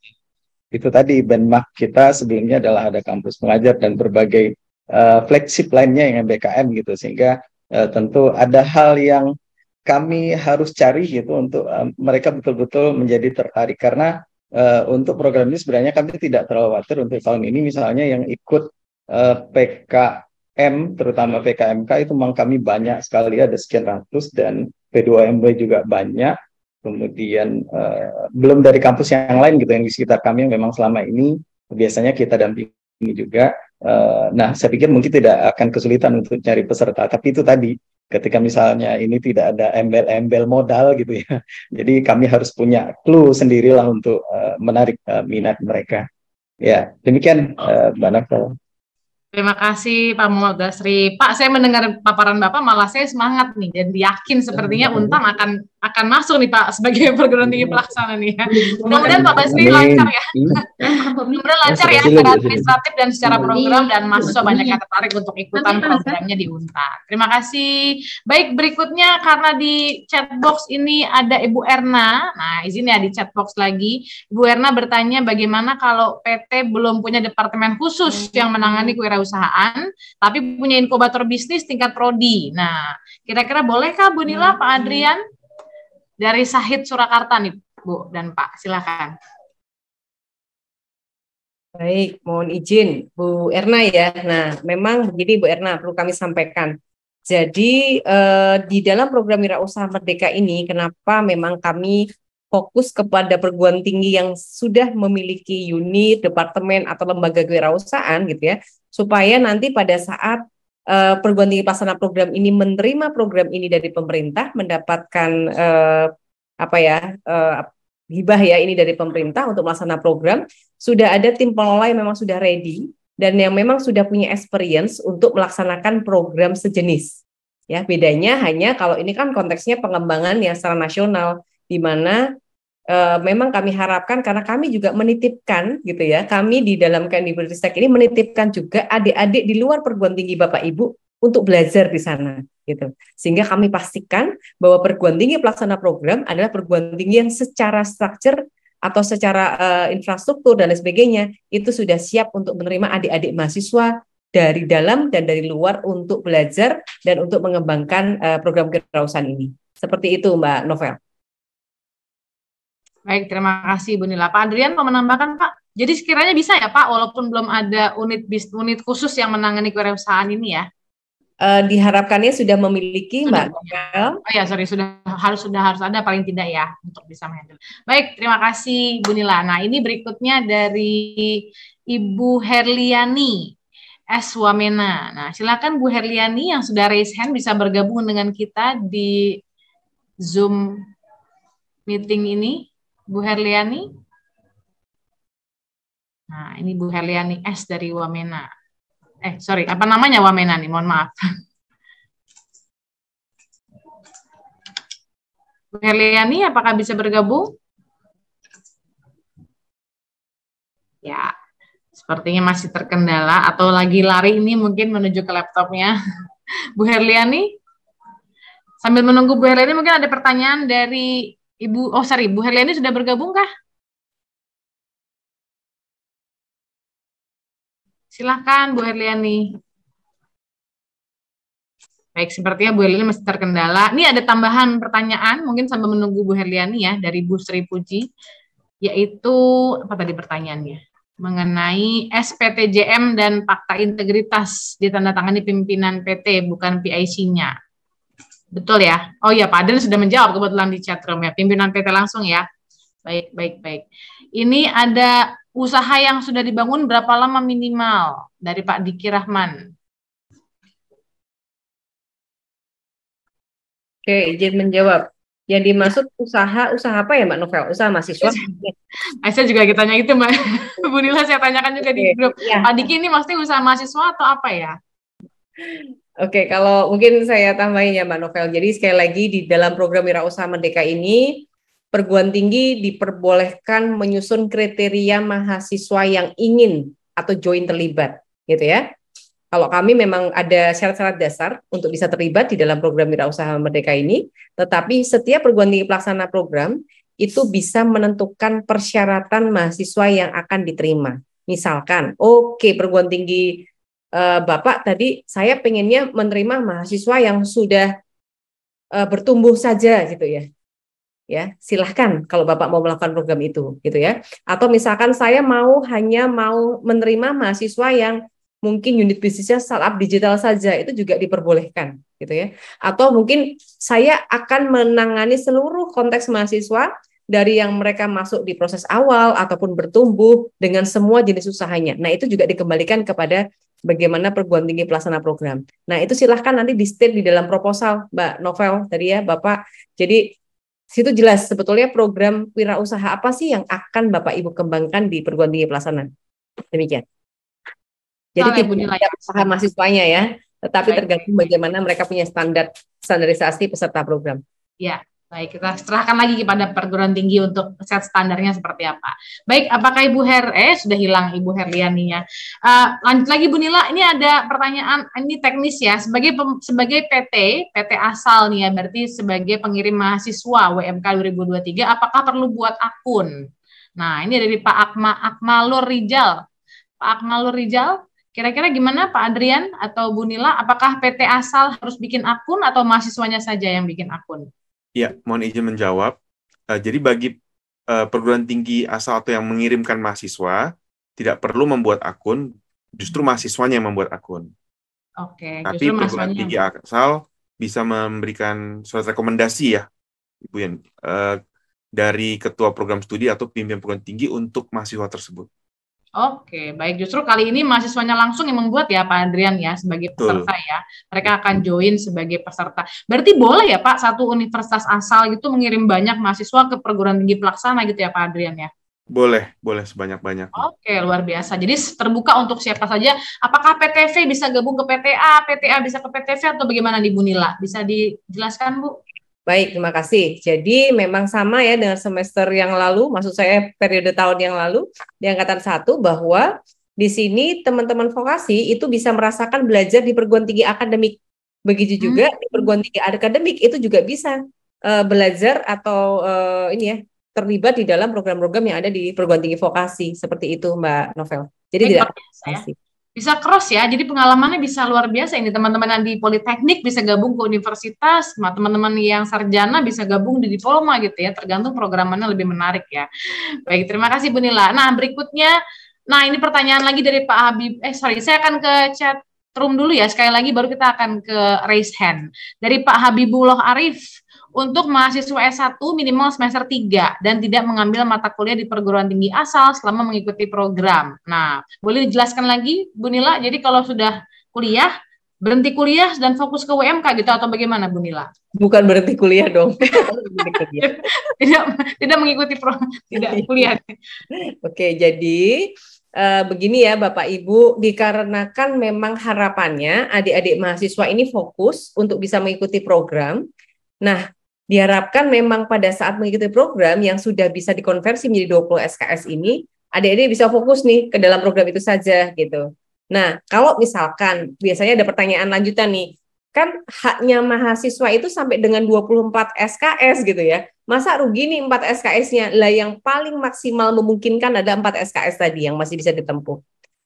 itu tadi benchmark kita sebelumnya adalah ada kampus mengajar dan berbagai uh, flagship lainnya yang BKM gitu sehingga uh, tentu ada hal yang kami harus cari gitu untuk uh, mereka betul-betul menjadi tertarik karena uh, untuk program ini sebenarnya kami tidak terlalu khawatir untuk tahun ini misalnya yang ikut uh, PKM terutama PKMK itu memang kami banyak sekali ada sekian ratus dan P2MB juga banyak kemudian uh, belum dari kampus yang lain gitu yang di sekitar kami yang memang selama ini biasanya kita dampingi juga. Uh, nah, saya pikir mungkin tidak akan kesulitan untuk cari peserta, tapi itu tadi ketika misalnya ini tidak ada embel-embel modal gitu ya. Jadi kami harus punya clue sendirilah untuk uh, menarik uh, minat mereka. Ya, demikian uh, Mbak Nakal. Terima kasih Pak Muhammad Dasri. Pak, saya mendengar paparan Bapak malah saya semangat nih dan yakin sepertinya Untam akan akan masuk nih Pak sebagai perguruan tinggi pelaksana nih ya. Mudah-mudahan Pak Basri lancar ya. Mudah-mudahan lancar ya secara administratif dan secara program dan mahasiswa banyak yang tertarik untuk ikutan programnya di Unta. Terima kasih. Baik, berikutnya karena di chat box ini ada Ibu Erna. Nah, izin ya di chat box lagi. Ibu Erna bertanya bagaimana kalau PT belum punya departemen khusus hmm. yang menangani kewirausahaan tapi punya inkubator bisnis tingkat prodi. Nah, kira-kira bolehkah Bu Nila, hmm. Pak Adrian dari Sahid Surakarta nih, Bu dan Pak. Silakan. Baik, mohon izin Bu Erna ya. Nah, memang begini Bu Erna perlu kami sampaikan. Jadi eh, di dalam program wirausaha merdeka ini kenapa memang kami fokus kepada perguruan tinggi yang sudah memiliki unit, departemen atau lembaga kewirausahaan gitu ya, supaya nanti pada saat uh, perguruan tinggi pelaksana program ini menerima program ini dari pemerintah mendapatkan uh, apa ya uh, hibah ya ini dari pemerintah untuk melaksanakan program sudah ada tim pengelola yang memang sudah ready dan yang memang sudah punya experience untuk melaksanakan program sejenis ya bedanya hanya kalau ini kan konteksnya pengembangan yang secara nasional di mana e, memang kami harapkan karena kami juga menitipkan gitu ya kami di dalam Kemdikbudristek ini menitipkan juga adik-adik di luar perguruan tinggi Bapak Ibu untuk belajar di sana gitu sehingga kami pastikan bahwa perguruan tinggi pelaksana program adalah perguruan tinggi yang secara struktur atau secara e, infrastruktur dan lain sebagainya itu sudah siap untuk menerima adik-adik mahasiswa dari dalam dan dari luar untuk belajar dan untuk mengembangkan uh, program kerausan ini. Seperti itu Mbak Novel. Baik, terima kasih Bu Nila. Pak Adrian mau menambahkan Pak? Jadi sekiranya bisa ya Pak, walaupun belum ada unit bis, unit khusus yang menangani kewirausahaan ini ya? Uh, diharapkannya sudah memiliki sudah, Mbak Oh ya, sorry sudah harus sudah harus ada paling tidak ya untuk bisa menghandle. Baik, terima kasih Bu Nila. Nah ini berikutnya dari Ibu Herliani S. Wamena. Nah silakan Bu Herliani yang sudah raise hand bisa bergabung dengan kita di Zoom meeting ini. Bu Herliani? Nah, ini Bu Herliani S dari Wamena. Eh, sorry, apa namanya Wamena nih? Mohon maaf. Bu Herliani, apakah bisa bergabung? Ya, sepertinya masih terkendala atau lagi lari ini mungkin menuju ke laptopnya. Bu Herliani, sambil menunggu Bu Herliani mungkin ada pertanyaan dari Ibu, oh sorry, Bu Herliani sudah bergabung kah? Silahkan Bu Herliani. Baik, sepertinya Bu Herliani masih terkendala. Ini ada tambahan pertanyaan, mungkin sambil menunggu Bu Herliani ya, dari Bu Sri Puji, yaitu, apa tadi pertanyaannya? Mengenai SPTJM dan fakta integritas ditandatangani pimpinan PT, bukan PIC-nya. Betul ya? Oh iya, Pak Aden sudah menjawab kebetulan di chat room ya. Pimpinan PT langsung ya. Baik, baik, baik. Ini ada usaha yang sudah dibangun berapa lama minimal dari Pak Diki Rahman? Oke, izin menjawab. Yang dimaksud usaha, usaha apa ya Mbak Novel? Usaha mahasiswa? Saya juga kita tanya itu Mbak. Bunilah saya tanyakan juga Oke, di grup. Ya. Pak Diki ini maksudnya usaha mahasiswa atau apa ya? Oke, kalau mungkin saya tambahin ya Mbak Novel. Jadi sekali lagi di dalam program wirausaha merdeka ini, perguruan tinggi diperbolehkan menyusun kriteria mahasiswa yang ingin atau join terlibat, gitu ya. Kalau kami memang ada syarat-syarat dasar untuk bisa terlibat di dalam program wirausaha merdeka ini, tetapi setiap perguruan tinggi pelaksana program itu bisa menentukan persyaratan mahasiswa yang akan diterima. Misalkan, oke okay, perguruan tinggi uh, Bapak tadi saya pengennya menerima mahasiswa yang sudah uh, bertumbuh saja gitu ya. Ya, silahkan kalau Bapak mau melakukan program itu gitu ya. Atau misalkan saya mau hanya mau menerima mahasiswa yang mungkin unit bisnisnya startup digital saja itu juga diperbolehkan gitu ya. Atau mungkin saya akan menangani seluruh konteks mahasiswa dari yang mereka masuk di proses awal ataupun bertumbuh dengan semua jenis usahanya. Nah, itu juga dikembalikan kepada bagaimana perguruan tinggi pelaksana program. Nah, itu silahkan nanti di state di dalam proposal Mbak Novel tadi ya, Bapak. Jadi situ jelas sebetulnya program wirausaha apa sih yang akan Bapak Ibu kembangkan di perguruan tinggi pelaksana. Demikian. Jadi oh, tidak ya, usaha mahasiswanya ya, tetapi tergantung bagaimana mereka punya standar standarisasi peserta program. Ya, Baik, kita serahkan lagi kepada perguruan tinggi untuk set standarnya seperti apa. Baik, apakah Ibu Her eh sudah hilang Ibu Herlianinya. Uh, lanjut lagi Bu Nila, ini ada pertanyaan ini teknis ya. Sebagai sebagai PT, PT asal nih ya, berarti sebagai pengirim mahasiswa WMK 2023, apakah perlu buat akun? Nah, ini dari Pak Akma Akmalur Rijal. Pak Akmalur Rijal, kira-kira gimana Pak Adrian atau Bu Nila, apakah PT asal harus bikin akun atau mahasiswanya saja yang bikin akun? Ya, mohon izin menjawab. Uh, jadi bagi uh, perguruan tinggi asal atau yang mengirimkan mahasiswa, tidak perlu membuat akun, justru hmm. mahasiswanya yang membuat akun. Oke. Okay, Tapi perguruan tinggi asal bisa memberikan surat rekomendasi ya, Ibu Yen, uh, eh, dari ketua program studi atau pimpinan perguruan tinggi untuk mahasiswa tersebut. Oke, baik. Justru kali ini mahasiswanya langsung yang membuat ya Pak Adrian ya sebagai peserta ya. Mereka akan join sebagai peserta. Berarti boleh ya Pak satu universitas asal gitu mengirim banyak mahasiswa ke perguruan tinggi pelaksana gitu ya Pak Adrian ya? Boleh, boleh sebanyak-banyak. Oke, luar biasa. Jadi terbuka untuk siapa saja. Apakah PTV bisa gabung ke PTA, PTA bisa ke PTV atau bagaimana di Bunila? Bisa dijelaskan Bu? Baik, terima kasih. Jadi memang sama ya dengan semester yang lalu, maksud saya periode tahun yang lalu di angkatan satu bahwa di sini teman-teman vokasi itu bisa merasakan belajar di perguruan tinggi akademik. Begitu juga hmm. di perguruan tinggi akademik itu juga bisa uh, belajar atau uh, ini ya terlibat di dalam program-program yang ada di perguruan tinggi vokasi seperti itu Mbak Novel. Jadi Enak, tidak ya bisa cross ya. Jadi pengalamannya bisa luar biasa ini teman-teman yang di politeknik bisa gabung ke universitas, teman-teman yang sarjana bisa gabung di diploma gitu ya. Tergantung programannya lebih menarik ya. Baik, terima kasih Bu Nila. Nah, berikutnya nah ini pertanyaan lagi dari Pak Habib. Eh sorry, saya akan ke chat room dulu ya. Sekali lagi baru kita akan ke raise hand. Dari Pak Habibullah Arif untuk mahasiswa S1 minimal semester 3 dan tidak mengambil mata kuliah di perguruan tinggi asal selama mengikuti program. Nah, boleh dijelaskan lagi Bu Nila, jadi kalau sudah kuliah, berhenti kuliah dan fokus ke WMK gitu atau bagaimana Bu Nila? Bukan berhenti kuliah dong. tidak tidak mengikuti program. tidak iya. kuliah. Oke, jadi Uh, begini ya Bapak Ibu, dikarenakan memang harapannya adik-adik mahasiswa ini fokus untuk bisa mengikuti program. Nah, Diharapkan memang pada saat mengikuti program yang sudah bisa dikonversi menjadi 20 SKS ini, ada adik bisa fokus nih ke dalam program itu saja gitu. Nah, kalau misalkan biasanya ada pertanyaan lanjutan nih, kan haknya mahasiswa itu sampai dengan 24 SKS gitu ya. Masa rugi nih 4 SKS-nya? Lah yang paling maksimal memungkinkan ada 4 SKS tadi yang masih bisa ditempuh.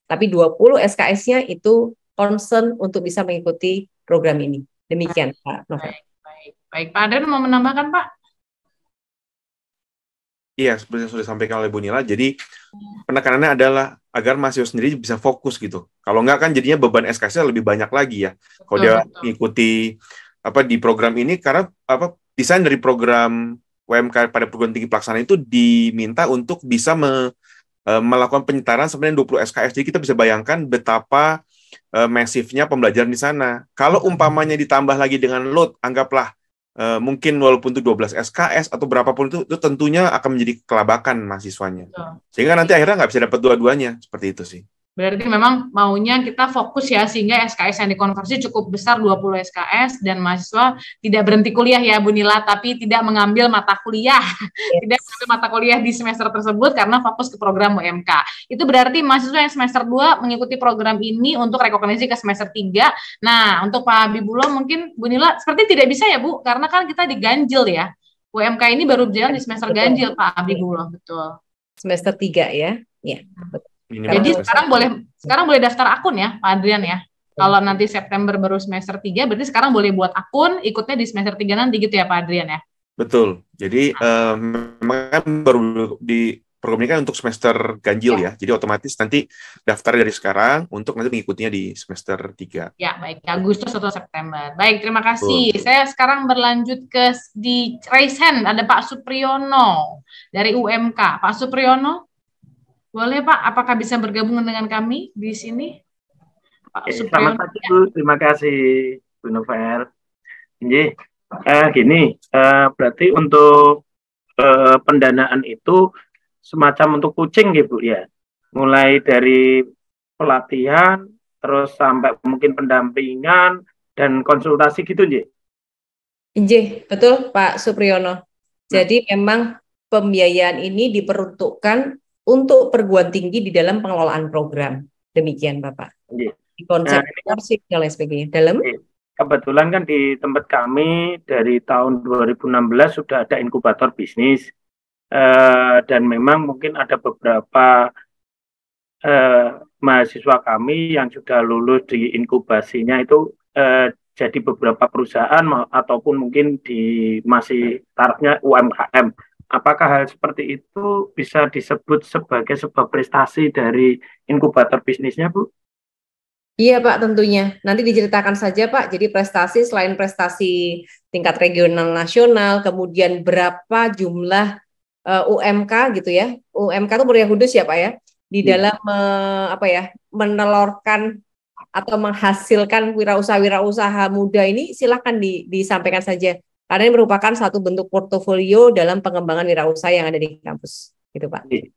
Tapi 20 SKS-nya itu concern untuk bisa mengikuti program ini. Demikian Pak Novel. Baik, Pak Adrian mau menambahkan, Pak? Iya, seperti yang sudah disampaikan oleh Bu Nila, jadi penekanannya adalah agar mahasiswa sendiri bisa fokus gitu. Kalau enggak kan jadinya beban sks lebih banyak lagi ya. Kalau dia mengikuti apa di program ini karena apa desain dari program UMK pada perguruan tinggi pelaksanaan itu diminta untuk bisa me, e, melakukan penyetaraan sebenarnya 20 SKS. Jadi kita bisa bayangkan betapa e, masifnya pembelajaran di sana. Kalau umpamanya ditambah lagi dengan load, anggaplah Eh, mungkin walaupun itu 12 SKS atau berapapun itu itu tentunya akan menjadi kelabakan mahasiswanya. Betul. Sehingga nanti akhirnya nggak bisa dapat dua-duanya seperti itu sih. Berarti memang maunya kita fokus ya sehingga SKS yang dikonversi cukup besar 20 SKS dan mahasiswa tidak berhenti kuliah ya Bu Nila tapi tidak mengambil mata kuliah. Yes. Iya. tidak mengambil mata kuliah di semester tersebut karena fokus ke program UMK. Itu berarti mahasiswa yang semester 2 mengikuti program ini untuk rekognisi ke semester 3. Nah, untuk Pak Bibulo mungkin Bu Nila seperti tidak bisa ya Bu karena kan kita diganjil ya. UMK ini baru berjalan di semester ganjil Pak iya. Bibulo, betul. Semester 3 ya. Ya, betul. Minimal Jadi semester. sekarang boleh sekarang boleh daftar akun ya, Pak Adrian ya. Kalau nanti September baru semester 3, berarti sekarang boleh buat akun, ikutnya di semester 3 nanti gitu ya Pak Adrian ya? Betul. Jadi um, memang kan baru di program ini kan untuk semester ganjil ya. ya. Jadi otomatis nanti daftar dari sekarang untuk nanti mengikutinya di semester 3. Ya, baik. Agustus atau September. Baik, terima kasih. Betul. Saya sekarang berlanjut ke di Raisen ada Pak Supriyono dari UMK. Pak Supriyono? Boleh Pak, apakah bisa bergabung dengan kami di sini? Pak eh, selamat pagi terima kasih Bu Novel. Ini, eh, gini, eh, berarti untuk eh, pendanaan itu semacam untuk kucing gitu ya. Mulai dari pelatihan, terus sampai mungkin pendampingan dan konsultasi gitu, Nji? Nji, betul Pak Supriyono. Hmm. Jadi memang pembiayaan ini diperuntukkan untuk perguruan tinggi di dalam pengelolaan program. Demikian Bapak. Di konsep nah, korsip dan lain sebagainya. Dalam kebetulan kan di tempat kami dari tahun 2016 sudah ada inkubator bisnis uh, dan memang mungkin ada beberapa uh, mahasiswa kami yang sudah lulus di inkubasinya itu uh, jadi beberapa perusahaan ataupun mungkin di masih tarafnya UMKM apakah hal seperti itu bisa disebut sebagai sebuah prestasi dari inkubator bisnisnya, Bu? Iya Pak tentunya. Nanti diceritakan saja Pak. Jadi prestasi selain prestasi tingkat regional nasional, kemudian berapa jumlah uh, eh, UMK gitu ya. UMK itu Muria Kudus ya Pak ya. Di iya. dalam hmm. uh, apa ya menelorkan atau menghasilkan wirausaha-wirausaha muda ini silahkan di, disampaikan saja karena ini merupakan satu bentuk portofolio dalam pengembangan wirausaha yang ada di kampus, gitu Pak. Iya.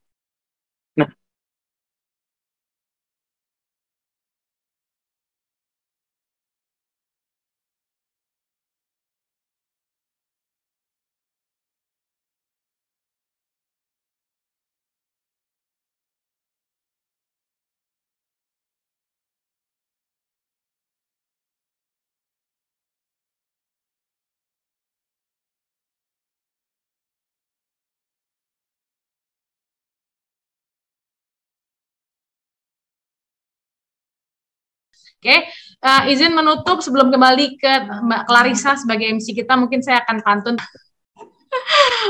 Oke, okay? uh, eh, izin menutup sebelum kembali ke Mbak Clarissa sebagai MC kita, mungkin saya akan pantun. Oke,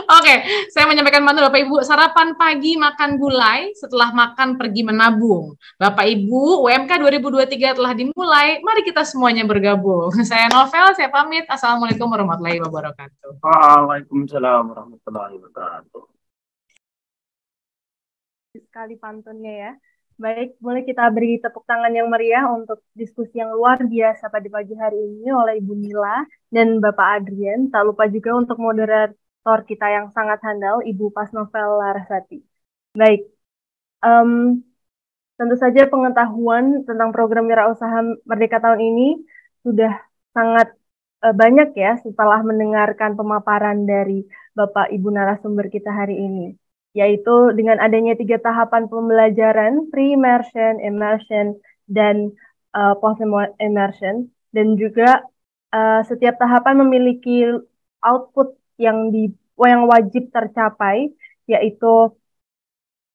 okay, saya menyampaikan pantun Bapak Ibu, sarapan pagi makan gulai, setelah makan pergi menabung. Bapak Ibu, UMK 2023 telah dimulai, mari kita semuanya bergabung. Saya Novel, saya pamit. Assalamualaikum warahmatullahi wabarakatuh. Waalaikumsalam warahmatullahi wabarakatuh. Sekali pantunnya ya. Baik, boleh kita beri tepuk tangan yang meriah untuk diskusi yang luar biasa pada pagi hari ini oleh Ibu Mila dan Bapak Adrian. Tak lupa juga untuk moderator kita yang sangat handal, Ibu Pasnovel Larasati. Baik, um, tentu saja pengetahuan tentang program Mira Usaha Merdeka tahun ini sudah sangat uh, banyak ya setelah mendengarkan pemaparan dari Bapak Ibu narasumber kita hari ini yaitu dengan adanya tiga tahapan pembelajaran pre-immersion, immersion, dan uh, post-immersion, dan juga uh, setiap tahapan memiliki output yang di yang wajib tercapai, yaitu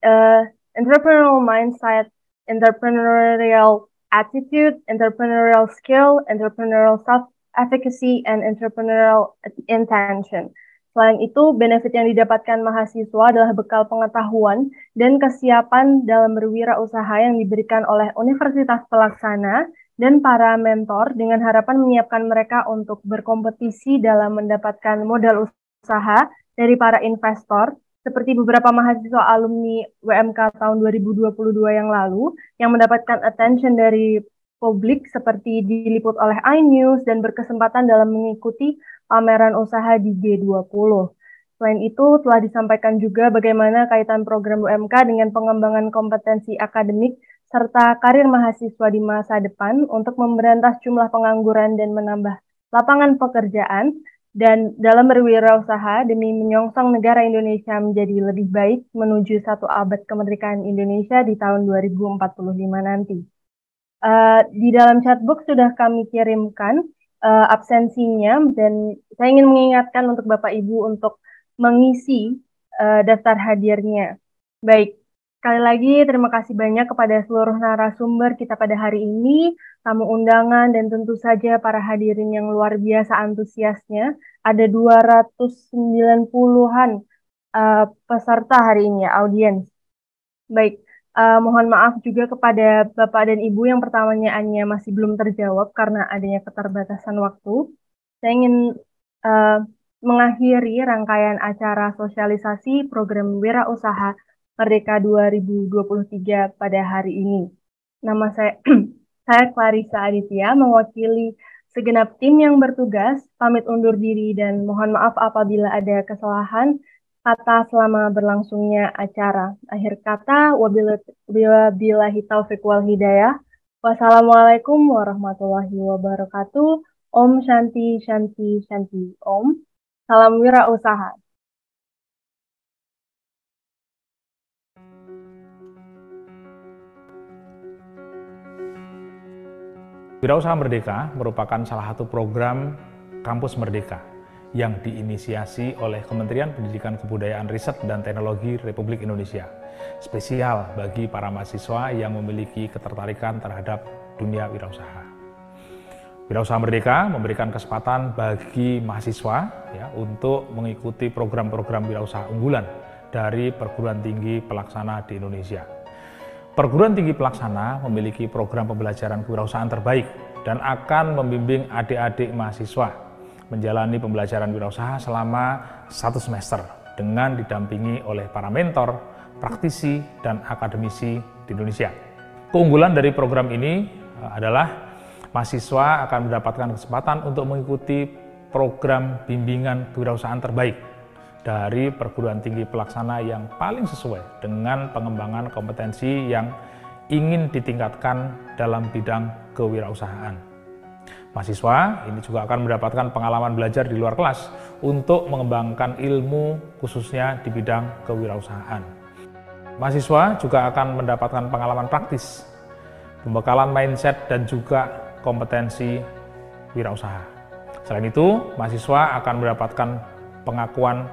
uh, entrepreneurial mindset, entrepreneurial attitude, entrepreneurial skill, entrepreneurial self efficacy, and entrepreneurial intention. Selain itu, benefit yang didapatkan mahasiswa adalah bekal pengetahuan dan kesiapan dalam berwirausaha yang diberikan oleh universitas pelaksana dan para mentor dengan harapan menyiapkan mereka untuk berkompetisi dalam mendapatkan modal usaha dari para investor seperti beberapa mahasiswa alumni WMK tahun 2022 yang lalu yang mendapatkan attention dari publik seperti diliput oleh iNews dan berkesempatan dalam mengikuti pameran usaha di G20. Selain itu, telah disampaikan juga bagaimana kaitan program UMK dengan pengembangan kompetensi akademik serta karir mahasiswa di masa depan untuk memberantas jumlah pengangguran dan menambah lapangan pekerjaan dan dalam berwirausaha demi menyongsong negara Indonesia menjadi lebih baik menuju satu abad kemerdekaan Indonesia di tahun 2045 nanti. Eh, di dalam chatbox sudah kami kirimkan uh, absensinya dan saya ingin mengingatkan untuk Bapak Ibu untuk mengisi uh, daftar hadirnya. Baik, sekali lagi terima kasih banyak kepada seluruh narasumber kita pada hari ini, tamu undangan dan tentu saja para hadirin yang luar biasa antusiasnya. Ada 290-an uh, peserta hari ini audiens. Baik, Uh, mohon maaf juga kepada Bapak dan Ibu yang pertanyaannya masih belum terjawab karena adanya keterbatasan waktu. Saya ingin uh, mengakhiri rangkaian acara sosialisasi program Wirausaha Merdeka 2023 pada hari ini. Nama saya saya Clarissa Aditya mewakili segenap tim yang bertugas pamit undur diri dan mohon maaf apabila ada kesalahan kata selama berlangsungnya acara. Akhir kata, wabillahi taufiq wal hidayah. Wassalamualaikum warahmatullahi wabarakatuh. Om Shanti Shanti Shanti Om. Salam wira usaha. Wirausaha Merdeka merupakan salah satu program Kampus Merdeka yang diinisiasi oleh Kementerian Pendidikan Kebudayaan Riset dan Teknologi Republik Indonesia. Spesial bagi para mahasiswa yang memiliki ketertarikan terhadap dunia wirausaha. Wirausaha Merdeka memberikan kesempatan bagi mahasiswa ya, untuk mengikuti program-program wirausaha unggulan dari perguruan tinggi pelaksana di Indonesia. Perguruan tinggi pelaksana memiliki program pembelajaran kewirausahaan terbaik dan akan membimbing adik-adik mahasiswa menjalani pembelajaran wirausaha selama satu semester dengan didampingi oleh para mentor, praktisi, dan akademisi di Indonesia. Keunggulan dari program ini eh, adalah mahasiswa akan mendapatkan kesempatan untuk mengikuti program bimbingan kewirausahaan terbaik dari perguruan tinggi pelaksana yang paling sesuai dengan pengembangan kompetensi yang ingin ditingkatkan dalam bidang kewirausahaan mahasiswa ini juga akan mendapatkan pengalaman belajar di luar kelas untuk mengembangkan ilmu khususnya di bidang kewirausahaan. Mahasiswa juga akan mendapatkan pengalaman praktis, pembekalan mindset dan juga kompetensi wirausaha. Selain itu, mahasiswa akan mendapatkan pengakuan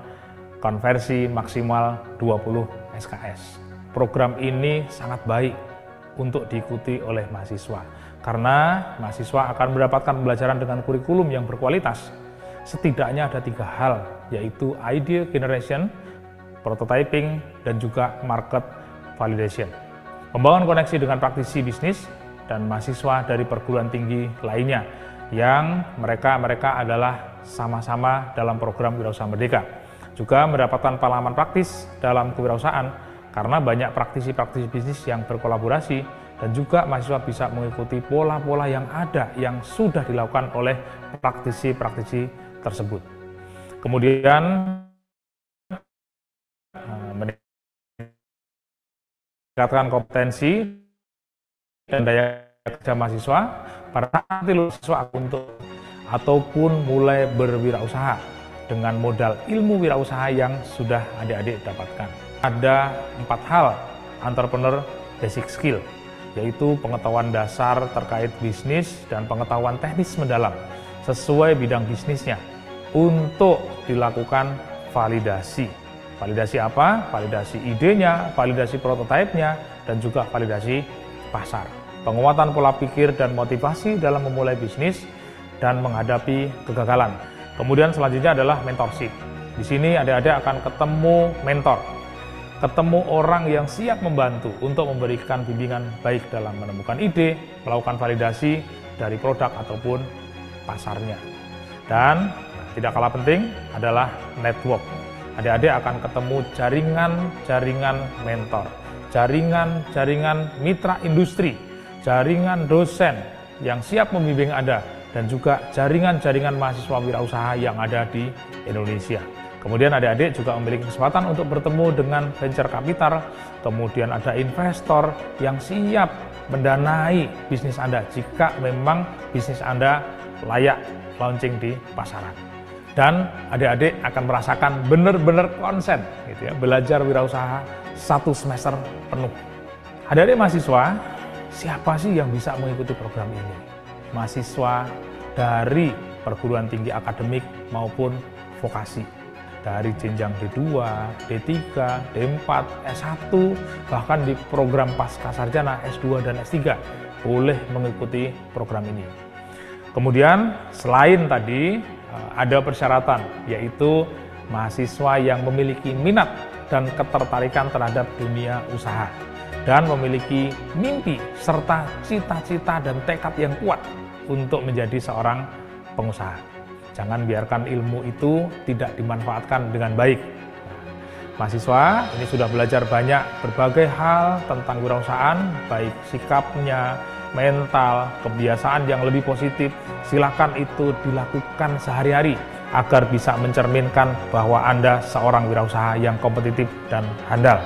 konversi maksimal 20 SKS. Program ini sangat baik untuk diikuti oleh mahasiswa karena mahasiswa akan mendapatkan pembelajaran dengan kurikulum yang berkualitas. Setidaknya ada tiga hal, yaitu idea generation, prototyping, dan juga market validation. Membangun koneksi dengan praktisi bisnis dan mahasiswa dari perguruan tinggi lainnya yang mereka-mereka adalah sama-sama dalam program Wirausaha Merdeka. Juga mendapatkan pengalaman praktis dalam kewirausahaan karena banyak praktisi-praktisi bisnis yang berkolaborasi dan juga mahasiswa bisa mengikuti pola-pola yang ada yang sudah dilakukan oleh praktisi-praktisi tersebut. Kemudian eh, meningkatkan kompetensi dan daya kerja mahasiswa para saat siswa untuk ataupun mulai berwirausaha dengan modal ilmu wirausaha yang sudah adik-adik dapatkan. Ada empat hal entrepreneur basic skill yaitu pengetahuan dasar terkait bisnis dan pengetahuan teknis mendalam sesuai bidang bisnisnya untuk dilakukan validasi. Validasi apa? Validasi idenya, validasi prototipenya, dan juga validasi pasar. Penguatan pola pikir dan motivasi dalam memulai bisnis dan menghadapi kegagalan. Kemudian selanjutnya adalah mentorship. Di sini adik-adik akan ketemu mentor ketemu orang yang siap membantu untuk memberikan bimbingan baik dalam menemukan ide, melakukan validasi dari produk ataupun pasarnya. Dan tidak kalah penting adalah network. Adik-adik akan ketemu jaringan-jaringan mentor, jaringan-jaringan mitra industri, jaringan dosen yang siap membimbing Anda, dan juga jaringan-jaringan mahasiswa wirausaha yang ada di Indonesia. Kemudian adik-adik juga memiliki kesempatan untuk bertemu dengan venture capital, kemudian ada investor yang siap mendanai bisnis Anda jika memang bisnis Anda layak launching di pasaran. Dan adik-adik akan merasakan benar-benar konsen gitu ya, belajar wirausaha satu semester penuh. Adik-adik mahasiswa, siapa sih yang bisa mengikuti program ini? Mahasiswa dari perguruan tinggi akademik maupun vokasi dari jenjang D2, D3, D4, S1, bahkan di program pasca sarjana S2 dan S3 boleh mengikuti program ini. Kemudian selain tadi eh, ada persyaratan yaitu mahasiswa yang memiliki minat dan ketertarikan terhadap dunia usaha dan memiliki mimpi serta cita-cita dan tekad yang kuat untuk menjadi seorang pengusaha. Jangan biarkan ilmu itu tidak dimanfaatkan dengan baik. Nah, mahasiswa ini sudah belajar banyak berbagai hal tentang kewirausahaan, baik sikapnya, mental, kebiasaan yang lebih positif. Silakan itu dilakukan sehari-hari agar bisa mencerminkan bahwa Anda seorang wirausaha yang kompetitif dan handal.